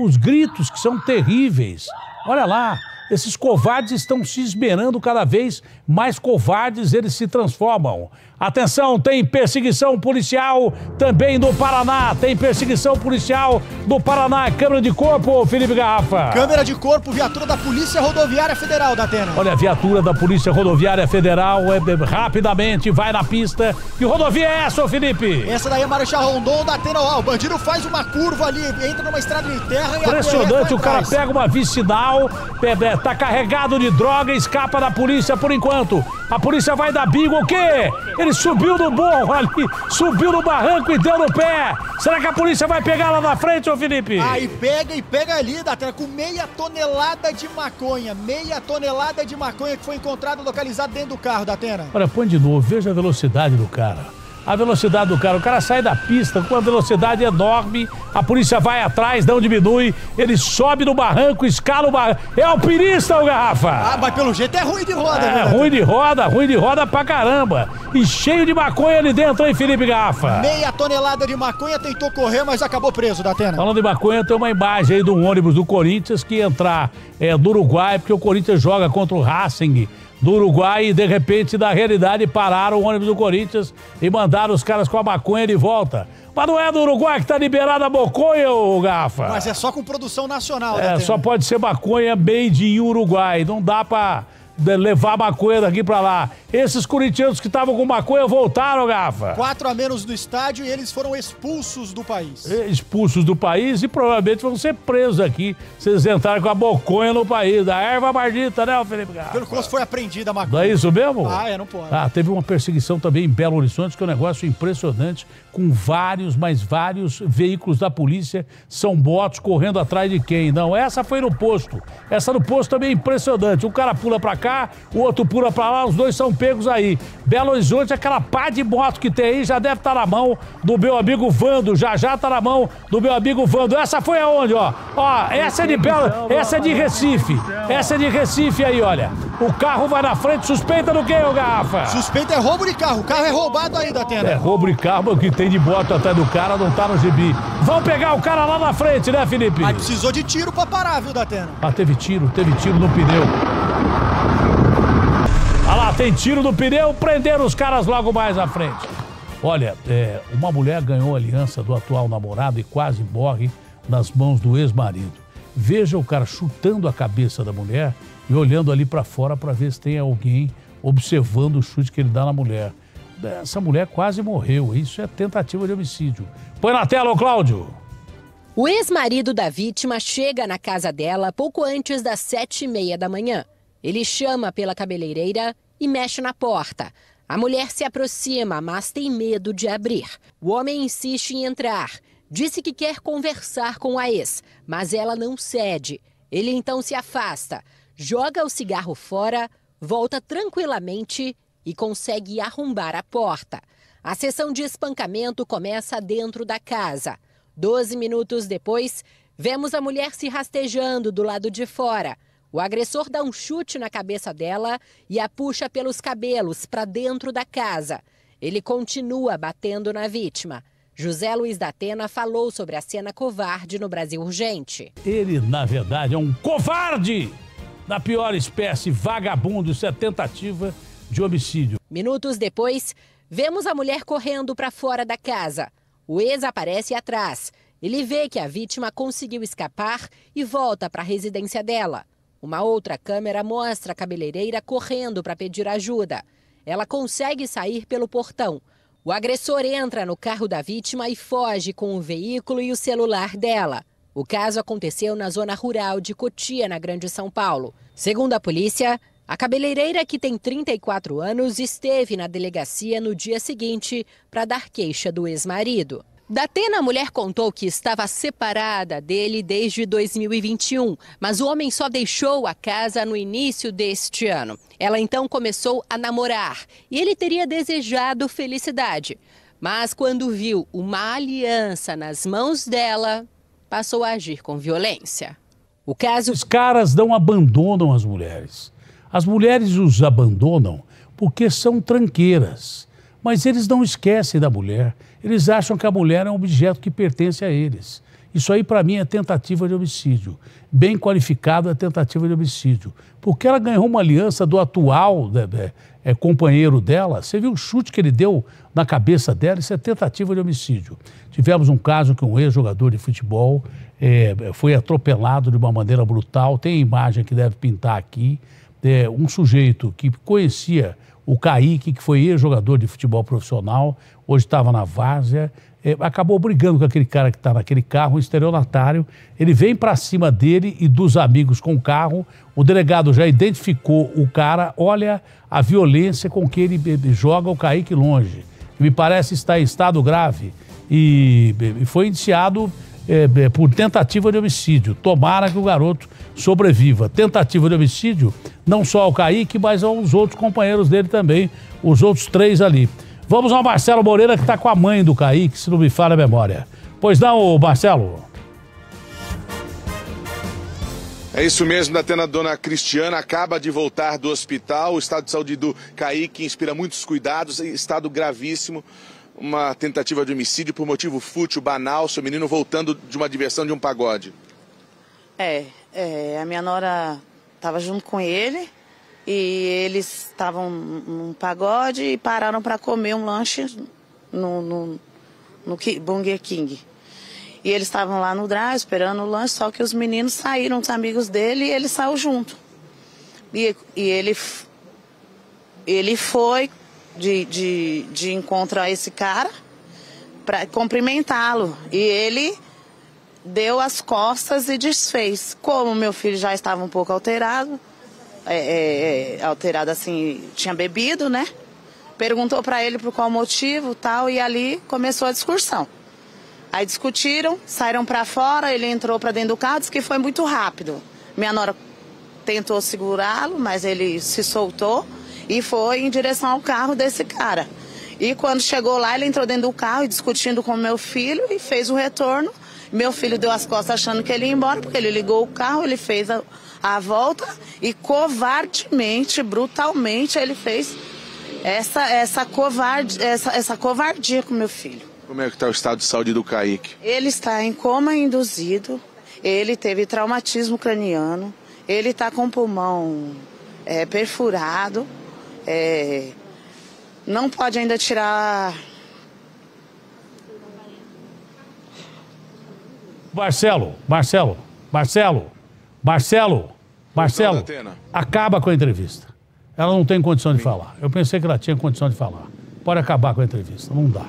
os gritos que são terríveis. Olha lá, esses covardes estão se esmerando cada vez mais covardes eles se transformam. Atenção, tem perseguição policial também no Paraná. Tem perseguição policial no Paraná. Câmera de corpo, Felipe Garrafa. Câmera de corpo, viatura da Polícia Rodoviária Federal, da Atena. Olha, a viatura da Polícia Rodoviária Federal é, é, rapidamente vai na pista. Que rodovia é essa, Felipe? Essa daí é Marechal Rondon, da Atena. Ó, o bandido faz uma curva ali, entra numa estrada de terra e Impressionante, o cara pega uma vicinal, é, é, tá carregado de droga, escapa da polícia por enquanto Planto. A polícia vai dar bingo o quê? Ele subiu no morro ali, subiu no barranco e deu no pé. Será que a polícia vai pegar lá na frente, ô Felipe? Aí pega e pega ali, Datena, com meia tonelada de maconha. Meia tonelada de maconha que foi encontrada localizada dentro do carro, Datena. Olha, põe de novo, veja a velocidade do cara a velocidade do cara. O cara sai da pista com uma velocidade enorme, a polícia vai atrás, não diminui, ele sobe no barranco, escala o barranco. É alpinista, o Garrafa! Ah, mas pelo jeito é ruim de roda, é, né? É, ruim de roda, ruim de roda pra caramba. E cheio de maconha ali dentro, hein, Felipe Garrafa? Meia tonelada de maconha, tentou correr, mas acabou preso, Datena. Falando de maconha, tem uma imagem aí de um ônibus do Corinthians que entrar é, do Uruguai, porque o Corinthians joga contra o Racing do Uruguai e de repente da realidade pararam o ônibus do Corinthians e mandaram os caras com a maconha de volta. Mas não é do Uruguai que tá liberada a boconha, ô Gafa? Mas é só com produção nacional, é, né? É, só pode ser maconha made in Uruguai. Não dá pra levar maconha daqui pra lá. Esses corintianos que estavam com maconha voltaram, Gafa. Quatro a menos do estádio e eles foram expulsos do país. Expulsos do país e provavelmente vão ser presos aqui. eles entraram com a boconha no país, a erva maldita, né, Felipe Gafa? Pelo curso foi apreendida a maconha. Não é isso mesmo? Ah, é, não pode. Ah, teve uma perseguição também em Belo Horizonte, que é um negócio impressionante com vários, mas vários veículos da polícia são botos correndo atrás de quem? Não, essa foi no posto. Essa no posto também é impressionante. Um cara pula para cá, o outro pula para lá, os dois são pegos aí. Belo Horizonte, aquela pá de moto que tem aí já deve estar tá na mão do meu amigo Vando, já já está na mão do meu amigo Vando. Essa foi aonde, ó? Ó, essa é de Belo, essa é de Recife. Essa é de Recife aí, olha. O carro vai na frente, suspeita do que, ô Garrafa? Suspeita é roubo de carro, o carro é roubado aí da tenda. É roubo de carro, que tem Gostei de bota até do cara, não tá no gibi. Vão pegar o cara lá na frente, né, Felipe? Mas precisou de tiro pra parar, viu, Datena? Ah, teve tiro, teve tiro no pneu. Ah lá, tem tiro no pneu, prenderam os caras logo mais à frente. Olha, é, uma mulher ganhou a aliança do atual namorado e quase morre nas mãos do ex-marido. Veja o cara chutando a cabeça da mulher e olhando ali para fora para ver se tem alguém observando o chute que ele dá na mulher essa mulher quase morreu. Isso é tentativa de homicídio. Põe na tela, ô Cláudio. O ex-marido da vítima chega na casa dela pouco antes das sete e meia da manhã. Ele chama pela cabeleireira e mexe na porta. A mulher se aproxima, mas tem medo de abrir. O homem insiste em entrar. Disse que quer conversar com a ex, mas ela não cede. Ele então se afasta, joga o cigarro fora, volta tranquilamente e consegue arrombar a porta. A sessão de espancamento começa dentro da casa. Doze minutos depois, vemos a mulher se rastejando do lado de fora. O agressor dá um chute na cabeça dela e a puxa pelos cabelos para dentro da casa. Ele continua batendo na vítima. José Luiz da Atena falou sobre a cena covarde no Brasil Urgente. Ele, na verdade, é um covarde da pior espécie, vagabundo. Isso é tentativa de homicídio. Minutos depois, vemos a mulher correndo para fora da casa. O ex aparece atrás. Ele vê que a vítima conseguiu escapar e volta para a residência dela. Uma outra câmera mostra a cabeleireira correndo para pedir ajuda. Ela consegue sair pelo portão. O agressor entra no carro da vítima e foge com o veículo e o celular dela. O caso aconteceu na zona rural de Cotia, na Grande São Paulo. Segundo a polícia, a cabeleireira, que tem 34 anos, esteve na delegacia no dia seguinte para dar queixa do ex-marido. Datena, a mulher contou que estava separada dele desde 2021, mas o homem só deixou a casa no início deste ano. Ela então começou a namorar e ele teria desejado felicidade. Mas quando viu uma aliança nas mãos dela, passou a agir com violência. O caso. Os caras não abandonam as mulheres. As mulheres os abandonam porque são tranqueiras, mas eles não esquecem da mulher. Eles acham que a mulher é um objeto que pertence a eles. Isso aí, para mim, é tentativa de homicídio. Bem qualificado é tentativa de homicídio. Porque ela ganhou uma aliança do atual né, né, é, companheiro dela. Você viu o chute que ele deu na cabeça dela? Isso é tentativa de homicídio. Tivemos um caso que um ex-jogador de futebol é, foi atropelado de uma maneira brutal. Tem imagem que deve pintar aqui é, um sujeito que conhecia o Kaique, que foi ex-jogador de futebol profissional, hoje estava na várzea, é, acabou brigando com aquele cara que está naquele carro, um estelionatário. Ele vem para cima dele e dos amigos com o carro. O delegado já identificou o cara. Olha a violência com que ele joga o Kaique longe. Me parece estar em estado grave. E foi indiciado é, é, por tentativa de homicídio. Tomara que o garoto sobreviva. Tentativa de homicídio não só ao Kaique, mas aos outros companheiros dele também, os outros três ali. Vamos ao Marcelo Moreira, que está com a mãe do Kaique, se não me falha a memória. Pois não, Marcelo? É isso mesmo, Datena. Dona Cristiana acaba de voltar do hospital. O estado de saúde do Kaique inspira muitos cuidados, estado gravíssimo uma tentativa de homicídio por motivo fútil, banal, seu menino voltando de uma diversão de um pagode? É, é a minha nora estava junto com ele e eles estavam num pagode e pararam para comer um lanche no, no, no Burger King. E eles estavam lá no drive esperando o lanche, só que os meninos saíram, os amigos dele, e ele saiu junto. E, e ele, ele foi, de, de, de encontro a esse cara para cumprimentá-lo. E ele deu as costas e desfez. Como meu filho já estava um pouco alterado, é, é, é alterado assim, tinha bebido, né? Perguntou para ele por qual motivo tal, e ali começou a discussão. Aí discutiram, saíram para fora, ele entrou para dentro do carro, disse que foi muito rápido. Minha nora tentou segurá-lo, mas ele se soltou e foi em direção ao carro desse cara. E quando chegou lá, ele entrou dentro do carro discutindo com meu filho e fez o retorno. Meu filho deu as costas achando que ele ia embora, porque ele ligou o carro, ele fez a, a volta e covardemente, brutalmente, ele fez essa, essa, essa, essa covardia com meu filho. Como é que está o estado de saúde do Kaique? Ele está em coma induzido, ele teve traumatismo craniano, ele está com o pulmão é, perfurado, é, não pode ainda tirar. Marcelo, Marcelo, Marcelo, Marcelo, Marcelo, então, acaba com a entrevista. Ela não tem condição de falar. Eu pensei que ela tinha condição de falar. Pode acabar com a entrevista, não dá.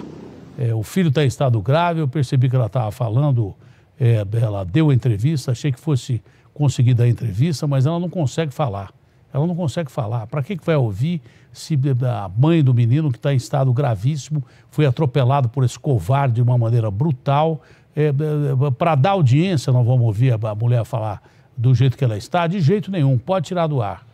É, o filho está em estado grave, eu percebi que ela estava falando, é, ela deu a entrevista, achei que fosse conseguida a entrevista, mas ela não consegue falar. Ela não consegue falar. Para que, que vai ouvir se a mãe do menino, que está em estado gravíssimo, foi atropelado por esse covarde de uma maneira brutal? É, é, é Para dar audiência, não vamos ouvir a mulher falar do jeito que ela está? De jeito nenhum. Pode tirar do ar.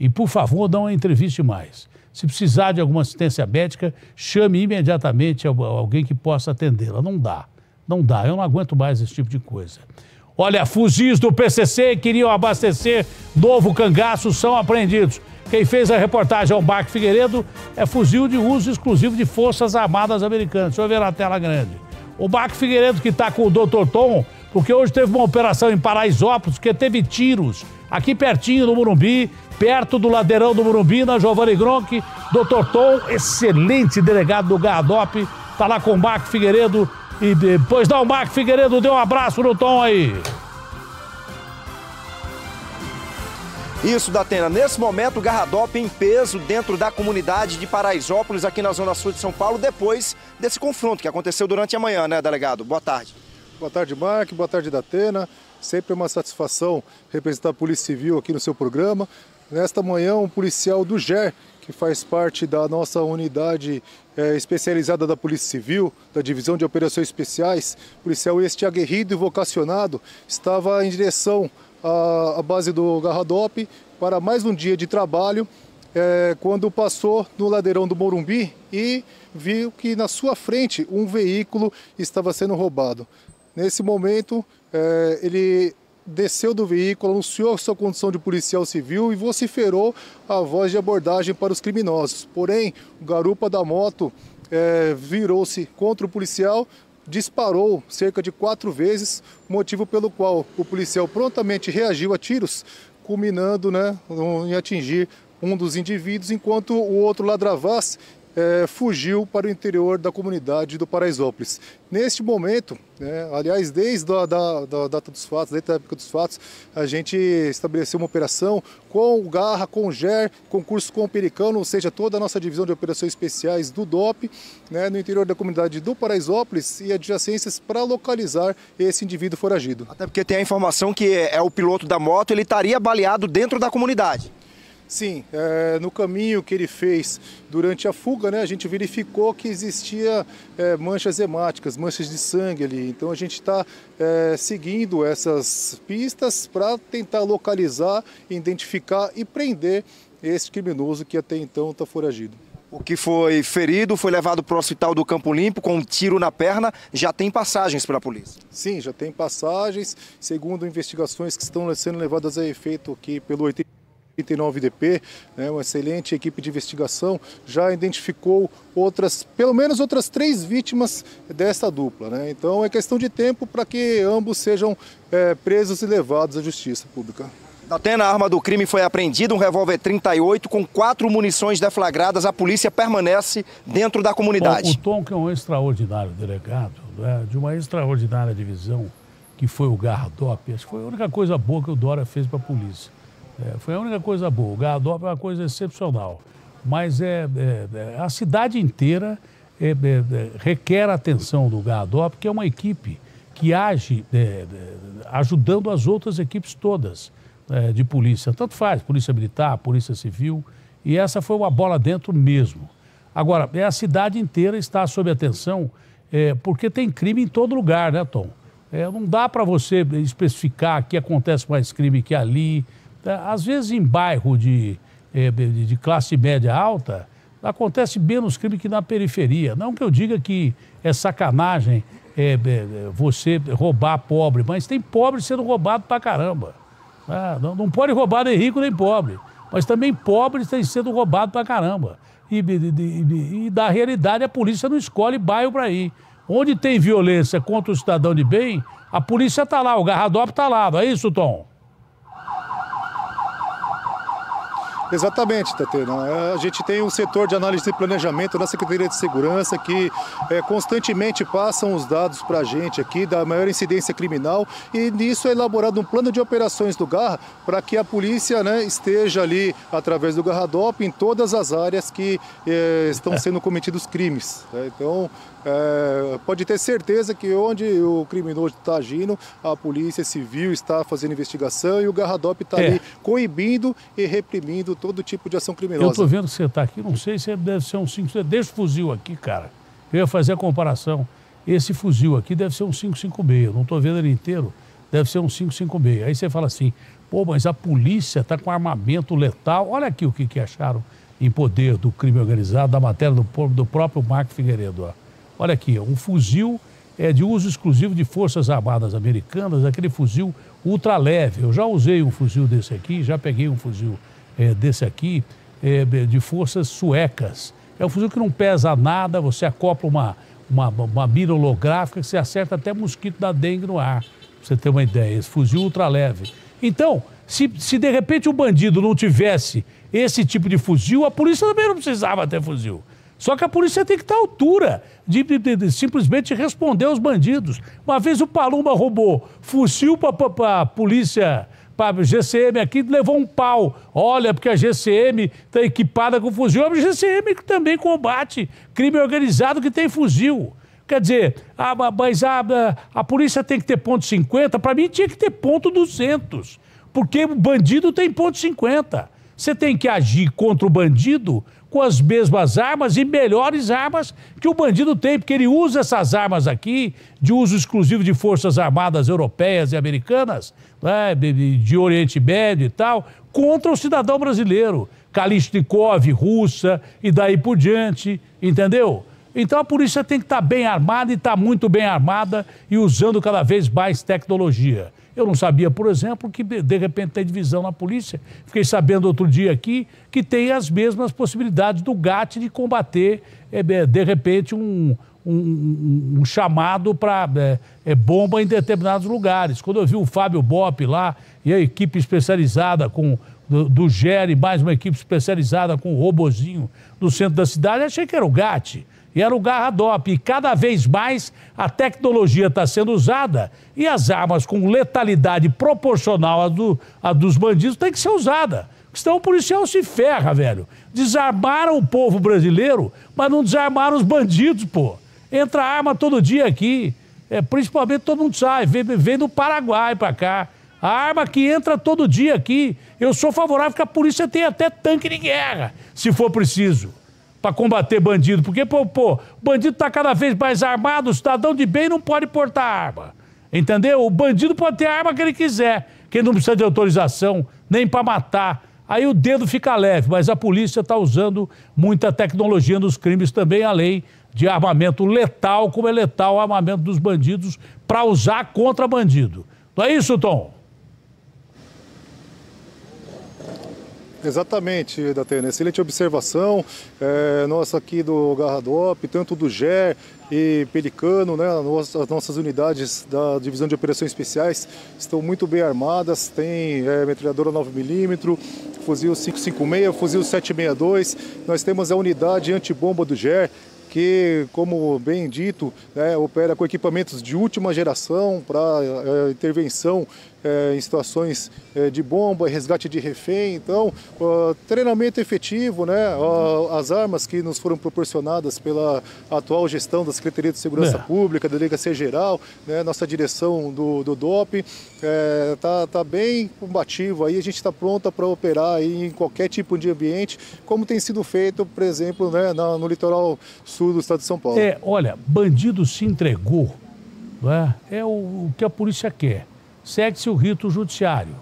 E, por favor, não uma entrevista mais. Se precisar de alguma assistência médica, chame imediatamente alguém que possa atendê-la. Não dá, não dá. Eu não aguento mais esse tipo de coisa. Olha, fuzis do PCC queriam abastecer novo cangaço são apreendidos. Quem fez a reportagem ao é Marco Figueiredo é fuzil de uso exclusivo de Forças Armadas Americanas. Deixa eu ver na tela grande. O Marco Figueiredo que está com o Dr. Tom, porque hoje teve uma operação em Paraisópolis que teve tiros aqui pertinho do Murumbi, perto do ladeirão do Murumbi, na Giovanni Gronk. Dr. Tom, excelente delegado do GADOP, está lá com o Marco Figueiredo e depois dá o Marco Figueiredo, deu um abraço no Tom aí. Isso, Datena. Nesse momento, o Garradope em peso dentro da comunidade de Paraisópolis, aqui na Zona Sul de São Paulo, depois desse confronto que aconteceu durante a manhã, né, delegado? Boa tarde. Boa tarde, Mark. Boa tarde, Datena. Sempre é uma satisfação representar a Polícia Civil aqui no seu programa. Nesta manhã, um policial do GER, que faz parte da nossa unidade é, especializada da Polícia Civil, da Divisão de Operações Especiais, policial este aguerrido e vocacionado, estava em direção à, à base do Garradop para mais um dia de trabalho, é, quando passou no ladeirão do Morumbi e viu que na sua frente um veículo estava sendo roubado. Nesse momento, é, ele desceu do veículo, anunciou sua condição de policial civil e vociferou a voz de abordagem para os criminosos. Porém, o garupa da moto é, virou-se contra o policial, disparou cerca de quatro vezes, motivo pelo qual o policial prontamente reagiu a tiros, culminando né, em atingir um dos indivíduos, enquanto o outro ladravaz é, fugiu para o interior da comunidade do Paraisópolis. Neste momento, né, aliás, desde a da, da data dos fatos, desde a época dos fatos, a gente estabeleceu uma operação com o Garra, com o GER, concurso com o Pericano, ou seja, toda a nossa divisão de operações especiais do DOP, né, no interior da comunidade do Paraisópolis e adjacências para localizar esse indivíduo foragido. Até porque tem a informação que é o piloto da moto, ele estaria baleado dentro da comunidade. Sim, é, no caminho que ele fez durante a fuga, né, a gente verificou que existia é, manchas hemáticas, manchas de sangue ali. Então a gente está é, seguindo essas pistas para tentar localizar, identificar e prender esse criminoso que até então está foragido. O que foi ferido foi levado para o hospital do Campo Limpo com um tiro na perna. Já tem passagens para a polícia? Sim, já tem passagens. Segundo investigações que estão sendo levadas a efeito aqui pelo 80. 39DP, né, uma excelente equipe de investigação, já identificou outras, pelo menos outras três vítimas desta dupla. Né? Então é questão de tempo para que ambos sejam é, presos e levados à justiça pública. Até na arma do crime foi apreendido um revólver 38 com quatro munições deflagradas. A polícia permanece dentro da comunidade. Bom, o Tom, que é um extraordinário delegado, né, de uma extraordinária divisão, que foi o Garra acho que foi a única coisa boa que o Dora fez para a polícia é, foi a única coisa boa. O Gardopa é uma coisa excepcional. Mas é, é, é a cidade inteira é, é, é, requer a atenção do Gardopa, que é uma equipe que age ajudando as outras equipes todas de polícia. Tanto faz, polícia militar, polícia civil. E essa foi uma bola dentro mesmo. Agora, é a cidade inteira está sob atenção, é, porque tem crime em todo lugar, né, Tom? É, não dá para você especificar que acontece mais crime que ali, Tá, às vezes, em bairro eh, de, de classe média alta, acontece menos crime que na periferia. Não que eu diga que é sacanagem é, é, você roubar pobre, mas tem pobre sendo roubado pra caramba. Ah, não, não, pode roubar nem rico nem pobre, mas também pobres têm sendo roubado pra caramba. E, e, e, e da realidade, a polícia não escolhe bairro para ir. Onde tem violência contra o cidadão de bem, a polícia está lá, o garradope está lá, não é isso, Tom? Exatamente, Tatiana. Né? A gente tem um setor de análise e planejamento na Secretaria de Segurança que é, constantemente passam os dados para a gente aqui da maior incidência criminal e nisso é elaborado um plano de operações do Garra para que a polícia né, esteja ali através do Garradop em todas as áreas que é, estão sendo cometidos crimes. Né? Então, é, pode ter certeza que onde o criminoso está agindo, a polícia civil está fazendo investigação e o Garradope está é. ali coibindo e reprimindo todo tipo de ação criminosa. Eu estou vendo você está aqui, não sei se é, deve ser um 5... É, deixa o fuzil aqui, cara. Eu ia fazer a comparação. Esse fuzil aqui deve ser um 556, não estou vendo ele inteiro. Deve ser um 556. Aí você fala assim, pô, mas a polícia está com armamento letal. Olha aqui o que, que acharam em poder do crime organizado, da matéria do, do próprio Marco Figueiredo. Ó. Olha aqui, um fuzil é de uso exclusivo de Forças Armadas Americanas, aquele fuzil ultraleve. Eu já usei um fuzil desse aqui, já peguei um fuzil é, desse aqui, é, de forças suecas. É um fuzil que não pesa nada, você acopla uma, uma, uma mira holográfica que você acerta até mosquito da dengue no ar, pra você ter uma ideia. Esse fuzil ultraleve. Então, se, se de repente o bandido não tivesse esse tipo de fuzil, a polícia também não precisava ter fuzil. Só que a polícia tem que estar à altura de, de, de, de simplesmente responder aos bandidos. Uma vez o Paluma roubou fuzil para a polícia, para a GCM aqui, levou um pau. Olha, porque a GCM está equipada com fuzil. A GCM também combate crime organizado que tem fuzil. Quer dizer, mas a, a, a polícia tem que ter ponto 50. Para mim tinha que ter ponto 200, porque o bandido tem ponto 50. Você tem que agir contra o bandido com as mesmas armas e melhores armas que o bandido tem, porque ele usa essas armas aqui, de uso exclusivo de forças armadas europeias e americanas, né, de Oriente Médio e tal, contra o cidadão brasileiro. Kalashnikov russa e daí por diante, entendeu? Então a polícia tem que estar tá bem armada e está muito bem armada e usando cada vez mais tecnologia. Eu não sabia, por exemplo, que de repente tem divisão na polícia. Fiquei sabendo outro dia aqui que tem as mesmas possibilidades do GAT de combater, é, é, de repente, um, um, um chamado para é, é, bomba em determinados lugares. Quando eu vi o Fábio Bop lá e a equipe especializada com do, do GERE, mais uma equipe especializada com o robozinho no centro da cidade, achei que era o GAT e era o Garradop. E cada vez mais a tecnologia está sendo usada e as armas com letalidade proporcional à, do, à dos bandidos têm que ser usada. Senão o policial se ferra, velho. Desarmaram o povo brasileiro, mas não desarmaram os bandidos, pô. Entra arma todo dia aqui. É, principalmente todo mundo sai, vem, vem do Paraguai para cá. A arma que entra todo dia aqui. Eu sou favorável que a polícia tenha até tanque de guerra, se for preciso para combater bandido. Porque, pô, pô, o bandido está cada vez mais armado, o cidadão de bem não pode portar arma. Entendeu? O bandido pode ter a arma que ele quiser, que ele não precisa de autorização, nem para matar. Aí o dedo fica leve, mas a polícia está usando muita tecnologia nos crimes também, além de armamento letal, como é letal o armamento dos bandidos, para usar contra bandido. Não é isso, Tom? Exatamente, da Datena. Excelente observação. É, nossa aqui do Garradop, tanto do GER e Pelicano, né? As nossas unidades da Divisão de Operações Especiais estão muito bem armadas, tem é, metralhadora 9mm, fuzil 556, fuzil 762. Nós temos a unidade antibomba do GER, que, como bem dito, né, opera com equipamentos de última geração para é, eh, intervenção é, em situações é, de bomba, resgate de refém. Então, treinamento efetivo, né? as armas que nos foram proporcionadas pela atual gestão da Secretaria de Segurança é. Pública, da Delegacia Geral, né? nossa direção do, do DOP, está é, tá bem combativo aí, a gente está pronta para operar aí em qualquer tipo de ambiente, como tem sido feito, por exemplo, né, no, no litoral sul do estado de São Paulo. É, olha, bandido se entregou, né? é o, o que a polícia quer segue-se o rito judiciário.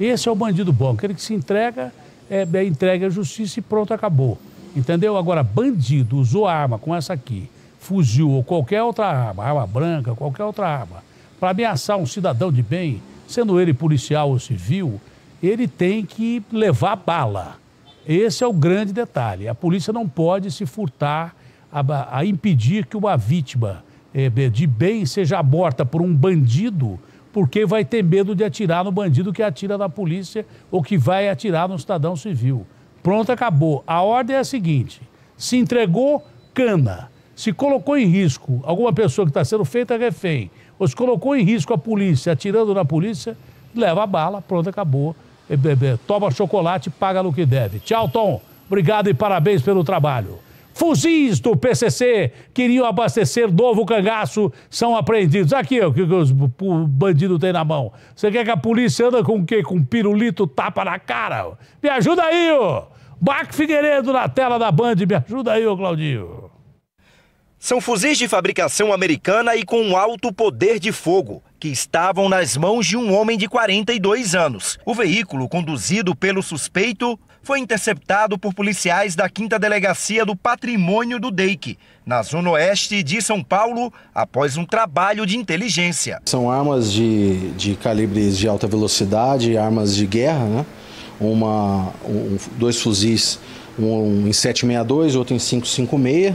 Esse é o bandido bom, aquele que se entrega, é, é entregue à justiça e pronto, acabou. Entendeu? Agora, bandido usou arma com essa aqui, fuzil ou qualquer outra arma, arma branca, qualquer outra arma, para ameaçar um cidadão de bem, sendo ele policial ou civil, ele tem que levar bala. Esse é o grande detalhe. A polícia não pode se furtar a, a impedir que uma vítima é, de bem seja morta por um bandido porque vai ter medo de atirar no bandido que atira na polícia ou que vai atirar no cidadão civil. Pronto, acabou. A ordem é a seguinte: se entregou, cana. Se colocou em risco alguma pessoa que está sendo feita refém, ou se colocou em risco a polícia, atirando na polícia, leva a bala, pronto, acabou. É, é, é, toma chocolate, paga no que deve. Tchau, Tom. Obrigado e parabéns pelo trabalho. Fuzis do PCC queriam abastecer novo cangaço, são apreendidos. Aqui o que os, o bandido tem na mão. Você quer que a polícia anda com o quê? Com pirulito tapa na cara? Me ajuda aí, ô! Bac Figueiredo na tela da Band, me ajuda aí, ô Claudinho. São fuzis de fabricação americana e com alto poder de fogo, que estavam nas mãos de um homem de 42 anos. O veículo, conduzido pelo suspeito, foi interceptado por policiais da 5 Delegacia do Patrimônio do DEIC, na Zona Oeste de São Paulo, após um trabalho de inteligência. São armas de, de calibres de alta velocidade, armas de guerra, né? Uma, um, dois fuzis, um em 762, outro em 556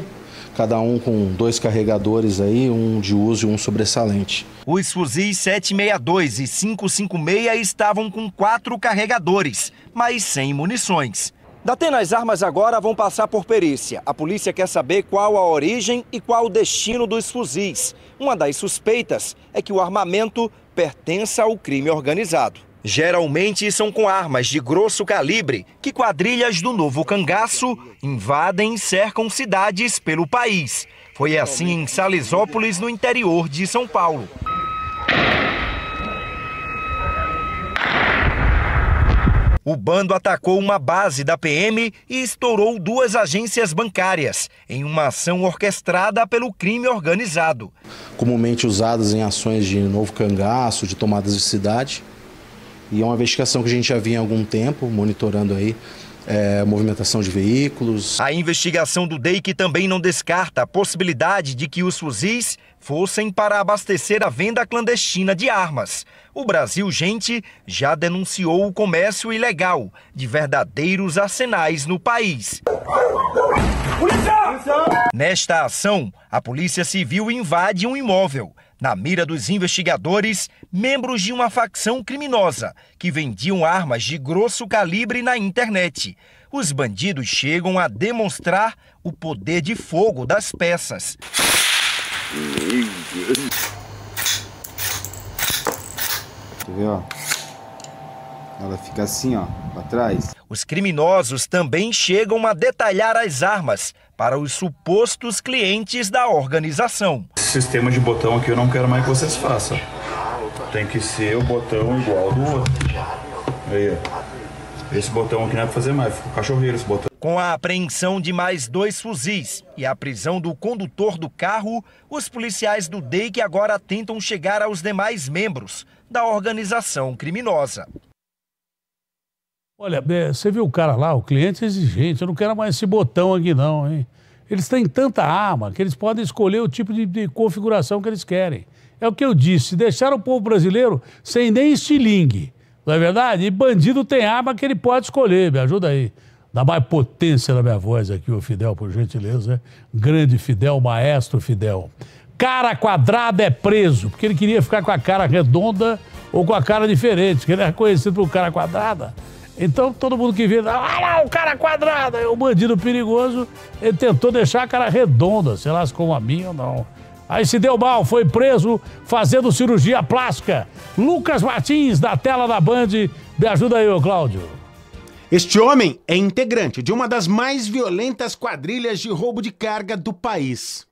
cada um com dois carregadores aí, um de uso e um sobressalente. Os fuzis 762 e 556 estavam com quatro carregadores, mas sem munições. Datena, as armas agora vão passar por perícia. A polícia quer saber qual a origem e qual o destino dos fuzis. Uma das suspeitas é que o armamento pertença ao crime organizado. Geralmente são com armas de grosso calibre que quadrilhas do novo cangaço invadem e cercam cidades pelo país. Foi assim em Salisópolis, no interior de São Paulo. O bando atacou uma base da PM e estourou duas agências bancárias, em uma ação orquestrada pelo crime organizado. Comumente usadas em ações de novo cangaço, de tomadas de cidade, e é uma investigação que a gente já vinha há algum tempo monitorando aí é, movimentação de veículos. A investigação do DEIC também não descarta a possibilidade de que os fuzis fossem para abastecer a venda clandestina de armas. O Brasil, gente, já denunciou o comércio ilegal de verdadeiros arsenais no país. Polícia! Polícia! Nesta ação, a Polícia Civil invade um imóvel na mira dos investigadores, membros de uma facção criminosa que vendiam armas de grosso calibre na internet. Os bandidos chegam a demonstrar o poder de fogo das peças. Quer ver, ó? Ela fica assim, ó, para trás. Os criminosos também chegam a detalhar as armas para os supostos clientes da organização. Esse sistema de botão aqui eu não quero mais que vocês façam. Tem que ser o botão igual ao do outro. Aí, esse botão aqui não é fazer mais, ficou cachorreiro esse botão. Com a apreensão de mais dois fuzis e a prisão do condutor do carro, os policiais do DEIC agora tentam chegar aos demais membros da organização criminosa. Olha, você viu o cara lá, o cliente é exigente, eu não quero mais esse botão aqui não, hein? Eles têm tanta arma que eles podem escolher o tipo de, de configuração que eles querem. É o que eu disse, deixar o povo brasileiro sem nem estilingue, não é verdade? E bandido tem arma que ele pode escolher, me ajuda aí. Dá mais potência na minha voz aqui, o Fidel, por gentileza. Grande Fidel, maestro Fidel. Cara quadrada é preso, porque ele queria ficar com a cara redonda ou com a cara diferente, porque ele era conhecido por cara quadrada. Então todo mundo que vê, ah lá, o cara quadrado, o bandido perigoso, ele tentou deixar a cara redonda, sei lá se como a minha ou não. Aí se deu mal, foi preso fazendo cirurgia plástica. Lucas Martins, da tela da Band, me ajuda aí, Cláudio. Este homem é integrante de uma das mais violentas quadrilhas de roubo de carga do país.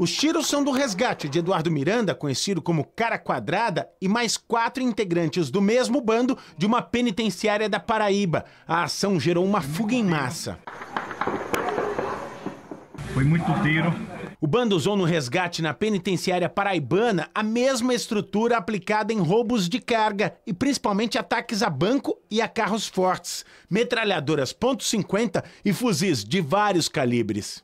Os tiros são do resgate de Eduardo Miranda, conhecido como Cara Quadrada, e mais quatro integrantes do mesmo bando de uma penitenciária da Paraíba. A ação gerou uma fuga em massa. Foi muito tiro. O bando usou no resgate na penitenciária paraibana a mesma estrutura aplicada em roubos de carga e principalmente ataques a banco e a carros fortes, metralhadoras .50 e fuzis de vários calibres.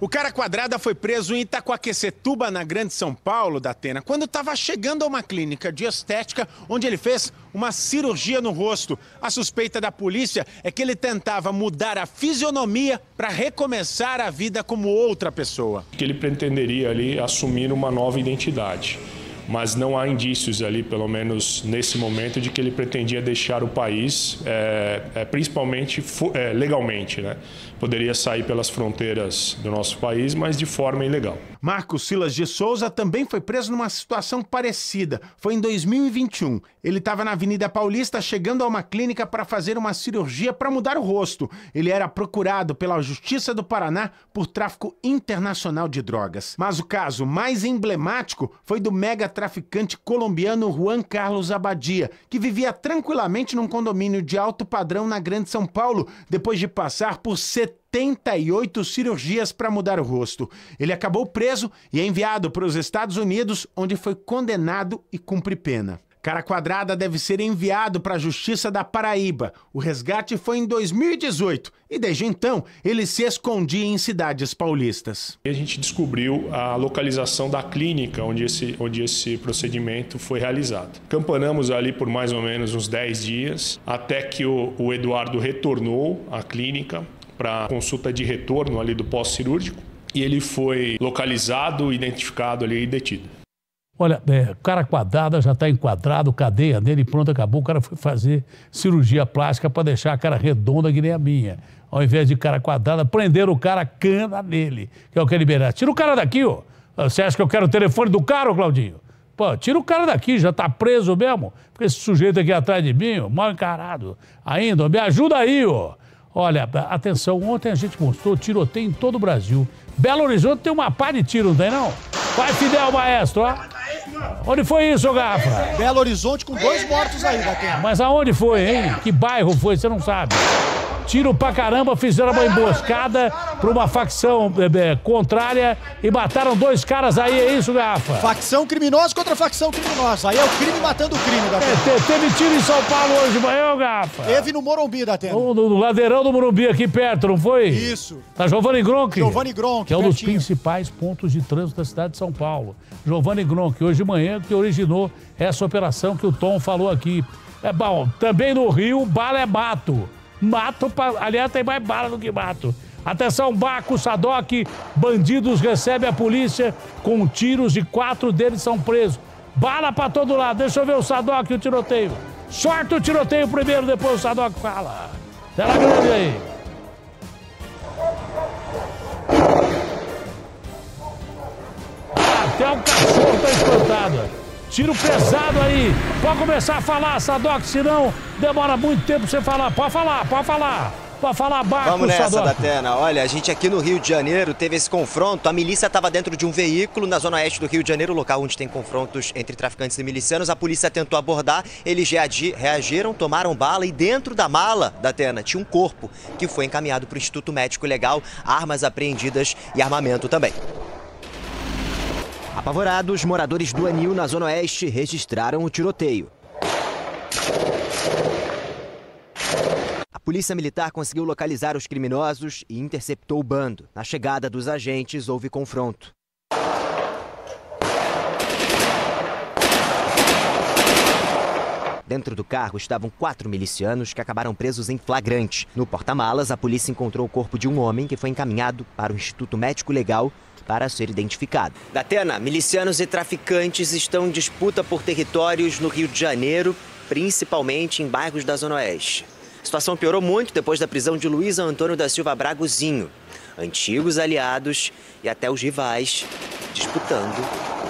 O cara quadrada foi preso em Itacoaquecetuba, na Grande São Paulo, da Atena, quando estava chegando a uma clínica de estética onde ele fez uma cirurgia no rosto. A suspeita da polícia é que ele tentava mudar a fisionomia para recomeçar a vida como outra pessoa. Que ele pretenderia ali assumir uma nova identidade. Mas não há indícios ali, pelo menos nesse momento, de que ele pretendia deixar o país, é, é, principalmente é, legalmente, né? poderia sair pelas fronteiras do nosso país, mas de forma ilegal. Marcos Silas de Souza também foi preso numa situação parecida. Foi em 2021. Ele estava na Avenida Paulista chegando a uma clínica para fazer uma cirurgia para mudar o rosto. Ele era procurado pela Justiça do Paraná por tráfico internacional de drogas. Mas o caso mais emblemático foi do mega traficante colombiano Juan Carlos Abadia, que vivia tranquilamente num condomínio de alto padrão na Grande São Paulo, depois de passar por 70 78 cirurgias para mudar o rosto. Ele acabou preso e é enviado para os Estados Unidos, onde foi condenado e cumpre pena. Cara Quadrada deve ser enviado para a Justiça da Paraíba. O resgate foi em 2018 e desde então ele se escondia em cidades paulistas. a gente descobriu a localização da clínica onde esse, onde esse procedimento foi realizado. Campanamos ali por mais ou menos uns 10 dias até que o, o Eduardo retornou à clínica para consulta de retorno ali do pós-cirúrgico e ele foi localizado, identificado ali e detido. Olha, é, cara quadrada já está enquadrado, cadeia nele, pronto, acabou. O cara foi fazer cirurgia plástica para deixar a cara redonda que nem a minha. Ao invés de cara quadrada, prenderam o cara cana nele, que é o que é liberar. Tira o cara daqui, ó. Você acha que eu quero o telefone do cara, Claudinho? Pô, tira o cara daqui, já tá preso mesmo. Porque esse sujeito aqui atrás de mim, ó, mal encarado ainda. Me ajuda aí, ó. Olha, atenção, ontem a gente mostrou tiroteio em todo o Brasil. Belo Horizonte tem uma pá de tiro, não tem não? Vai, Fidel Maestro, ó. Onde foi isso, Gafa? Belo Horizonte com dois mortos ainda, Mas aonde foi, hein? Que bairro foi, você não sabe. Tiro pra caramba, fizeram uma emboscada pra uma facção é, é, contrária e mataram dois caras aí, é isso, Garrafa? Facção criminosa contra facção criminosa. Aí é o crime matando o crime, Garrafa. É, teve tiro em São Paulo hoje de manhã, Garrafa? Teve no Morumbi da tela. No, no, no, ladeirão do Morumbi aqui perto, não foi? Isso. tá Giovanni Gronk. Giovanni Gronk, Que é um pertinho. dos principais pontos de trânsito da cidade de São Paulo. Giovanni Gronk, hoje de manhã, que originou essa operação que o Tom falou aqui. É bom, também no Rio, bala é mato. Mato, pra... aliás, tem mais bala do que mato. Atenção, Baco, Sadoc, bandidos recebem a polícia com tiros e quatro deles são presos. Bala para todo lado. Deixa eu ver o Sadoc e o tiroteio. Sorte o tiroteio primeiro, depois o Sadoc fala. Tela grande aí. Até o cachorro tá espantado. Tiro pesado aí. Pode começar a falar, Sadoc, senão demora muito tempo pra você falar. Pode falar, pode falar. Pode falar baixo, Vamos nessa, Sadoc. Datena. Olha, a gente aqui no Rio de Janeiro teve esse confronto. A milícia estava dentro de um veículo na zona oeste do Rio de Janeiro, local onde tem confrontos entre traficantes e milicianos. A polícia tentou abordar, eles reagiram, tomaram bala e dentro da mala, Datena, tinha um corpo que foi encaminhado para o Instituto Médico Legal, armas apreendidas e armamento também. Apavorados, moradores do Anil, na Zona Oeste, registraram o tiroteio. A polícia militar conseguiu localizar os criminosos e interceptou o bando. Na chegada dos agentes, houve confronto. Dentro do carro estavam quatro milicianos que acabaram presos em flagrante. No porta-malas, a polícia encontrou o corpo de um homem que foi encaminhado para o Instituto Médico Legal para ser identificado. Datena, milicianos e traficantes estão em disputa por territórios no Rio de Janeiro, principalmente em bairros da Zona Oeste. A situação piorou muito depois da prisão de Luiz Antônio da Silva Bragozinho. Antigos aliados e até os rivais disputando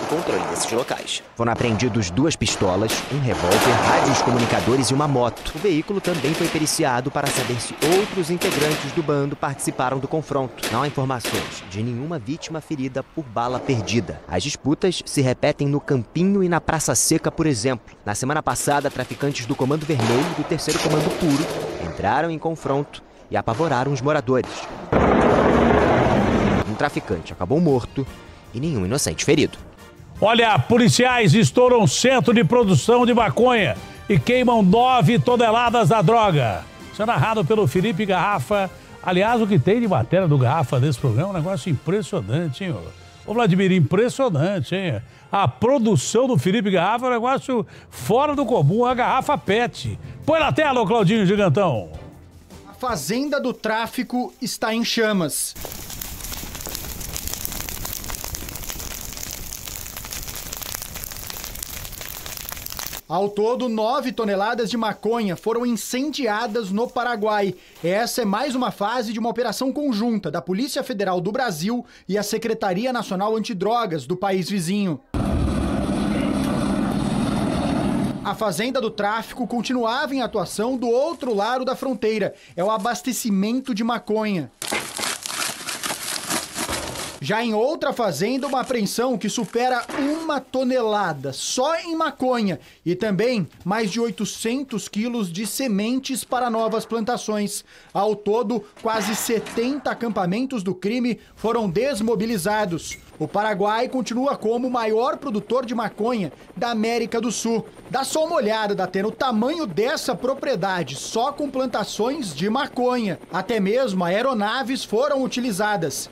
o controle desses locais. Foram apreendidos duas pistolas, um revólver, rádios comunicadores e uma moto. O veículo também foi periciado para saber se outros integrantes do bando participaram do confronto. Não há informações de nenhuma vítima ferida por bala perdida. As disputas se repetem no Campinho e na Praça Seca, por exemplo. Na semana passada, traficantes do Comando Vermelho e do Terceiro Comando Puro entraram em confronto e apavoraram os moradores traficante acabou morto e nenhum inocente ferido. Olha, policiais estouram centro de produção de maconha e queimam nove toneladas da droga. Isso é narrado pelo Felipe Garrafa. Aliás, o que tem de matéria do Garrafa nesse programa é um negócio impressionante, hein? Ô Vladimir, impressionante, hein? A produção do Felipe Garrafa é um negócio fora do comum, a garrafa pet. Põe na tela, ô Claudinho Gigantão. A fazenda do tráfico está em chamas. Ao todo, 9 toneladas de maconha foram incendiadas no Paraguai. Essa é mais uma fase de uma operação conjunta da Polícia Federal do Brasil e a Secretaria Nacional Antidrogas do país vizinho. A fazenda do tráfico continuava em atuação do outro lado da fronteira. É o abastecimento de maconha. Já em outra fazenda, uma apreensão que supera uma tonelada só em maconha e também mais de 800 quilos de sementes para novas plantações. Ao todo, quase 70 acampamentos do crime foram desmobilizados. O Paraguai continua como o maior produtor de maconha da América do Sul. Dá só uma olhada, Datena, o tamanho dessa propriedade, só com plantações de maconha. Até mesmo aeronaves foram utilizadas.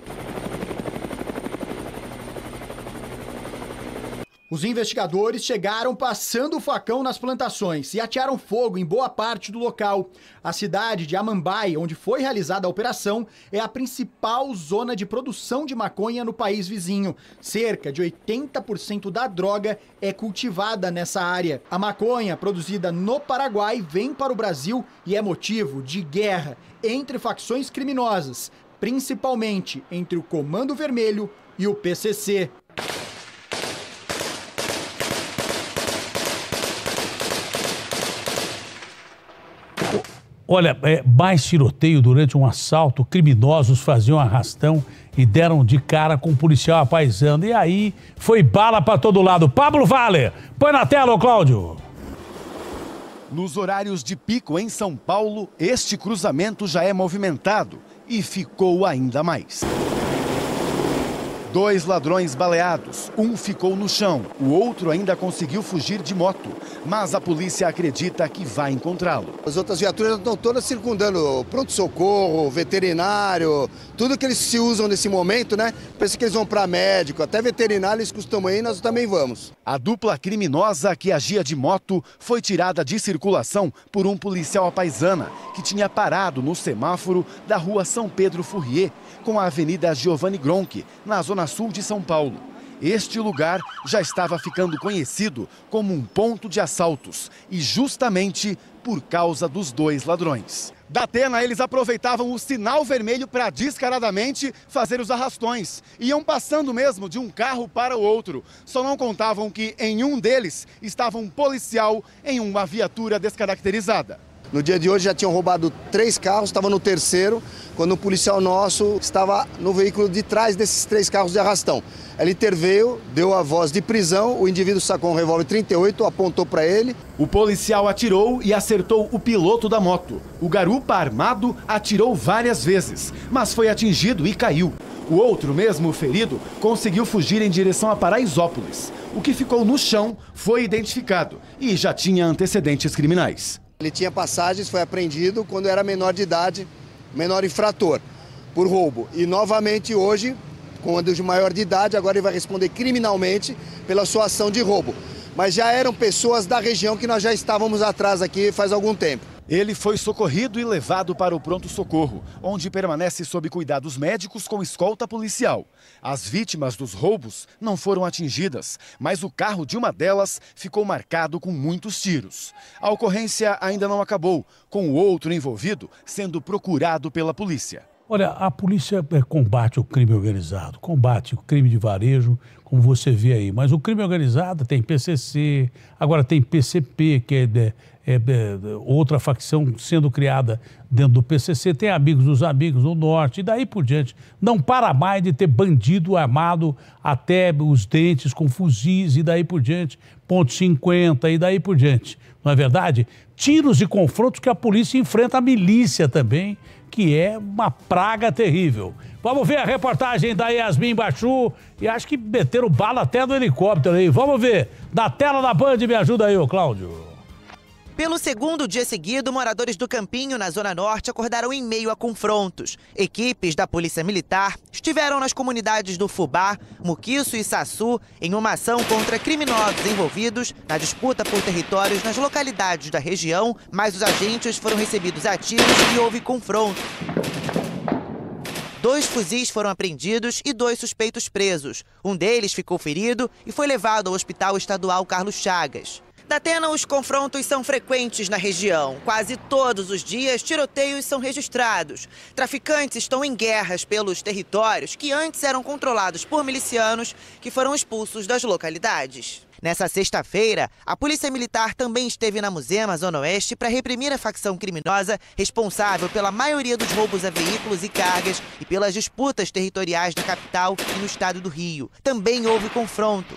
Os investigadores chegaram passando o facão nas plantações e atearam fogo em boa parte do local. A cidade de Amambai, onde foi realizada a operação, é a principal zona de produção de maconha no país vizinho. Cerca de 80% da droga é cultivada nessa área. A maconha produzida no Paraguai vem para o Brasil e é motivo de guerra entre facções criminosas, principalmente entre o Comando Vermelho e o PCC. Olha, é, mais tiroteio durante um assalto, criminosos faziam arrastão e deram de cara com um policial apaisando. E aí foi bala para todo lado. Pablo Valer, põe na tela, Cláudio. Nos horários de pico em São Paulo, este cruzamento já é movimentado e ficou ainda mais. Dois ladrões baleados, um ficou no chão, o outro ainda conseguiu fugir de moto, mas a polícia acredita que vai encontrá-lo. As outras viaturas estão todas circundando pronto-socorro, veterinário, tudo que eles se usam nesse momento, né? Pensa que eles vão para médico, até veterinário eles costumam ir, nós também vamos. A dupla criminosa que agia de moto foi tirada de circulação por um policial apaisana que tinha parado no semáforo da rua São Pedro Furrier com a Avenida Giovanni Gronk, na zona sul de São Paulo. Este lugar já estava ficando conhecido como um ponto de assaltos e justamente por causa dos dois ladrões. Da Atena, eles aproveitavam o sinal vermelho para descaradamente fazer os arrastões. Iam passando mesmo de um carro para o outro. Só não contavam que em um deles estava um policial em uma viatura descaracterizada. No dia de hoje já tinham roubado três carros, estava no terceiro, quando um policial nosso estava no veículo de trás desses três carros de arrastão. Ele interveio, deu a voz de prisão, o indivíduo sacou um revólver 38, apontou para ele. O policial atirou e acertou o piloto da moto. O garupa armado atirou várias vezes, mas foi atingido e caiu. O outro, mesmo ferido, conseguiu fugir em direção a Paraisópolis. O que ficou no chão foi identificado e já tinha antecedentes criminais. Ele tinha passagens, foi apreendido quando era menor de idade, menor infrator, por roubo. E novamente hoje, quando de maior de idade, agora ele vai responder criminalmente pela sua ação de roubo. Mas já eram pessoas da região que nós já estávamos atrás aqui faz algum tempo. Ele foi socorrido e levado para o pronto-socorro, onde permanece sob cuidados médicos com escolta policial. As vítimas dos roubos não foram atingidas, mas o carro de uma delas ficou marcado com muitos tiros. A ocorrência ainda não acabou, com o outro envolvido sendo procurado pela polícia. Olha, a polícia é, combate o crime organizado, combate o crime de varejo, como você vê aí. Mas o crime organizado tem PCC, agora tem PCP, que é né, é, é, outra facção sendo criada dentro do PCC, tem amigos dos amigos no norte, e daí por diante. Não para mais de ter bandido armado até os dentes com fuzis, e daí por diante, ponto 50, e daí por diante. Não é verdade? Tiros e confrontos que a polícia enfrenta a milícia também, que é uma praga terrível. Vamos ver a reportagem da Yasmin Bachu e acho que meteram bala até do helicóptero aí. Vamos ver. Da tela da Band, me ajuda aí, ô Cláudio. Pelo segundo dia seguido, moradores do Campinho, na Zona Norte, acordaram em meio a confrontos. Equipes da Polícia Militar estiveram nas comunidades do Fubá, Muquiço e Saçu em uma ação contra criminosos envolvidos na disputa por territórios nas localidades da região, mas os agentes foram recebidos a tiros e houve confronto. Dois fuzis foram apreendidos e dois suspeitos presos. Um deles ficou ferido e foi levado ao Hospital Estadual Carlos Chagas. Da Atena, os confrontos são frequentes na região. Quase todos os dias, tiroteios são registrados. Traficantes estão em guerras pelos territórios que antes eram controlados por milicianos que foram expulsos das localidades. Nessa sexta-feira, a Polícia Militar também esteve na Muzema, Zona Oeste, para reprimir a facção criminosa responsável pela maioria dos roubos a veículos e cargas e pelas disputas territoriais da capital e no estado do Rio. Também houve confronto.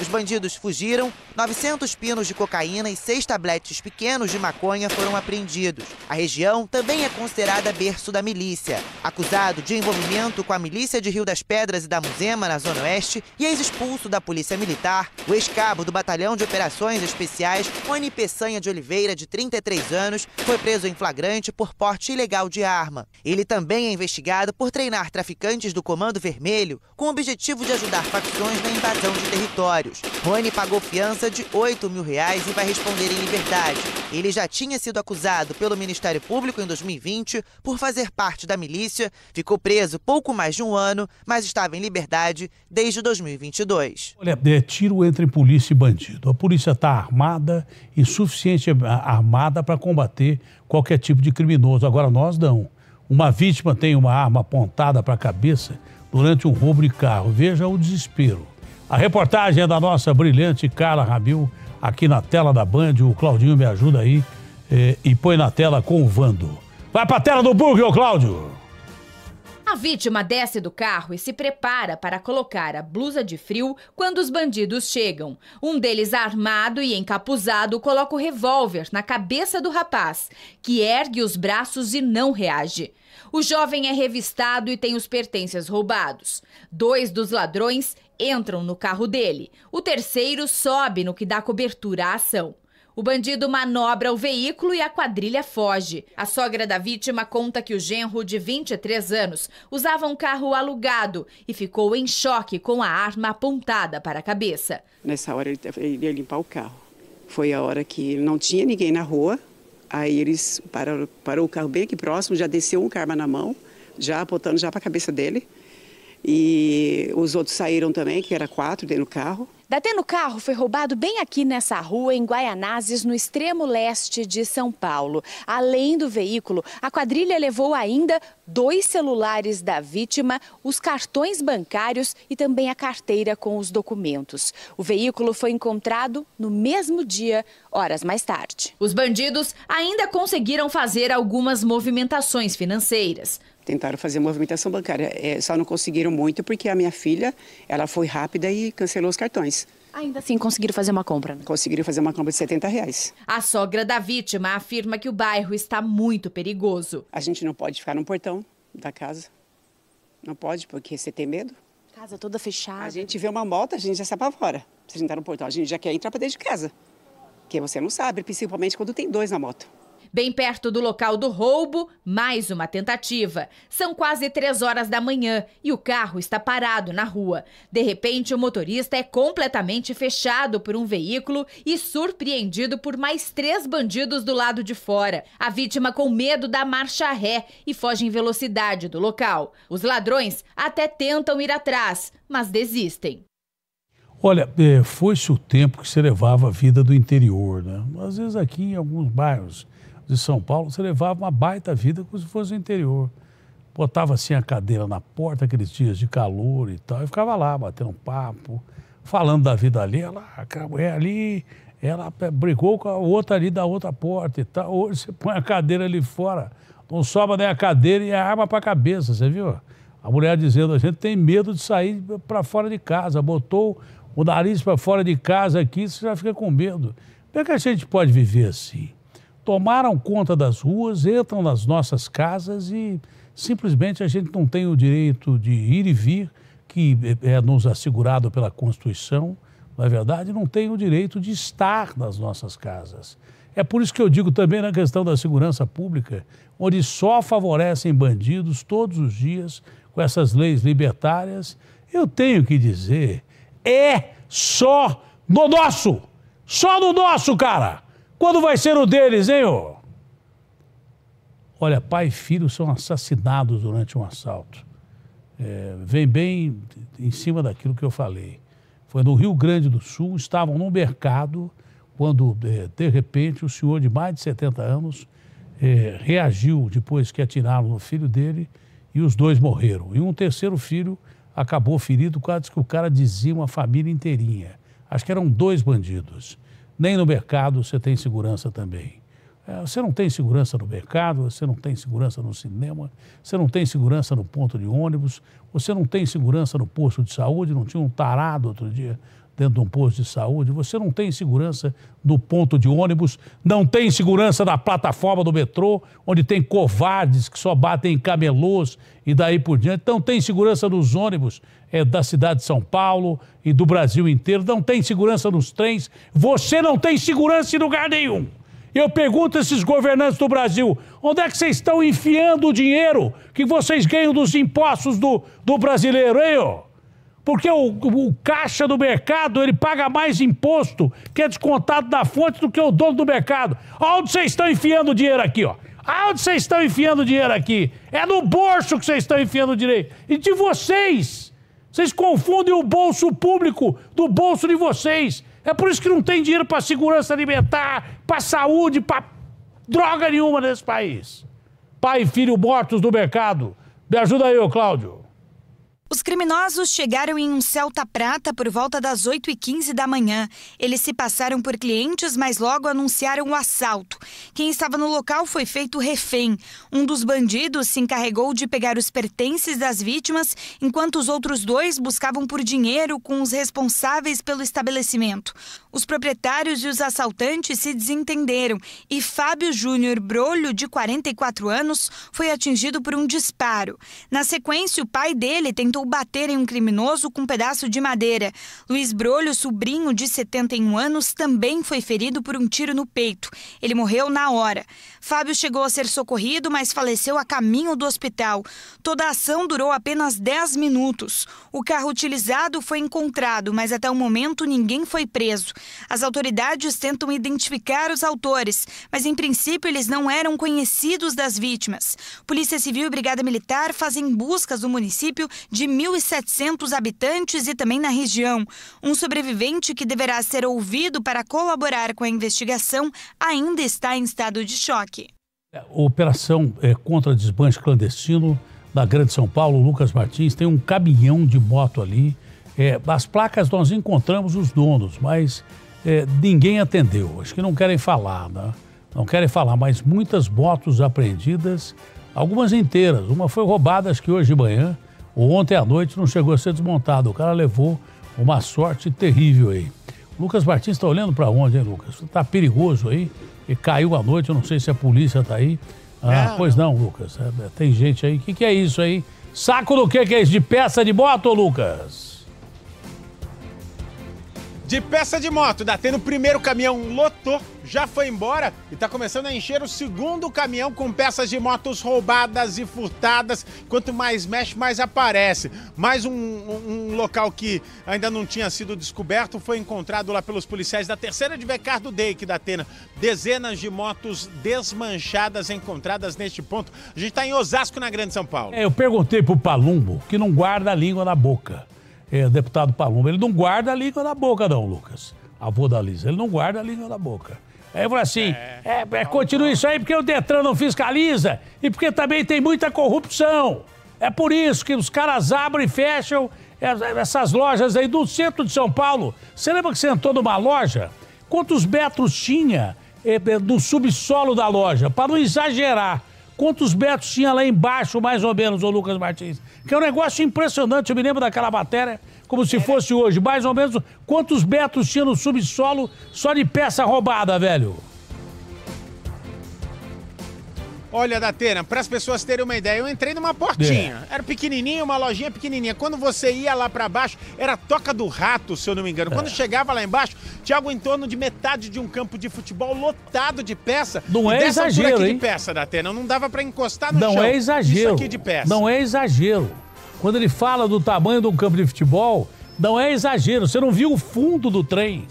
Os bandidos fugiram, 900 pinos de cocaína e seis tabletes pequenos de maconha foram apreendidos. A região também é considerada berço da milícia. Acusado de envolvimento com a milícia de Rio das Pedras e da Muzema, na Zona Oeste, e ex-expulso da Polícia Militar, o ex-cabo do Batalhão de Operações Especiais, Rony Peçanha de Oliveira, de 33 anos, foi preso em flagrante por porte ilegal de arma. Ele também é investigado por treinar traficantes do Comando Vermelho com o objetivo de ajudar facções na invasão de território delitos. Rony pagou fiança de 8 mil reais e vai responder em liberdade. Ele já tinha sido acusado pelo Ministério Público em 2020 por fazer parte da milícia, ficou preso pouco mais de um ano, mas estava em liberdade desde 2022. Olha, é tiro entre polícia e bandido. A polícia está armada e suficiente é, armada para combater qualquer tipo de criminoso. Agora nós não. Uma vítima tem uma arma apontada para a cabeça durante um roubo de carro. Veja o desespero. A reportagem é da nossa brilhante Carla Ramil, aqui na tela da Band. O Claudinho me ajuda aí eh, e põe na tela com o Vando. Vai pra tela do bug, ô Cláudio! A vítima desce do carro e se prepara para colocar a blusa de frio quando os bandidos chegam. Um deles, armado e encapuzado, coloca o revólver na cabeça do rapaz, que ergue os braços e não reage. O jovem é revistado e tem os pertences roubados. Dois dos ladrões entram no carro dele. O terceiro sobe no que dá cobertura à ação. O bandido manobra o veículo e a quadrilha foge. A sogra da vítima conta que o genro, de 23 anos, usava um carro alugado e ficou em choque com a arma apontada para a cabeça. Nessa hora ele ia limpar o carro. Foi a hora que não tinha ninguém na rua, aí eles pararam, parou o carro bem aqui próximo, já desceu um com na mão, já apontando já para a cabeça dele. E os outros saíram também, que era quatro dentro do carro. Datê no carro foi roubado bem aqui nessa rua, em Guaianazes, no extremo leste de São Paulo. Além do veículo, a quadrilha levou ainda dois celulares da vítima, os cartões bancários e também a carteira com os documentos. O veículo foi encontrado no mesmo dia, horas mais tarde. Os bandidos ainda conseguiram fazer algumas movimentações financeiras tentaram fazer movimentação bancária. É, só não conseguiram muito porque a minha filha, ela foi rápida e cancelou os cartões. Ainda assim conseguiram fazer uma compra. Né? Conseguiram fazer uma compra de 70 reais. A sogra da vítima afirma que o bairro está muito perigoso. A gente não pode ficar no portão da casa. Não pode, porque você tem medo. Casa toda fechada. A gente vê uma moto, a gente já se apavora. Se a gente está no portão, a gente já quer entrar para dentro de casa. Porque você não sabe, principalmente quando tem dois na moto. Bem perto do local do roubo, mais uma tentativa. São quase três horas da manhã e o carro está parado na rua. De repente, o motorista é completamente fechado por um veículo e surpreendido por mais três bandidos do lado de fora. A vítima, com medo, dá marcha ré e foge em velocidade do local. Os ladrões até tentam ir atrás, mas desistem. Olha, eh, foi-se o tempo que se levava a vida do interior, né? Às vezes aqui em alguns bairros de São Paulo, você levava uma baita vida como se fosse o interior. Botava assim a cadeira na porta, aqueles dias de calor e tal, e ficava lá batendo um papo, falando da vida ali, ela, aquela mulher ali, ela brigou com a outra ali da outra porta e tal. Hoje você põe a cadeira ali fora, não sobra nem a cadeira e a arma para a cabeça, você viu? A mulher dizendo, a gente tem medo de sair para fora de casa, botou o nariz para fora de casa aqui, você já fica com medo. Como é que a gente pode viver assim? tomaram conta das ruas, entram nas nossas casas e simplesmente a gente não tem o direito de ir e vir, que é, é nos assegurado pela Constituição. Na é verdade, não tem o direito de estar nas nossas casas. É por isso que eu digo também na questão da segurança pública, onde só favorecem bandidos todos os dias com essas leis libertárias. Eu tenho que dizer, é só no nosso! Só no nosso, cara! Quando vai ser o deles, hein, ô? Olha, pai e filho são assassinados durante um assalto. É, vem bem em cima daquilo que eu falei. Foi no Rio Grande do Sul, estavam no mercado, quando, é, de repente, o senhor de mais de 70 anos é, reagiu depois que atiraram no filho dele e os dois morreram. E um terceiro filho acabou ferido, quase que o cara dizia uma família inteirinha. Acho que eram dois bandidos nem no mercado você tem segurança também. É, você não tem segurança no mercado, você não tem segurança no cinema, você não tem segurança no ponto de ônibus, você não tem segurança no posto de saúde. Não tinha um tarado outro dia dentro de um posto de saúde, você não tem segurança no ponto de ônibus, não tem segurança na plataforma do metrô, onde tem covardes que só batem em camelôs e daí por diante, não tem segurança nos ônibus é, da cidade de São Paulo e do Brasil inteiro, não tem segurança nos trens, você não tem segurança em lugar nenhum. Eu pergunto a esses governantes do Brasil: onde é que vocês estão enfiando o dinheiro que vocês ganham dos impostos do, do brasileiro, hein? Ó? Porque o, o caixa do mercado, ele paga mais imposto que é descontado da fonte do que o dono do mercado. Olha onde vocês estão enfiando o dinheiro aqui, ó. Aonde vocês estão enfiando o dinheiro aqui? É no bolso que vocês estão enfiando o dinheiro. E de vocês. Vocês confundem o bolso público do bolso de vocês. É por isso que não tem dinheiro para segurança alimentar, para saúde, para droga nenhuma nesse país. Pai e filho mortos do mercado. Me ajuda aí, Cláudio. Os criminosos chegaram em um Celta Prata por volta das 8h15 da manhã. Eles se passaram por clientes, mas logo anunciaram o assalto. Quem estava no local foi feito refém. Um dos bandidos se encarregou de pegar os pertences das vítimas, enquanto os outros dois buscavam por dinheiro com os responsáveis pelo estabelecimento. Os proprietários e os assaltantes se desentenderam e Fábio Júnior Brolho, de 44 anos, foi atingido por um disparo. Na sequência, o pai dele tentou tentou bater em um criminoso com um pedaço de madeira. Luiz Brolho, sobrinho de 71 anos, também foi ferido por um tiro no peito. Ele morreu na hora. Fábio chegou a ser socorrido, mas faleceu a caminho do hospital. Toda a ação durou apenas 10 minutos. O carro utilizado foi encontrado, mas até o momento ninguém foi preso. As autoridades tentam identificar os autores, mas em princípio eles não eram conhecidos das vítimas. Polícia Civil e Brigada Militar fazem buscas no município de 1.700 habitantes e também na região. Um sobrevivente que deverá ser ouvido para colaborar com a investigação ainda está em estado de choque. A é, operação é, contra desmanche clandestino da Grande São Paulo, Lucas Martins, tem um caminhão de moto ali. É, as placas nós encontramos os donos, mas é, ninguém atendeu. Acho que não querem falar, né? Não querem falar, mas muitas motos apreendidas, algumas inteiras. Uma foi roubada, acho que hoje de manhã, ou ontem à noite, não chegou a ser desmontada. O cara levou uma sorte terrível aí. Lucas Martins está olhando para onde, hein, Lucas? Está perigoso aí. E caiu à noite, eu não sei se a polícia está aí. Ah, é, pois não, Lucas. É, tem gente aí. O que, que é isso aí? Saco do que, que é isso? De peça de moto, Lucas? de peça de moto. Da tá tendo o primeiro caminhão lotou, já foi embora e tá começando a encher o segundo caminhão com peças de motos roubadas e furtadas. Quanto mais mexe, mais aparece. Mais um, um, um local que ainda não tinha sido descoberto foi encontrado lá pelos policiais da terceira de Vecar do Day, que da Atena. Dezenas de motos desmanchadas encontradas neste ponto. A gente tá em Osasco, na Grande São Paulo. É, eu perguntei pro Palumbo, que não guarda a língua na boca é, deputado Paloma, ele não guarda a língua na boca, não, Lucas. Avô da Lisa, ele não guarda a língua na boca. Aí falou assim: é. é, é, continua isso aí porque o Detran não fiscaliza e porque também tem muita corrupção. É por isso que os caras abrem e fecham essas lojas aí do centro de São Paulo. Você lembra que você entrou numa loja? Quantos metros tinha é, é, do subsolo da loja? Para não exagerar, quantos metros tinha lá embaixo, mais ou menos, o Lucas Martins? que é um negócio impressionante. Eu me lembro daquela matéria, como se fosse hoje. Mais ou menos quantos Betos tinha no subsolo só de peça roubada, velho? Olha, Datena, para as pessoas terem uma ideia, eu entrei numa portinha. É. Era pequenininha, uma lojinha pequenininha. Quando você ia lá para baixo, era Toca do Rato, se eu não me engano. É. Quando chegava lá embaixo, tinha algo em torno de metade de um campo de futebol lotado de peça. Não é exagero, aqui hein? de peça, Datena. Não dava para encostar no não chão. Não é exagero. Isso aqui de peça. Não é exagero. Quando ele fala do tamanho de um campo de futebol, não é exagero. Você não viu o fundo do trem,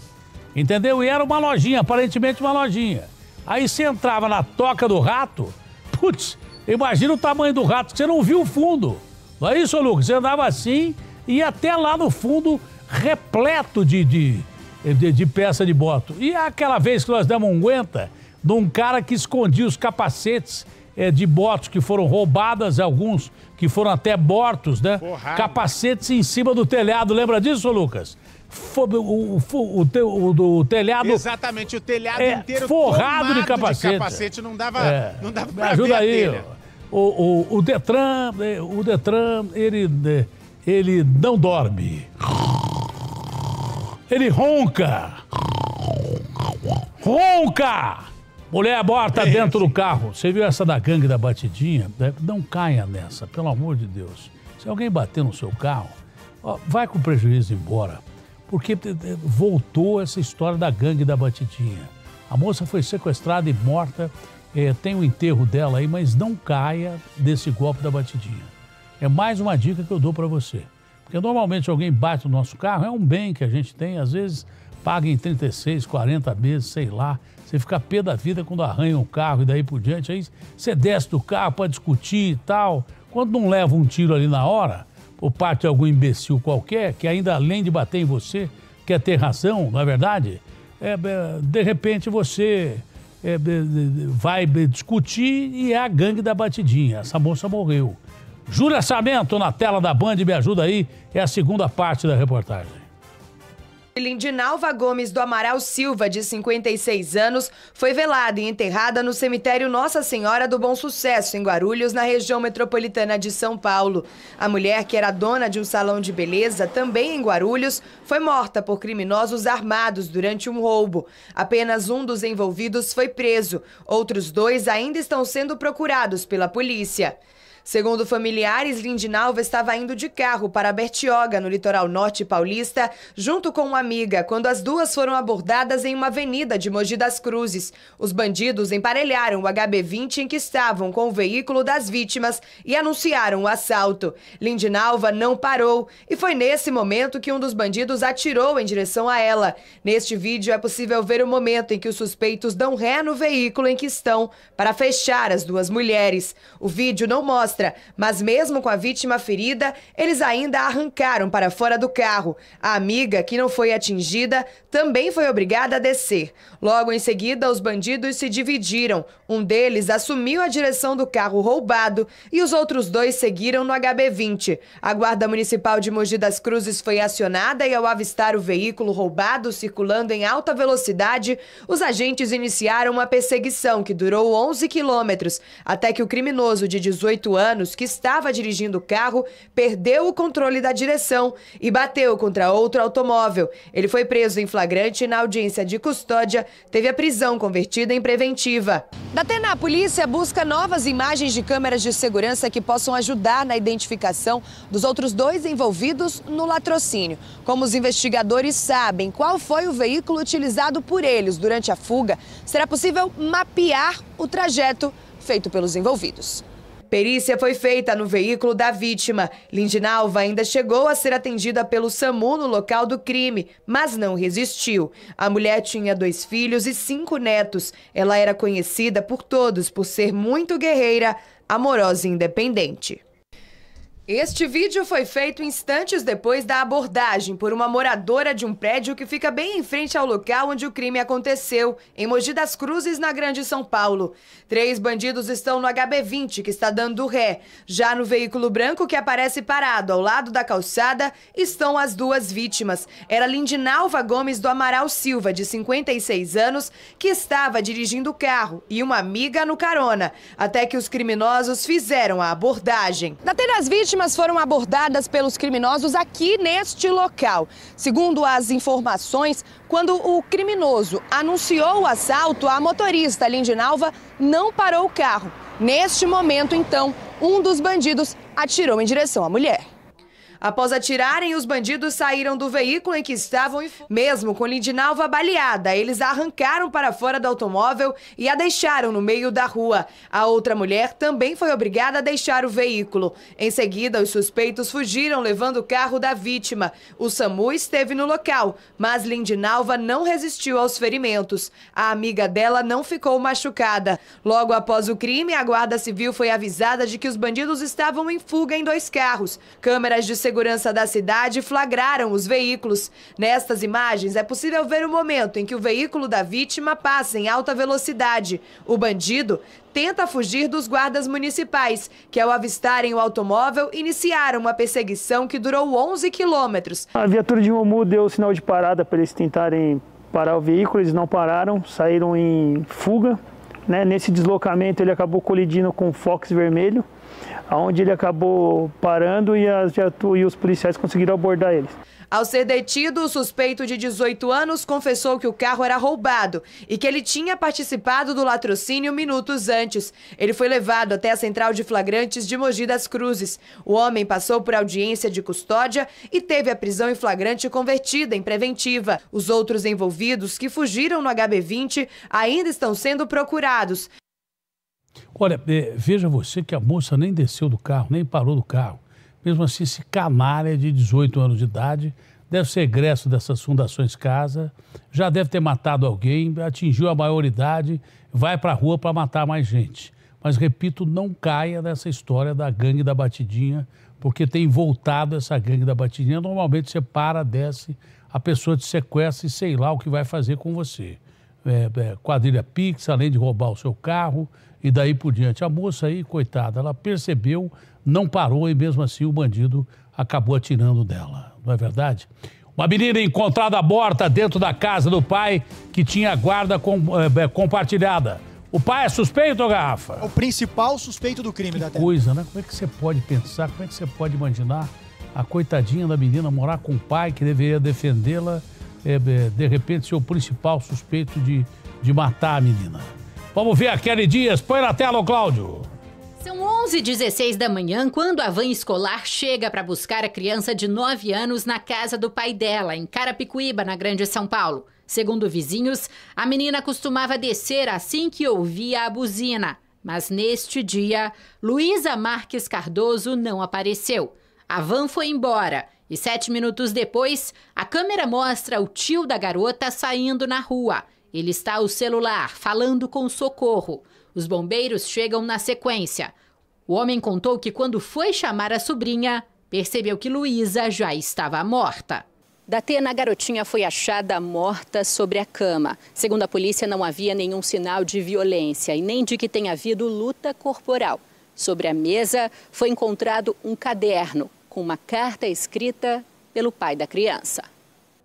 entendeu? E era uma lojinha, aparentemente uma lojinha. Aí você entrava na Toca do Rato Putz, imagina o tamanho do rato, você não viu o fundo. Não é isso, Lucas? Você andava assim e até lá no fundo, repleto de, de, de, de peça de moto. E aquela vez que nós demos um guenta de um cara que escondia os capacetes é, de motos que foram roubadas, alguns que foram até mortos, né? Porrada. Capacetes em cima do telhado, lembra disso, Lucas? o, o, o, o, telhado. Exatamente, o telhado é, inteiro forrado de capacete. de capacete. Não dava, é, não dava pra ajuda aí. O, o, o, Detran, é, o Detran, ele, né, ele não dorme. Ele ronca. Ronca! Mulher aborta é dentro do carro. Você viu essa da gangue da batidinha? Né, não caia nessa, pelo amor de Deus. Se alguém bater no seu carro, ó, vai com prejuízo embora porque eh, eh, voltou essa história da gangue da batidinha. A moça foi sequestrada e morta, é, tem o enterro dela aí, mas não caia desse golpe da batidinha. É mais uma dica que eu dou para você. Porque normalmente alguém bate no nosso carro, é um bem que a gente tem, às vezes paga em 36, 40 meses, sei lá. Você fica pé da vida quando arranha um carro e daí por diante. Aí você desce do carro para discutir e tal. Quando não leva um tiro ali na hora, por parte de é algum imbecil qualquer que ainda além de bater em você, quer ter razão, não é verdade? É, é de repente você é, vai discutir e é a gangue da batidinha. Essa moça morreu. Júlia Samento na tela da Band, me ajuda aí. É a segunda parte da reportagem. Lindinalva Gomes do Amaral Silva, de 56 anos, foi velada e enterrada no cemitério Nossa Senhora do Bom Sucesso, em Guarulhos, na região metropolitana de São Paulo. A mulher, que era dona de um salão de beleza, também em Guarulhos, foi morta por criminosos armados durante um roubo. Apenas um dos envolvidos foi preso. Outros dois ainda estão sendo procurados pela polícia. Segundo familiares, Lindinalva estava indo de carro para Bertioga, no litoral norte paulista, junto com uma amiga, quando as duas foram abordadas em uma avenida de Mogi das Cruzes. Os bandidos emparelharam o HB20 em que estavam com o veículo das vítimas e anunciaram o assalto. Lindinalva não parou e foi nesse momento que um dos bandidos atirou em direção a ela. Neste vídeo é possível ver o momento em que os suspeitos dão ré no veículo em que estão para fechar as duas mulheres. O vídeo não mostra mostra, mas mesmo com a vítima ferida, eles ainda arrancaram para fora do carro. A amiga, que não foi atingida, também foi obrigada a descer. Logo em seguida, os bandidos se dividiram. Um deles assumiu a direção do carro roubado e os outros dois seguiram no HB20. A Guarda Municipal de Mogi das Cruzes foi acionada e, ao avistar o veículo roubado circulando em alta velocidade, os agentes iniciaram uma perseguição que durou 11 quilômetros, até que o criminoso de 18 anos anos, que estava dirigindo o carro, perdeu o controle da direção e bateu contra outro automóvel. Ele foi preso em flagrante e, na audiência de custódia, teve a prisão convertida em preventiva. Datena, a polícia busca novas imagens de câmeras de segurança que possam ajudar na identificação dos outros dois envolvidos no latrocínio. Como os investigadores sabem qual foi o veículo utilizado por eles durante a fuga, será possível mapear o trajeto feito pelos envolvidos. Perícia foi feita no veículo da vítima. Lindinalva ainda chegou a ser atendida pelo SAMU no local do crime, mas não resistiu. A mulher tinha dois filhos e cinco netos. Ela era conhecida por todos por ser muito guerreira, amorosa e independente. Este vídeo foi feito instantes depois da abordagem por uma moradora de um prédio que fica bem em frente ao local onde o crime aconteceu, em Mogi das Cruzes, na Grande São Paulo. Três bandidos estão no HB20, que está dando ré. Já no veículo branco que aparece parado ao lado da calçada, estão as duas vítimas. Era Lindinalva Gomes do Amaral Silva, de 56 anos, que estava dirigindo o carro e uma amiga no carona, até que os criminosos fizeram a abordagem. na tá tela as vítimas vítimas foram abordadas pelos criminosos aqui neste local. Segundo as informações, quando o criminoso anunciou o assalto, a motorista Lindinalva não parou o carro. Neste momento, então, um dos bandidos atirou em direção à mulher. Após atirarem, os bandidos saíram do veículo em que estavam e, mesmo com Lindinalva baleada, eles a arrancaram para fora do automóvel e a deixaram no meio da rua. A outra mulher também foi obrigada a deixar o veículo. Em seguida, os suspeitos fugiram levando o carro da vítima. O SAMU esteve no local, mas Lindinalva não resistiu aos ferimentos. A amiga dela não ficou machucada. Logo após o crime, a Guarda Civil foi avisada de que os bandidos estavam em fuga em dois carros. Câmeras de segurança segurança da cidade flagraram os veículos. Nestas imagens é possível ver o momento em que o veículo da vítima passa em alta velocidade. O bandido tenta fugir dos guardas municipais, que ao avistarem o automóvel, iniciaram uma perseguição que durou 11 quilômetros. A viatura de Romu deu sinal de parada para eles tentarem parar o veículo, eles não pararam, saíram em fuga. Né? Nesse deslocamento ele acabou colidindo com o Fox Vermelho, onde ele acabou parando e, as, e os policiais conseguiram abordar eles. Ao ser detido, o suspeito de 18 anos confessou que o carro era roubado e que ele tinha participado do latrocínio minutos antes. Ele foi levado até a central de flagrantes de Mogi das Cruzes. O homem passou por audiência de custódia e teve a prisão em flagrante convertida em preventiva. Os outros envolvidos que fugiram no HB20 ainda estão sendo procurados. Olha, é, veja você que a moça nem desceu do carro, nem parou do carro. Mesmo assim, esse canalha de 18 anos de idade deve ser egresso dessas fundações casa, já deve ter matado alguém, atingiu a maioridade, vai para a rua para matar mais gente. Mas, repito, não caia nessa história da gangue da batidinha, porque tem voltado essa gangue da batidinha. Normalmente você para, desce, a pessoa te sequestra e sei lá o que vai fazer com você. É, é, quadrilha Pix, além de roubar o seu carro, e daí por diante. A moça aí, coitada, ela percebeu, não parou e mesmo assim o bandido acabou atirando dela. Não é verdade? Uma menina encontrada morta dentro da casa do pai que tinha guarda com, é, compartilhada. O pai é suspeito, Garrafa? É o principal suspeito do crime que da terra. coisa, né? Como é que você pode pensar, como é que você pode imaginar a coitadinha da menina morar com o pai que deveria defendê-la, é, de repente ser o principal suspeito de, de matar a menina? Vamos ver a Kelly Dias. Põe na tela, Cláudio. São 11h16 da manhã quando a van escolar chega para buscar a criança de 9 anos na casa do pai dela, em Carapicuíba, na Grande São Paulo. Segundo vizinhos, a menina costumava descer assim que ouvia a buzina. Mas neste dia, Luísa Marques Cardoso não apareceu. A van foi embora e sete minutos depois, a câmera mostra o tio da garota saindo na rua ele está ao celular, falando com socorro. Os bombeiros chegam na sequência. O homem contou que quando foi chamar a sobrinha, percebeu que Luísa já estava morta. Tena, a garotinha foi achada morta sobre a cama. Segundo a polícia, não havia nenhum sinal de violência e nem de que tenha havido luta corporal. Sobre a mesa foi encontrado um caderno com uma carta escrita pelo pai da criança.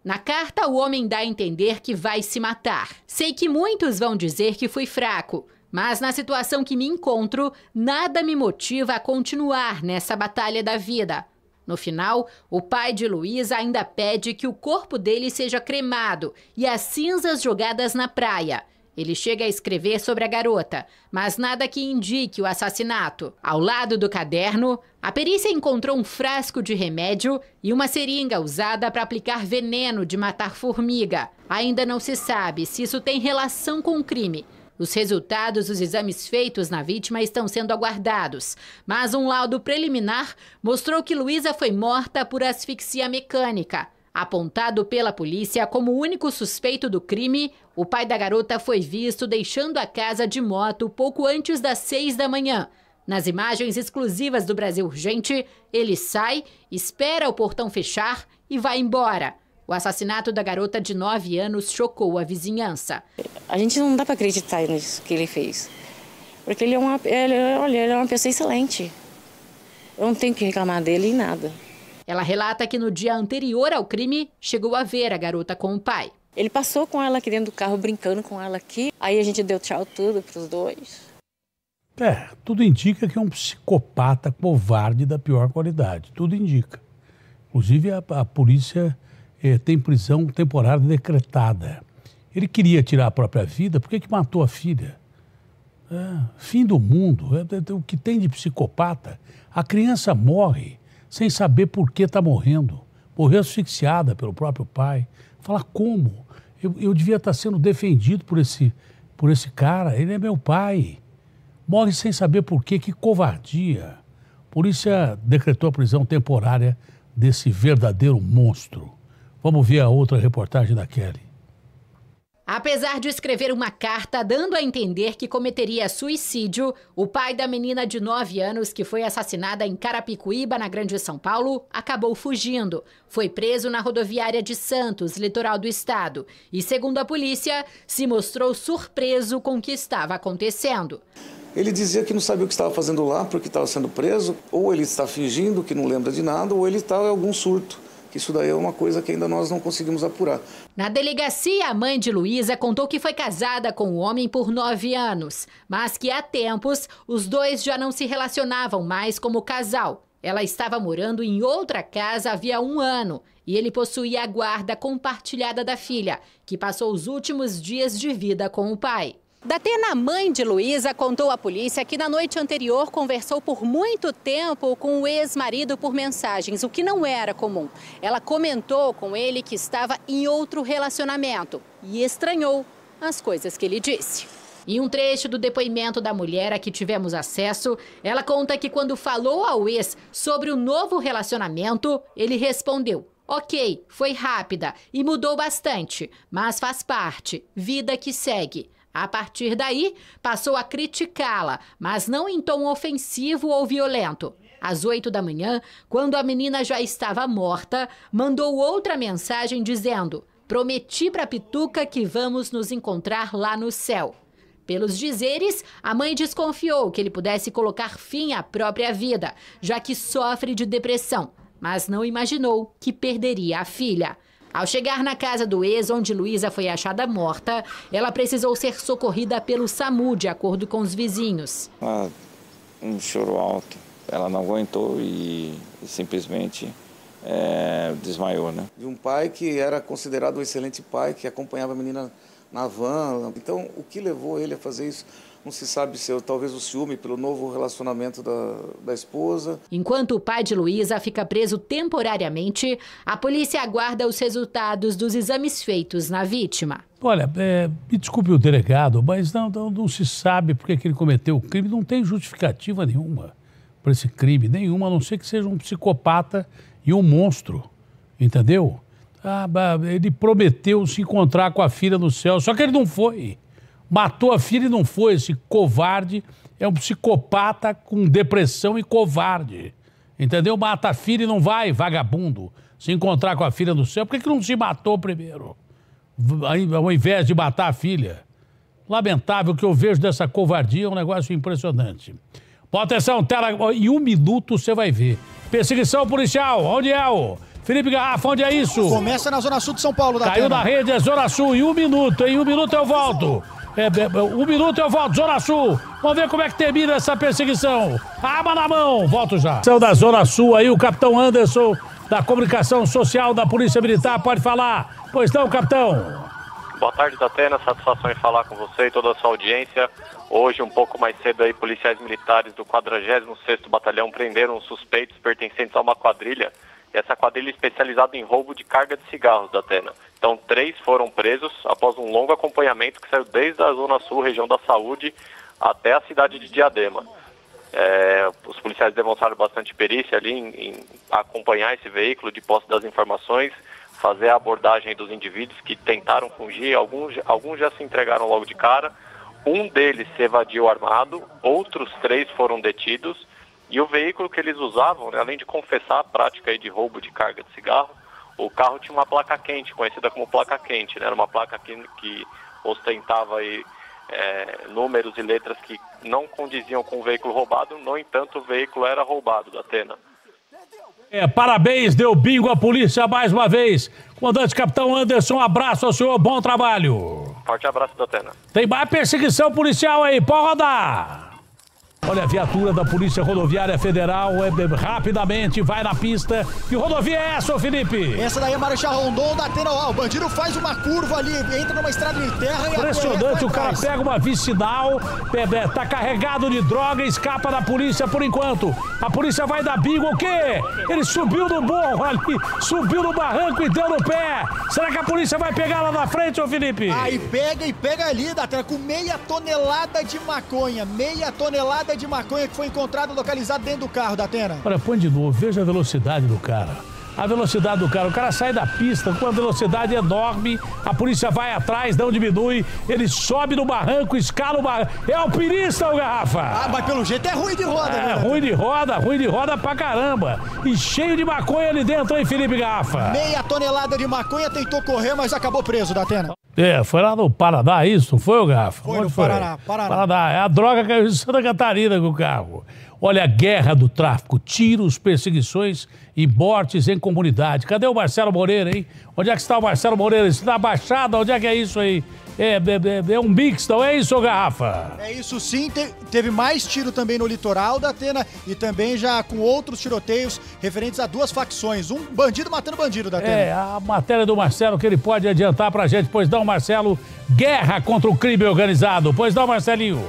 Na carta, o homem dá a entender que vai se matar. Sei que muitos vão dizer que fui fraco, mas na situação que me encontro, nada me motiva a continuar nessa batalha da vida. No final, o pai de Luiz ainda pede que o corpo dele seja cremado e as cinzas jogadas na praia. Ele chega a escrever sobre a garota, mas nada que indique o assassinato. Ao lado do caderno, a perícia encontrou um frasco de remédio e uma seringa usada para aplicar veneno de matar formiga. Ainda não se sabe se isso tem relação com o crime. Os resultados dos exames feitos na vítima estão sendo aguardados, mas um laudo preliminar mostrou que Luísa foi morta por asfixia mecânica. Apontado pela polícia como o único suspeito do crime, o pai da garota foi visto deixando a casa de moto pouco antes das seis da manhã. Nas imagens exclusivas do Brasil Urgente, ele sai, espera o portão fechar e vai embora. O assassinato da garota de 9 anos chocou a vizinhança. A gente não dá para acreditar nisso que ele fez. Porque ele é uma, ele, é, olha, ele é uma pessoa excelente. Eu não tenho que reclamar dele em nada. Ela relata que no dia anterior ao crime, chegou a ver a garota com o pai. Ele passou com ela aqui dentro do carro, brincando com ela aqui. Aí a gente deu tchau tudo para os dois. É, tudo indica que é um psicopata covarde da pior qualidade. Tudo indica. Inclusive, a, a polícia eh, tem prisão temporária decretada. Ele queria tirar a própria vida, por que, que matou a filha? É, fim do mundo. É, é, o que tem de psicopata? A criança morre sem saber por que está morrendo. Morreu asfixiada pelo próprio pai. Fala como? Eu, eu devia estar tá sendo defendido por esse, por esse cara. Ele é meu pai. Morre sem saber por quê. Que covardia. Polícia decretou a prisão temporária desse verdadeiro monstro. Vamos ver a outra reportagem da Kelly. Apesar de escrever uma carta dando a entender que cometeria suicídio, o pai da menina de 9 anos que foi assassinada em Carapicuíba, na Grande São Paulo, acabou fugindo. Foi preso na rodoviária de Santos, litoral do estado, e, segundo a polícia, se mostrou surpreso com o que estava acontecendo. Ele dizia que não sabia o que estava fazendo lá porque estava sendo preso, ou ele está fingindo que não lembra de nada, ou ele está em algum surto isso daí é uma coisa que ainda nós não conseguimos apurar. Na delegacia, a mãe de Luísa contou que foi casada com o um homem por nove anos, mas que há tempos os dois já não se relacionavam mais como casal. Ela estava morando em outra casa havia um ano e ele possuía a guarda compartilhada da filha, que passou os últimos dias de vida com o pai. Datena, mãe de Luísa, contou à polícia que na noite anterior conversou por muito tempo com o ex-marido por mensagens, o que não era comum. Ela comentou com ele que estava em outro relacionamento e estranhou as coisas que ele disse. Em um trecho do depoimento da mulher a que tivemos acesso, ela conta que quando falou ao ex sobre o novo relacionamento, ele respondeu: Ok, foi rápida e mudou bastante, mas faz parte, vida que segue. A partir daí, passou a criticá-la, mas não em tom ofensivo ou violento. Às oito da manhã, quando a menina já estava morta, mandou outra mensagem dizendo: Prometi para Pituca que vamos nos encontrar lá no céu. Pelos dizeres, a mãe desconfiou que ele pudesse colocar fim à própria vida, já que sofre de depressão, mas não imaginou que perderia a filha. Ao chegar na casa do ex, onde Luísa foi achada morta, ela precisou ser socorrida pelo SAMU, de acordo com os vizinhos. Ah, um choro alto. Ela não aguentou e, e simplesmente é, desmaiou, né? De um pai que era considerado um excelente pai, que acompanhava a menina na van. Então, o que levou ele a fazer isso? não se sabe se é talvez o ciúme pelo novo relacionamento da, da esposa. Enquanto o pai de Luísa fica preso temporariamente, a polícia aguarda os resultados dos exames feitos na vítima. Olha, é, me desculpe o delegado, mas não, não, não se sabe por que ele cometeu o crime. Não tem justificativa nenhuma para esse crime, nenhuma, a não ser que seja um psicopata e um monstro, entendeu? Ah, ele prometeu se encontrar com a filha no céu, só que ele não foi. Matou a filha e não foi. Esse covarde é um psicopata com depressão e covarde. Entendeu? Mata a filha e não vai, vagabundo. Se encontrar com a filha no céu, por que, que não se matou primeiro? Ao invés de matar a filha. Lamentável que eu vejo dessa covardia, é um negócio impressionante. Bom, atenção, tela, em um minuto você vai ver. Perseguição policial, onde é o? Felipe Garrafa, onde é isso? Começa na Zona Sul de São Paulo. Da Caiu da rede, é Zona Sul, em um minuto, em um minuto eu volto. É, é, é, um minuto eu volto, Zona Sul. Vamos ver como é que termina essa perseguição. Aba na mão, volto já. São da Zona Sul aí, o capitão Anderson, da comunicação social da Polícia Militar, pode falar. Pois não, capitão. Boa tarde, Datena. Satisfação em falar com você e toda a sua audiência. Hoje, um pouco mais cedo, aí, policiais militares do 46º Batalhão prenderam suspeitos pertencentes a uma quadrilha essa quadrilha especializada em roubo de carga de cigarros da Atena. Então, três foram presos após um longo acompanhamento que saiu desde a Zona Sul, região da Saúde, até a cidade de Diadema. É, os policiais demonstraram bastante perícia ali em, em, acompanhar esse veículo de posse das informações, fazer a abordagem dos indivíduos que tentaram fugir, alguns, alguns já se entregaram logo de cara, um deles se evadiu armado, outros três foram detidos e o veículo que eles usavam, né, além de confessar a prática de roubo de carga de cigarro, o carro tinha uma placa quente, conhecida como placa quente, né? era uma placa que, que ostentava aí, é, números e letras que não condiziam com o veículo roubado, no entanto, o veículo era roubado da Atena. É, parabéns, deu bingo à polícia mais uma vez. Comandante Capitão Anderson, um abraço ao senhor, bom trabalho. Forte abraço da Atena. Tem mais perseguição policial aí, pode rodar. Olha, a viatura da Polícia Rodoviária Federal é, é, rapidamente vai na pista. Que rodovia é essa, ô Felipe? Essa daí é Marechal Rondon da Tenoal. O bandido faz uma curva ali, entra numa estrada de terra e Impressionante, o cara pega uma vicinal, é, tá carregado de droga e escapa da polícia por enquanto. A polícia vai dar bingo, o quê? Ele subiu no morro ali, subiu no barranco e deu no pé. Será que a polícia vai pegar lá na frente, ô Felipe? Aí pega e pega ali, Datena, com meia tonelada de maconha, meia tonelada de maconha que foi encontrada localizada dentro do carro da Olha, põe de novo, veja a velocidade do cara. A velocidade do cara, o cara sai da pista com uma velocidade enorme, a polícia vai atrás, não diminui, ele sobe no barranco, escala o barranco. É alpinista, o Garrafa! Ah, mas pelo jeito é ruim de roda, É, né? ruim de roda, ruim de roda pra caramba. E cheio de maconha ali dentro, hein, Felipe Garrafa? Meia tonelada de maconha tentou correr, mas acabou preso, Datena. É, foi lá no Paraná isso, não foi, o Garfo. Foi Onde no foi? Paraná, Paraná. É a droga que caiu é em Santa Catarina com o carro. Olha a guerra do tráfico, tiros, perseguições e mortes em comunidade. Cadê o Marcelo Moreira, hein? Onde é que está o Marcelo Moreira? Está na Baixada? Onde é que é isso aí? É, é, é, é, um mix, não é isso, Garrafa? É isso sim, Te, teve mais tiro também no litoral da Atena e também já com outros tiroteios referentes a duas facções, um bandido matando bandido da Atena. É, a matéria do Marcelo que ele pode adiantar a gente, pois não, Marcelo, guerra contra o crime organizado, pois não, Marcelinho?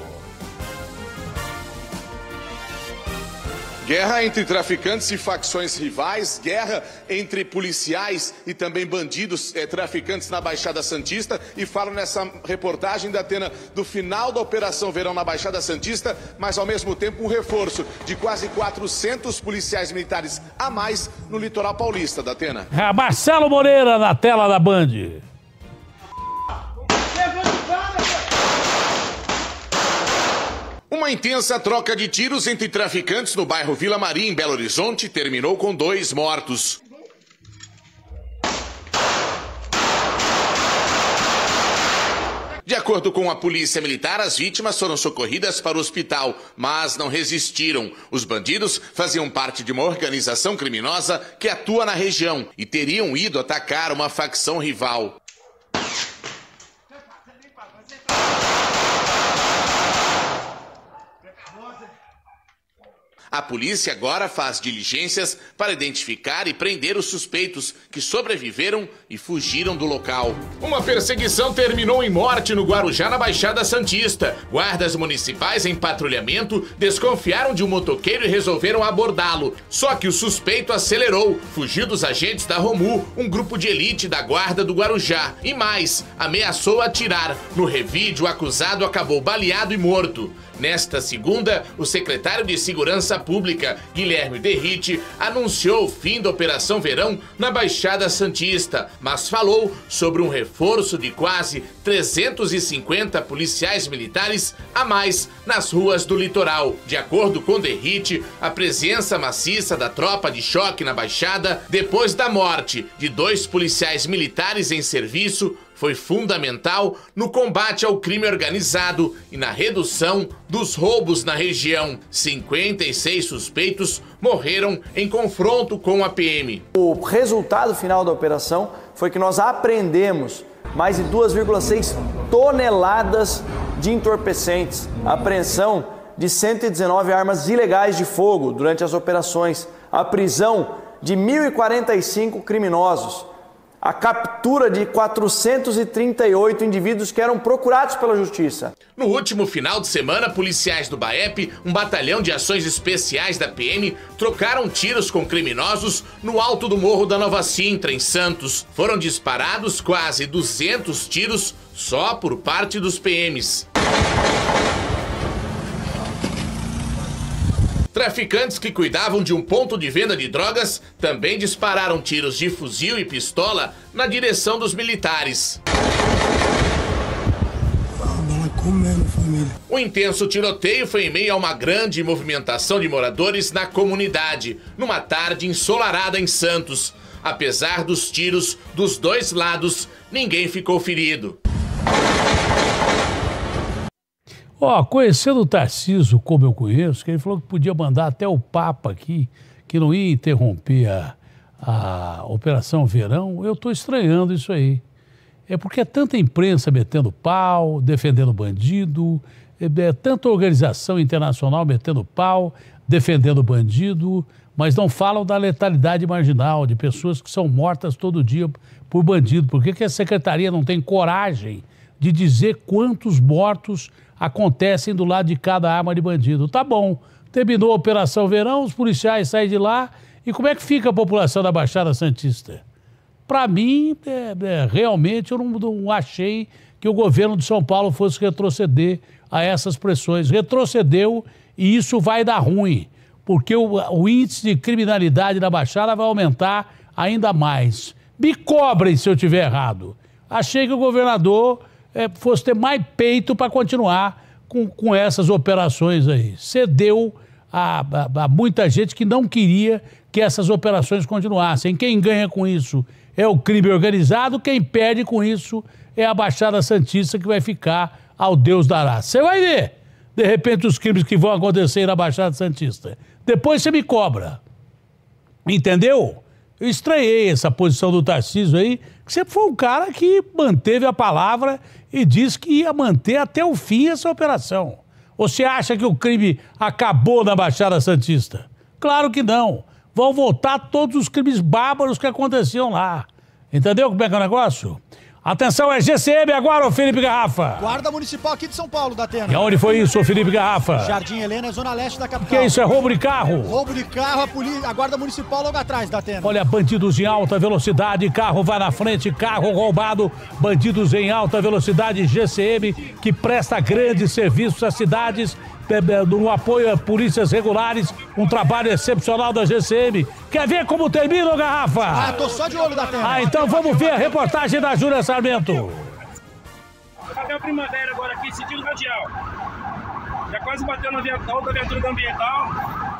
Guerra entre traficantes e facções rivais, guerra entre policiais e também bandidos, eh, traficantes na Baixada Santista. E falo nessa reportagem da Atena do final da Operação Verão na Baixada Santista, mas ao mesmo tempo um reforço de quase 400 policiais militares a mais no litoral paulista da Atena. É ah, Marcelo Moreira na tela da Band. Uma intensa troca de tiros entre traficantes no bairro Vila Maria, em Belo Horizonte, terminou com dois mortos. De acordo com a polícia militar, as vítimas foram socorridas para o hospital, mas não resistiram. Os bandidos faziam parte de uma organização criminosa que atua na região e teriam ido atacar uma facção rival. A polícia agora faz diligências para identificar e prender os suspeitos que sobreviveram e fugiram do local. Uma perseguição terminou em morte no Guarujá, na Baixada Santista. Guardas municipais em patrulhamento desconfiaram de um motoqueiro e resolveram abordá-lo. Só que o suspeito acelerou, fugiu dos agentes da Romu, um grupo de elite da Guarda do Guarujá. E mais, ameaçou atirar. No revide, o acusado acabou baleado e morto. Nesta segunda, o secretário de Segurança Pública, Guilherme Derrite, anunciou o fim da Operação Verão na Baixada Santista, mas falou sobre um reforço de quase 350 policiais militares a mais nas ruas do litoral. De acordo com Derrite, a presença maciça da tropa de choque na Baixada, depois da morte de dois policiais militares em serviço, foi fundamental no combate ao crime organizado e na redução dos roubos na região. 56 suspeitos morreram em confronto com a PM. O resultado final da operação foi que nós apreendemos mais de 2,6 toneladas de entorpecentes, apreensão de 119 armas ilegais de fogo durante as operações, a prisão de 1.045 criminosos a captura de 438 indivíduos que eram procurados pela justiça. No último final de semana, policiais do BAEP, um batalhão de ações especiais da PM, trocaram tiros com criminosos no alto do Morro da Nova Sintra, em Santos. Foram disparados quase 200 tiros só por parte dos PMs. Traficantes que cuidavam de um ponto de venda de drogas também dispararam tiros de fuzil e pistola na direção dos militares. O intenso tiroteio foi em meio a uma grande movimentação de moradores na comunidade, numa tarde ensolarada em Santos. Apesar dos tiros dos dois lados, ninguém ficou ferido. Ó, oh, conhecendo o Tarciso como eu conheço, que ele falou que podia mandar até o Papa aqui, que não ia interromper a, a Operação Verão, eu estou estranhando isso aí. É porque é tanta imprensa metendo pau, defendendo bandido, é, é tanta organização internacional metendo pau, defendendo bandido, mas não falam da letalidade marginal, de pessoas que são mortas todo dia por bandido. Por que, que a secretaria não tem coragem de dizer quantos mortos acontecem do lado de cada arma de bandido. Tá bom, terminou a Operação Verão, os policiais saem de lá. E como é que fica a população da Baixada Santista? Para mim, é, é, realmente, eu não, não achei que o governo de São Paulo fosse retroceder a essas pressões. Retrocedeu e isso vai dar ruim, porque o, o índice de criminalidade da Baixada vai aumentar ainda mais. Me cobrem se eu tiver errado. Achei que o governador é, fosse ter mais peito para continuar com, com essas operações aí. Cedeu a, a, a muita gente que não queria que essas operações continuassem. Quem ganha com isso é o crime organizado, quem perde com isso é a Baixada Santista que vai ficar ao Deus dará. Você vai ver, de repente, os crimes que vão acontecer na Baixada Santista. Depois você me cobra. Entendeu? Eu estranhei essa posição do Tarcísio aí, que sempre foi um cara que manteve a palavra e disse que ia manter até o fim essa operação. Você acha que o crime acabou na Baixada Santista? Claro que não. Vão voltar todos os crimes bárbaros que aconteciam lá. Entendeu como é que é o negócio? Atenção, é GCM agora, o Felipe Garrafa. Guarda Municipal aqui de São Paulo, da Atena. E aonde foi isso, o Felipe Garrafa? Jardim Helena, Zona Leste da capital. O que é isso? É roubo de carro? Roubo de carro, a, poli... a Guarda Municipal logo atrás, da Atena. Olha, bandidos em alta velocidade, carro vai na frente, carro roubado, bandidos em alta velocidade, GCM, que presta grandes serviços às cidades no apoio a é polícias regulares, um trabalho excepcional da GCM. Quer ver como termina, Garrafa? Ah, tô só de olho da terra. Ah, então vamos ver a reportagem da Júlia Sarmento. Papel Primavera agora aqui, sentido radial. Já é quase bateu na, via, na outra viatura ambiental.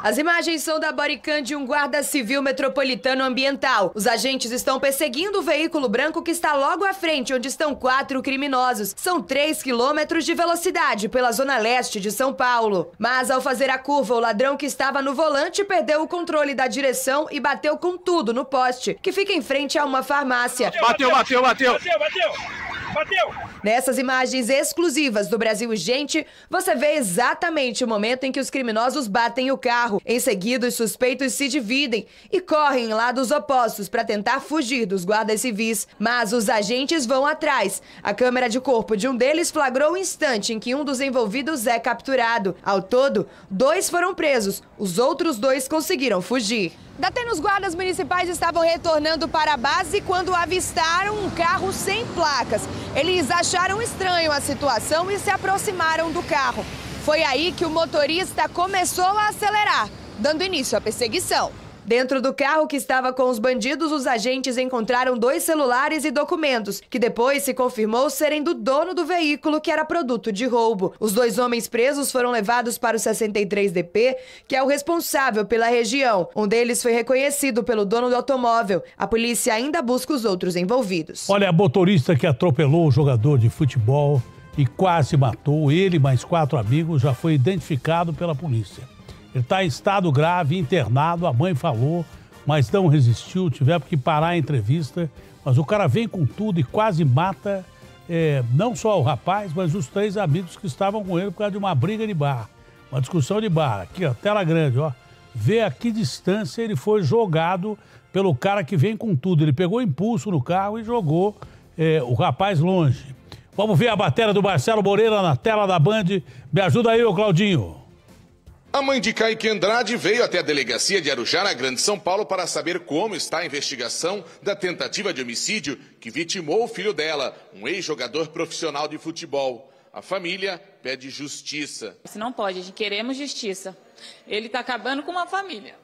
As imagens são da Boricam de um guarda civil metropolitano ambiental. Os agentes estão perseguindo o veículo branco que está logo à frente, onde estão quatro criminosos. São três quilômetros de velocidade pela zona leste de São Paulo. Mas ao fazer a curva, o ladrão que estava no volante perdeu o controle da direção e bateu com tudo no poste, que fica em frente a uma farmácia. Bateu, bateu, bateu! bateu, bateu. bateu Bateu! Nessas imagens exclusivas do Brasil Gente, você vê exatamente o momento em que os criminosos batem o carro. Em seguida, os suspeitos se dividem e correm em lados opostos para tentar fugir dos guardas civis. Mas os agentes vão atrás. A câmera de corpo de um deles flagrou o instante em que um dos envolvidos é capturado. Ao todo, dois foram presos, os outros dois conseguiram fugir. Datenos guardas municipais estavam retornando para a base quando avistaram um carro sem placas. Eles acharam estranho a situação e se aproximaram do carro. Foi aí que o motorista começou a acelerar, dando início à perseguição. Dentro do carro que estava com os bandidos, os agentes encontraram dois celulares e documentos, que depois se confirmou serem do dono do veículo que era produto de roubo. Os dois homens presos foram levados para o 63DP, que é o responsável pela região. Um deles foi reconhecido pelo dono do automóvel. A polícia ainda busca os outros envolvidos. Olha, a motorista que atropelou o jogador de futebol e quase matou ele mais quatro amigos já foi identificado pela polícia. Ele está em estado grave, internado, a mãe falou, mas não resistiu, tiveram que parar a entrevista. Mas o cara vem com tudo e quase mata é, não só o rapaz, mas os três amigos que estavam com ele por causa de uma briga de bar, uma discussão de bar. Aqui, ó, tela grande, ó. Vê a que distância ele foi jogado pelo cara que vem com tudo. Ele pegou impulso no carro e jogou é, o rapaz longe. Vamos ver a bateria do Marcelo Moreira na tela da Band. Me ajuda aí, ô Claudinho. A mãe de Kaique Andrade veio até a delegacia de Arujá, na Grande São Paulo, para saber como está a investigação da tentativa de homicídio que vitimou o filho dela, um ex-jogador profissional de futebol. A família pede justiça. Isso não pode, queremos justiça. Ele está acabando com uma família.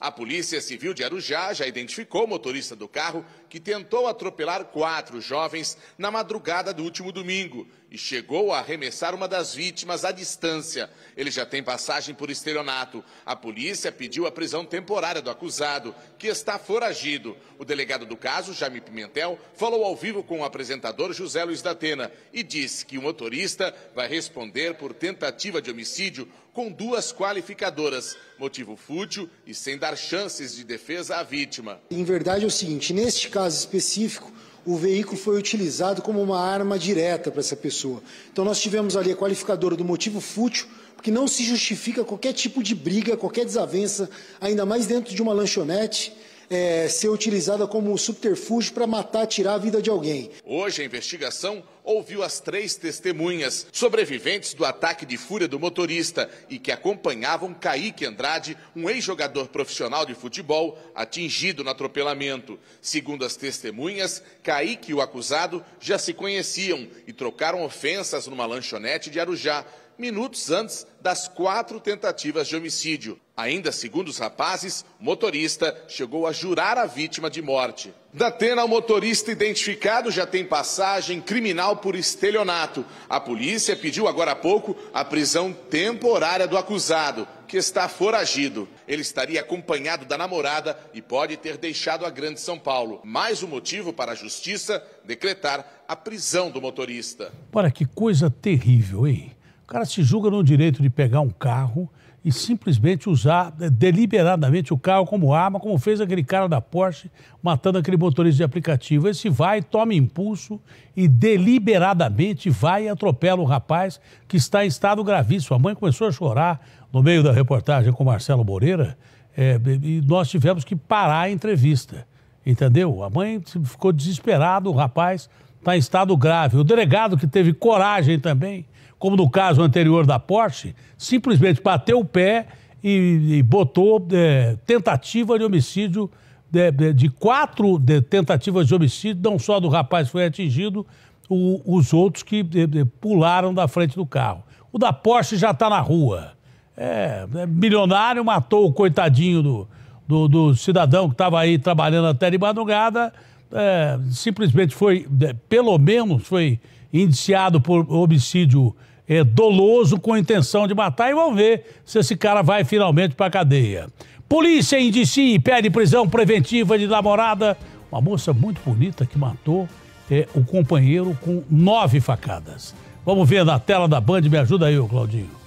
A Polícia Civil de Arujá já identificou o motorista do carro que tentou atropelar quatro jovens na madrugada do último domingo e chegou a arremessar uma das vítimas à distância. Ele já tem passagem por estelionato. A polícia pediu a prisão temporária do acusado, que está foragido. O delegado do caso, Jaime Pimentel, falou ao vivo com o apresentador José Luiz da Atena e disse que o motorista vai responder por tentativa de homicídio com duas qualificadoras, motivo fútil e sem dar chances de defesa à vítima. Em verdade é o seguinte, neste caso específico, o veículo foi utilizado como uma arma direta para essa pessoa. Então nós tivemos ali a qualificadora do motivo fútil, porque não se justifica qualquer tipo de briga, qualquer desavença, ainda mais dentro de uma lanchonete é, ser utilizada como subterfúgio para matar, tirar a vida de alguém. Hoje a investigação ouviu as três testemunhas, sobreviventes do ataque de fúria do motorista e que acompanhavam Kaique Andrade, um ex-jogador profissional de futebol atingido no atropelamento. Segundo as testemunhas, Kaique e o acusado já se conheciam e trocaram ofensas numa lanchonete de Arujá minutos antes das quatro tentativas de homicídio. Ainda segundo os rapazes, o motorista chegou a jurar a vítima de morte. Da Tena, o motorista identificado já tem passagem criminal por estelionato. A polícia pediu agora há pouco a prisão temporária do acusado, que está foragido. Ele estaria acompanhado da namorada e pode ter deixado a Grande São Paulo. Mais um motivo para a justiça decretar a prisão do motorista. Para que coisa terrível, hein? O cara se julga no direito de pegar um carro e simplesmente usar é, deliberadamente o carro como arma, como fez aquele cara da Porsche matando aquele motorista de aplicativo. Esse vai, toma impulso e deliberadamente vai e atropela o rapaz que está em estado gravíssimo. A mãe começou a chorar no meio da reportagem com Marcelo Moreira é, e nós tivemos que parar a entrevista. Entendeu? A mãe ficou desesperada, o rapaz está em estado grave. O delegado que teve coragem também como no caso anterior da Porsche, simplesmente bateu o pé e, e botou é, tentativa de homicídio, de, é, de, é, de quatro de é, tentativas de homicídio, não só do rapaz foi atingido, o, os outros que pularam da frente do carro. O da Porsche já está na rua. É, milionário matou o coitadinho do, do, do cidadão que estava aí trabalhando até de madrugada. É, simplesmente foi, pelo menos, foi indiciado por homicídio é, doloso com intenção de matar e vamos ver se esse cara vai finalmente para a cadeia. Polícia indicia e pede prisão preventiva de namorada. Uma moça muito bonita que matou é, o companheiro com nove facadas. Vamos ver na tela da Band, me ajuda aí, Claudinho.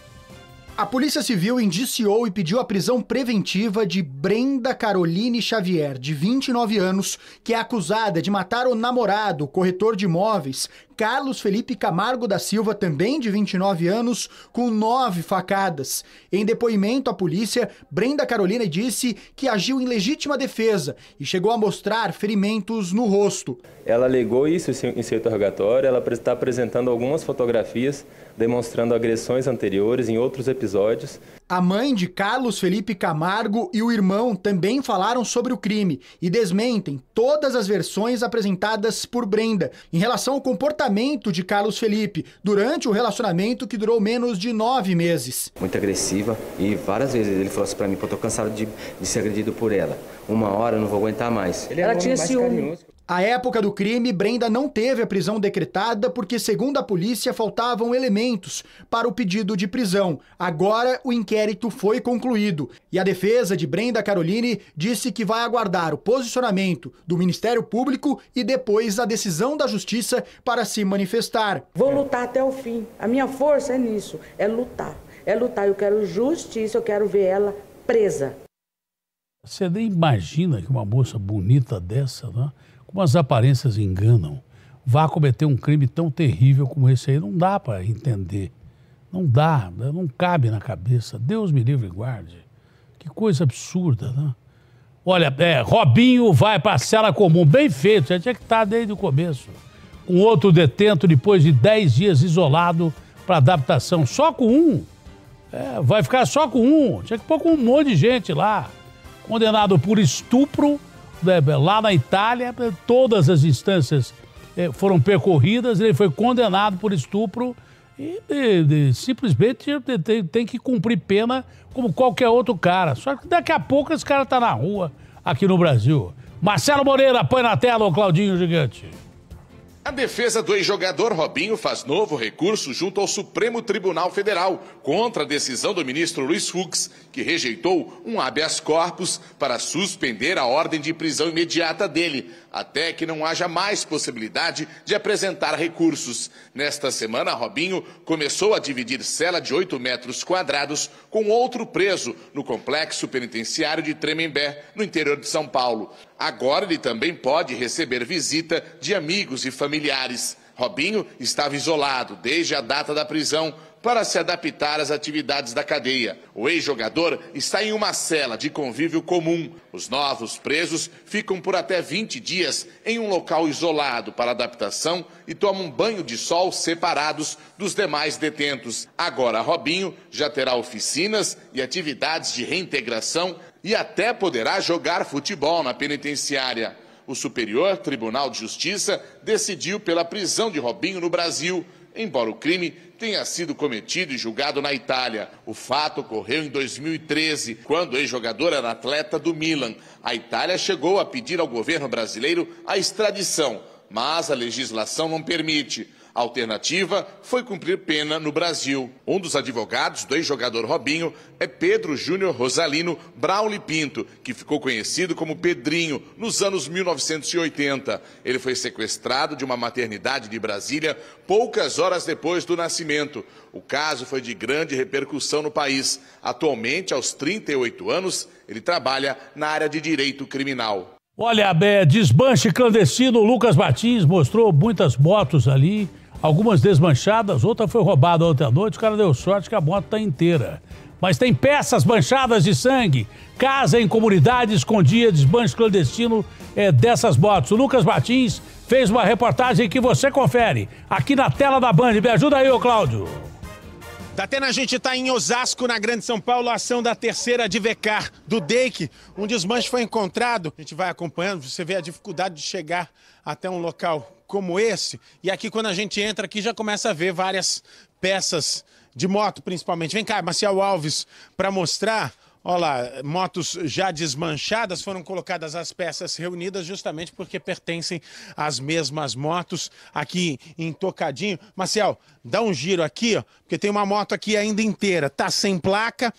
A Polícia Civil indiciou e pediu a prisão preventiva de Brenda Caroline Xavier, de 29 anos, que é acusada de matar o namorado, corretor de imóveis, Carlos Felipe Camargo da Silva, também de 29 anos, com nove facadas. Em depoimento à polícia, Brenda Carolina disse que agiu em legítima defesa e chegou a mostrar ferimentos no rosto. Ela alegou isso em seu interrogatório, ela está apresentando algumas fotografias demonstrando agressões anteriores em outros episódios. A mãe de Carlos Felipe Camargo e o irmão também falaram sobre o crime e desmentem todas as versões apresentadas por Brenda em relação ao comportamento de Carlos Felipe durante o relacionamento que durou menos de nove meses. Muito agressiva e várias vezes ele falou assim para mim: eu tô cansado de, de, ser agredido por ela. Uma hora eu não vou aguentar mais. Ele ela tinha ciúme. Carinhoso. À época do crime, Brenda não teve a prisão decretada porque, segundo a polícia, faltavam elementos para o pedido de prisão. Agora, o inquérito foi concluído e a defesa de Brenda Caroline disse que vai aguardar o posicionamento do Ministério Público e depois a decisão da Justiça para se manifestar. Vou lutar até o fim. A minha força é nisso, é lutar. É lutar. Eu quero justiça, eu quero ver ela presa. Você nem imagina que uma moça bonita dessa, né? Como as aparências enganam. Vá cometer um crime tão terrível como esse aí, não dá para entender. Não dá, né? não cabe na cabeça. Deus me livre e guarde. Que coisa absurda, né? Olha, é, Robinho vai para a cela comum. Bem feito, já tinha que estar tá desde o começo. Um outro detento, depois de 10 dias isolado para adaptação, só com um. É, vai ficar só com um. Tinha que pôr com um monte de gente lá. Condenado por estupro né, né, lá na Itália, né, todas as instâncias eh, foram percorridas, ele foi condenado por estupro e, simplesmente tem, tem, que cumprir pena como qualquer outro cara. Só que daqui a pouco esse cara está na rua aqui no Brasil. Marcelo Moreira, põe na tela o Claudinho Gigante. A defesa do ex-jogador Robinho faz novo recurso junto ao Supremo Tribunal Federal contra a decisão do ministro Luiz Fux, que rejeitou um habeas corpus para suspender a ordem de prisão imediata dele, até que não haja mais possibilidade de apresentar recursos. Nesta semana, Robinho começou a dividir cela de 8 metros quadrados com outro preso no complexo penitenciário de Tremembé, no interior de São Paulo. Agora ele também pode receber visita de amigos e familiares. Robinho estava isolado desde a data da prisão para se adaptar às atividades da cadeia. O ex-jogador está em uma cela de convívio comum. Os novos presos ficam por até 20 dias em um local isolado para adaptação e tomam banho de sol separados dos demais detentos. Agora, Robinho já terá oficinas e atividades de reintegração e até poderá jogar futebol na penitenciária. O Superior Tribunal de Justiça decidiu pela prisão de Robinho no Brasil, embora o crime tenha sido cometido e julgado na Itália. O fato ocorreu em 2013, quando o ex-jogador era atleta do Milan. A Itália chegou a pedir ao governo brasileiro a extradição, mas a legislação não permite. A alternativa foi cumprir pena no Brasil. Um dos advogados do ex-jogador Robinho é Pedro Júnior Rosalino Brauli Pinto, que ficou conhecido como Pedrinho nos anos 1980. Ele foi sequestrado de uma maternidade de Brasília poucas horas depois do nascimento. O caso foi de grande repercussão no país. Atualmente, aos 38 anos, ele trabalha na área de direito criminal. Olha, é, desmanche clandestino, Lucas Martins mostrou muitas motos ali, algumas desmanchadas, outra foi roubada ontem à noite, o cara deu sorte que a moto está inteira. Mas tem peças manchadas de sangue, casa em comunidade escondia desmanche clandestino é, dessas motos. O Lucas Martins fez uma reportagem que você confere aqui na tela da Band. Me ajuda aí, ô Cláudio. Datena, a gente está em Osasco, na Grande São Paulo, a ação da terceira de Vecar, do DEIC. Um desmanche foi encontrado. A gente vai acompanhando, você vê a dificuldade de chegar até um local como esse. E aqui, quando a gente entra aqui, já começa a ver várias peças de moto, principalmente. Vem cá, Marcial Alves, para mostrar. Olha lá, motos já desmanchadas foram colocadas as peças reunidas justamente porque pertencem às mesmas motos aqui em Tocadinho. Marcel, dá um giro aqui, ó, porque tem uma moto aqui ainda inteira, tá sem placa,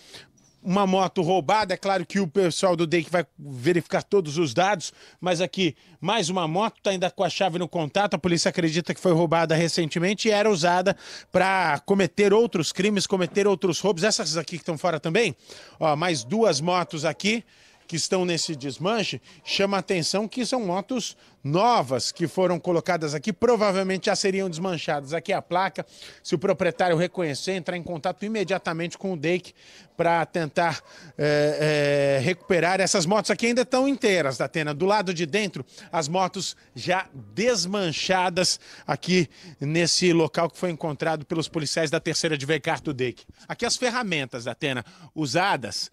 uma moto roubada. É claro que o pessoal do DEIC vai verificar todos os dados, mas aqui mais uma moto, está ainda com a chave no contato. A polícia acredita que foi roubada recentemente e era usada para cometer outros crimes, cometer outros roubos. Essas aqui que estão fora também, ó, mais duas motos aqui que estão nesse desmanche, chama a atenção que são motos novas que foram colocadas aqui, provavelmente já seriam desmanchadas. Aqui é a placa, se o proprietário reconhecer, entrar em contato imediatamente com o DEIC para tentar é, é, recuperar. Essas motos aqui ainda estão inteiras, da Atena. Do lado de dentro, as motos já desmanchadas aqui nesse local que foi encontrado pelos policiais da terceira de Vecarto do DEIC. Aqui as ferramentas, da Atena, usadas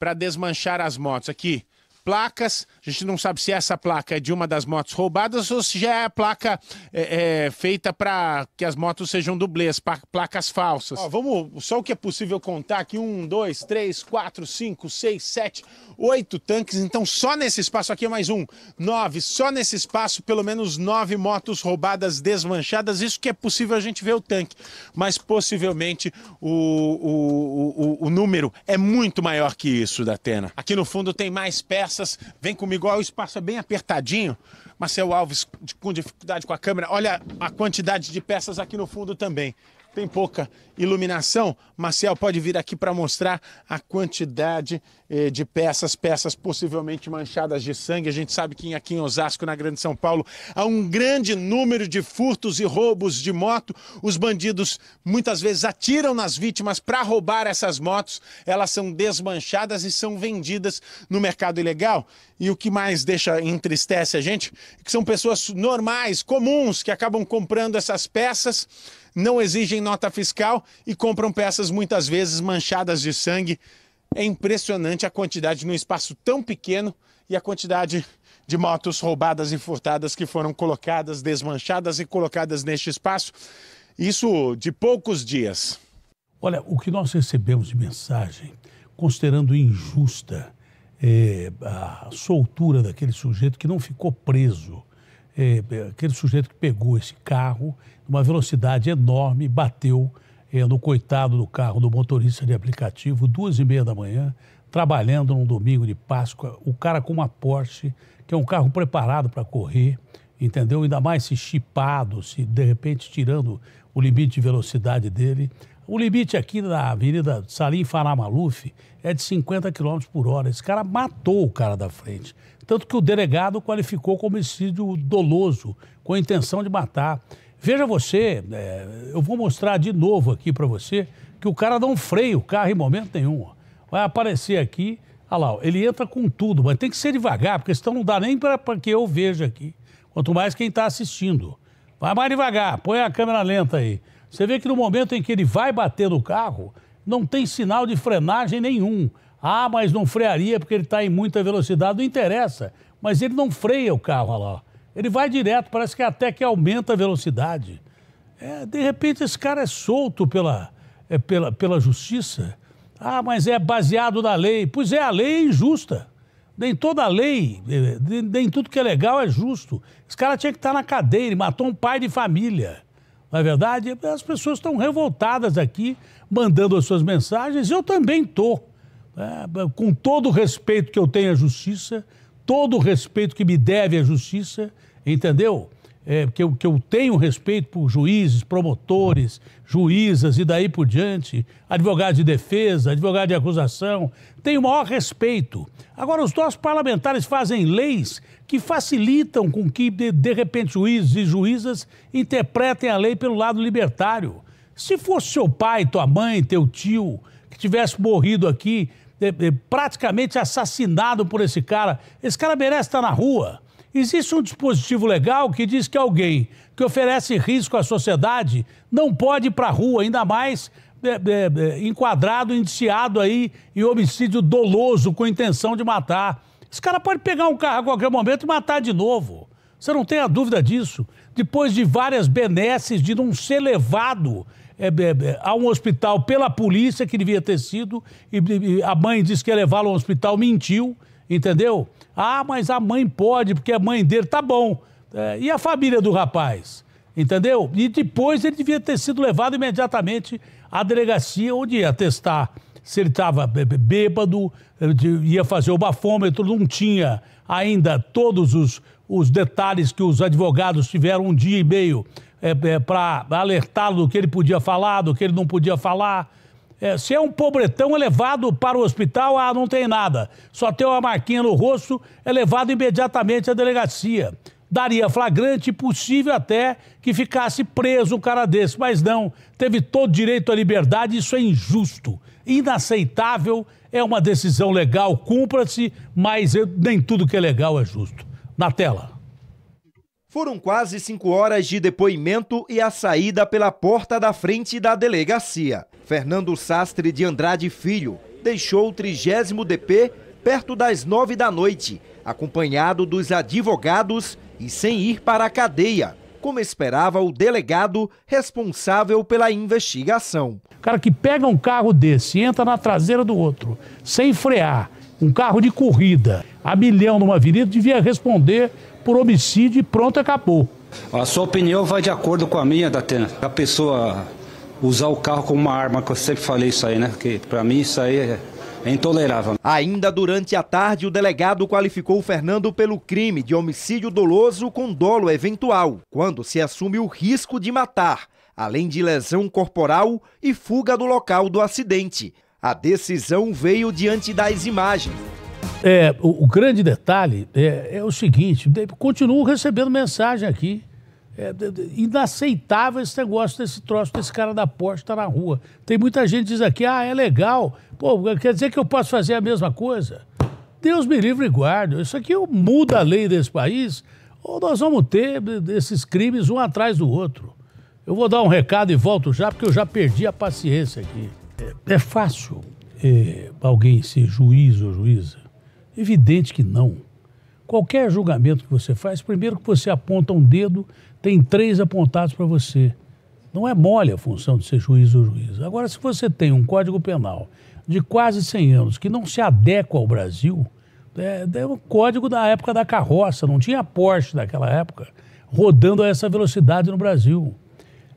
para desmanchar as motos. Aqui, placas. A gente não sabe se essa placa é de uma das motos roubadas ou se já é a placa é, é, feita para que as motos sejam dublês, placas falsas. Ó, vamos só o que é possível contar aqui: um, dois, três, quatro, cinco, seis, sete, oito tanques. Então, só nesse espaço aqui é mais um, nove. Só nesse espaço, pelo menos nove motos roubadas, desmanchadas. Isso que é possível a gente ver o tanque, mas possivelmente o, o, o, o número é muito maior que isso da Atena. Aqui no fundo tem mais peças peças. Vem comigo, ó, o espaço é bem apertadinho. Marcel é Alves com dificuldade com a câmera. Olha a quantidade de peças aqui no fundo também. Tem pouca iluminação, Marcel pode vir aqui para mostrar a quantidade eh, de peças, peças possivelmente manchadas de sangue. A gente sabe que aqui em Osasco, na Grande São Paulo, há um grande número de furtos e roubos de moto. Os bandidos muitas vezes atiram nas vítimas para roubar essas motos. Elas são desmanchadas e são vendidas no mercado ilegal. E o que mais deixa entristece a gente é que são pessoas normais, comuns, que acabam comprando essas peças não exigem nota fiscal e compram peças muitas vezes manchadas de sangue. É impressionante a quantidade num espaço tão pequeno e a quantidade de motos roubadas e furtadas que foram colocadas, desmanchadas e colocadas neste espaço. Isso de poucos dias. Olha, o que nós recebemos de mensagem, considerando injusta é, a soltura daquele sujeito que não ficou preso, é, é aquele sujeito que pegou esse carro, numa velocidade enorme, bateu é, no coitado do carro do motorista de aplicativo, duas e meia da manhã, trabalhando num domingo de Páscoa, o cara com uma Porsche, que é um carro preparado para correr, entendeu? Ainda mais se chipado, se de repente tirando o limite de velocidade dele. O limite aqui na Avenida Salim Farah Maluf é de 50 km por hora. Esse cara matou o cara da frente. Tanto que o delegado qualificou como homicídio doloso, com a intenção de matar. Veja você, é, eu vou mostrar de novo aqui para você que o cara dá um freio, o carro em momento nenhum. Vai aparecer aqui, olha lá, ele entra com tudo, mas tem que ser devagar, porque senão não dá nem para que eu veja aqui. Quanto mais quem está assistindo. Vai mais devagar, põe a câmera lenta aí. Você vê que no momento em que ele vai bater no carro, não tem sinal de frenagem nenhum. Ah, mas não frearia porque ele está em muita velocidade, não interessa. Mas ele não freia o carro, olha lá. Ele vai direto, parece que até que aumenta a velocidade. É, de repente, esse cara é solto pela, é, pela, pela justiça. Ah, mas é baseado na lei. Pois é, a lei é injusta. Nem toda lei, é, nem tudo que é legal é justo. Esse cara tinha que estar na cadeia, ele matou um pai de família. Na é verdade, as pessoas estão revoltadas aqui, mandando as suas mensagens. Eu também estou. É, né, com todo o respeito que eu tenho à justiça, todo o respeito que me deve a justiça, entendeu? É, que, eu, que eu tenho respeito por juízes, promotores, juízas e daí por diante, advogado de defesa, advogado de acusação, tenho o maior respeito. Agora, os nossos parlamentares fazem leis que facilitam com que, de, de repente, juízes e juízas interpretem a lei pelo lado libertário. Se fosse seu pai, tua mãe, teu tio, que tivesse morrido aqui praticamente assassinado por esse cara. Esse cara merece estar na rua. Existe um dispositivo legal que diz que alguém que oferece risco à sociedade não pode ir para a rua, ainda mais é, é, é, enquadrado, indiciado aí em homicídio doloso com intenção de matar. Esse cara pode pegar um carro a qualquer momento e matar de novo. Você não tem a dúvida disso. Depois de várias benesses de não ser levado é, é, a é, um hospital pela polícia que devia ter sido, e, e a mãe disse que ia levá-lo ao hospital, mentiu, entendeu? Ah, mas a mãe pode, porque a mãe dele tá bom. É, e a família do rapaz? Entendeu? E depois ele devia ter sido levado imediatamente à delegacia, onde ia testar se ele estava bêbado, ia fazer o bafômetro, não tinha ainda todos os, os detalhes que os advogados tiveram um dia e meio é, é, para alertá-lo do que ele podia falar, do que ele não podia falar. É, se é um pobretão, é levado para o hospital, ah, não tem nada. Só tem uma marquinha no rosto, é levado imediatamente à delegacia. Daria flagrante, possível até que ficasse preso um cara desse, mas não, teve todo direito à liberdade, isso é injusto, inaceitável, é uma decisão legal, cumpra-se, mas nem tudo que é legal é justo. Na tela. Foram quase cinco horas de depoimento e a saída pela porta da frente da delegacia. Fernando Sastre de Andrade Filho deixou o 30 DP perto das nove da noite, acompanhado dos advogados e sem ir para a cadeia, como esperava o delegado responsável pela investigação. O cara que pega um carro desse e entra na traseira do outro, sem frear, um carro de corrida, a milhão numa avenida, devia responder por homicídio e pronto, acabou. A sua opinião vai de acordo com a minha, Datena. A pessoa usar o carro como uma arma, que eu sempre falei isso aí, né? Porque para mim isso aí é é intolerável. Ainda durante a tarde, o delegado qualificou Fernando pelo crime de homicídio doloso com dolo eventual, quando se assume o risco de matar, além de lesão corporal e fuga do local do acidente. A decisão veio diante das imagens é, o, o grande detalhe é, é, o seguinte: continuo recebendo mensagem aqui. É, inaceitável esse negócio desse troço desse cara da Porsche tá na rua. Tem muita gente que diz aqui, ah, é legal. Pô, quer dizer que eu posso fazer a mesma coisa? Deus me livre e guarde. Isso aqui é muda a lei desse país ou nós vamos ter esses crimes um atrás do outro. Eu vou dar um recado e volto já, porque eu já perdi a paciência aqui. É, é fácil é, alguém ser juiz ou juíza Evidente que não. Qualquer julgamento que você faz, primeiro que você aponta um dedo, tem três apontados para você. Não é mole a função de ser juiz ou juiz. Agora, se você tem um Código Penal de quase 100 anos que não se adequa ao Brasil, é, é código da época da carroça, não tinha Porsche daquela época rodando a essa velocidade no Brasil.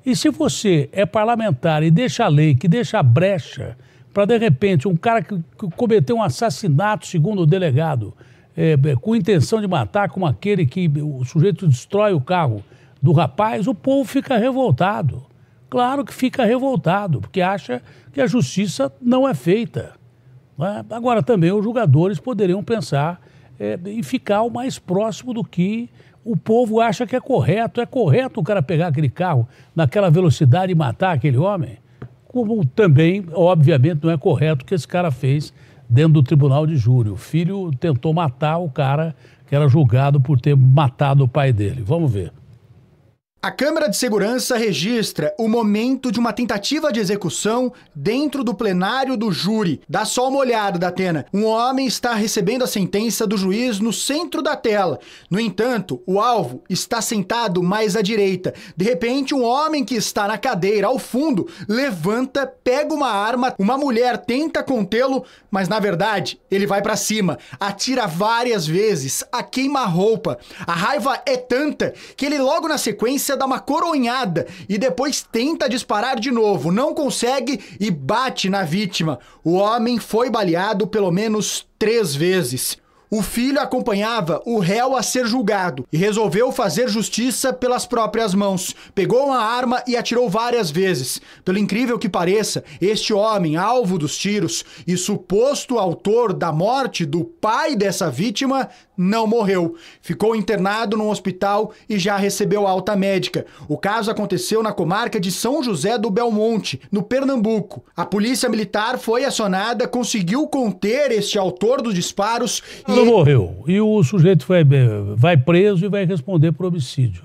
E se você é parlamentar e deixa a lei que deixa a brecha para de repente um cara que, que, cometeu um assassinato, segundo o delegado, é, é, com intenção de matar, como aquele que o sujeito destrói o carro do rapaz, o povo fica revoltado. Claro que fica revoltado, porque acha que a justiça não é feita. Né? Agora, também os jogadores poderiam pensar é, em ficar o mais próximo do que o povo acha que é correto. É correto o cara pegar aquele carro naquela velocidade e matar aquele homem? como também, obviamente, não é correto o que esse cara fez dentro do tribunal de júri. O filho tentou matar o cara que era julgado por ter matado o pai dele. Vamos ver. A câmera de segurança registra o momento de uma tentativa de execução dentro do plenário do júri. Dá só uma olhada, Datena. Um homem está recebendo a sentença do juiz no centro da tela. No entanto, o alvo está sentado mais à direita. De repente, um homem que está na cadeira ao fundo levanta, pega uma arma. Uma mulher tenta contê-lo, mas na verdade, ele vai para cima, atira várias vezes, a queima-roupa. A raiva é tanta que ele logo na sequência dá uma coronhada e depois tenta disparar de novo, não consegue e bate na vítima. O homem foi baleado pelo menos três vezes. O filho acompanhava o réu a ser julgado e resolveu fazer justiça pelas próprias mãos. Pegou uma arma e atirou várias vezes. Pelo incrível que pareça, este homem, alvo dos tiros e suposto autor da morte do pai dessa vítima, não morreu. Ficou internado num hospital e já recebeu alta médica. O caso aconteceu na comarca de São José do Belmonte, no Pernambuco. A polícia militar foi acionada, conseguiu conter este autor dos disparos e. Não morreu. E o sujeito foi, eh, vai preso e vai responder por homicídio.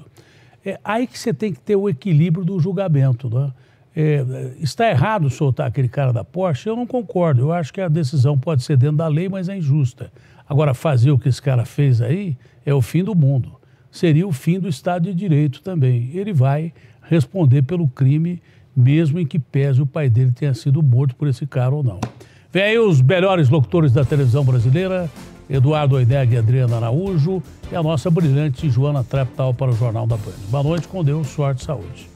É aí que você tem que ter o equilíbrio do julgamento, não né? É, está errado soltar aquele cara da Porsche? Eu não concordo. Eu acho que a decisão pode ser dentro da lei, mas é injusta. Agora, fazer o que esse cara fez aí é o fim do mundo. Seria o fim do Estado de Direito também. Ele vai responder pelo crime, mesmo em que pese o pai dele tenha sido morto por esse cara ou não. Vem aí os melhores locutores da televisão brasileira, Eduardo Oideg e Adriana Araújo, e a nossa brilhante Joana Traptal para o Jornal da Band. Boa noite, com Deus, sorte e saúde.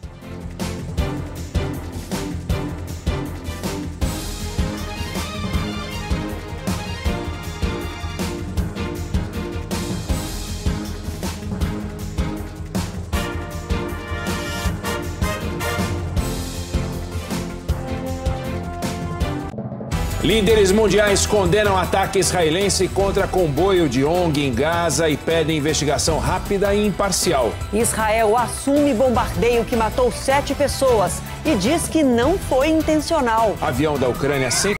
Líderes mundiais condenam ataque israelense contra comboio de ONG em Gaza e pedem investigação rápida e imparcial. Israel assume bombardeio que matou sete pessoas e diz que não foi intencional. Avião da Ucrânia sem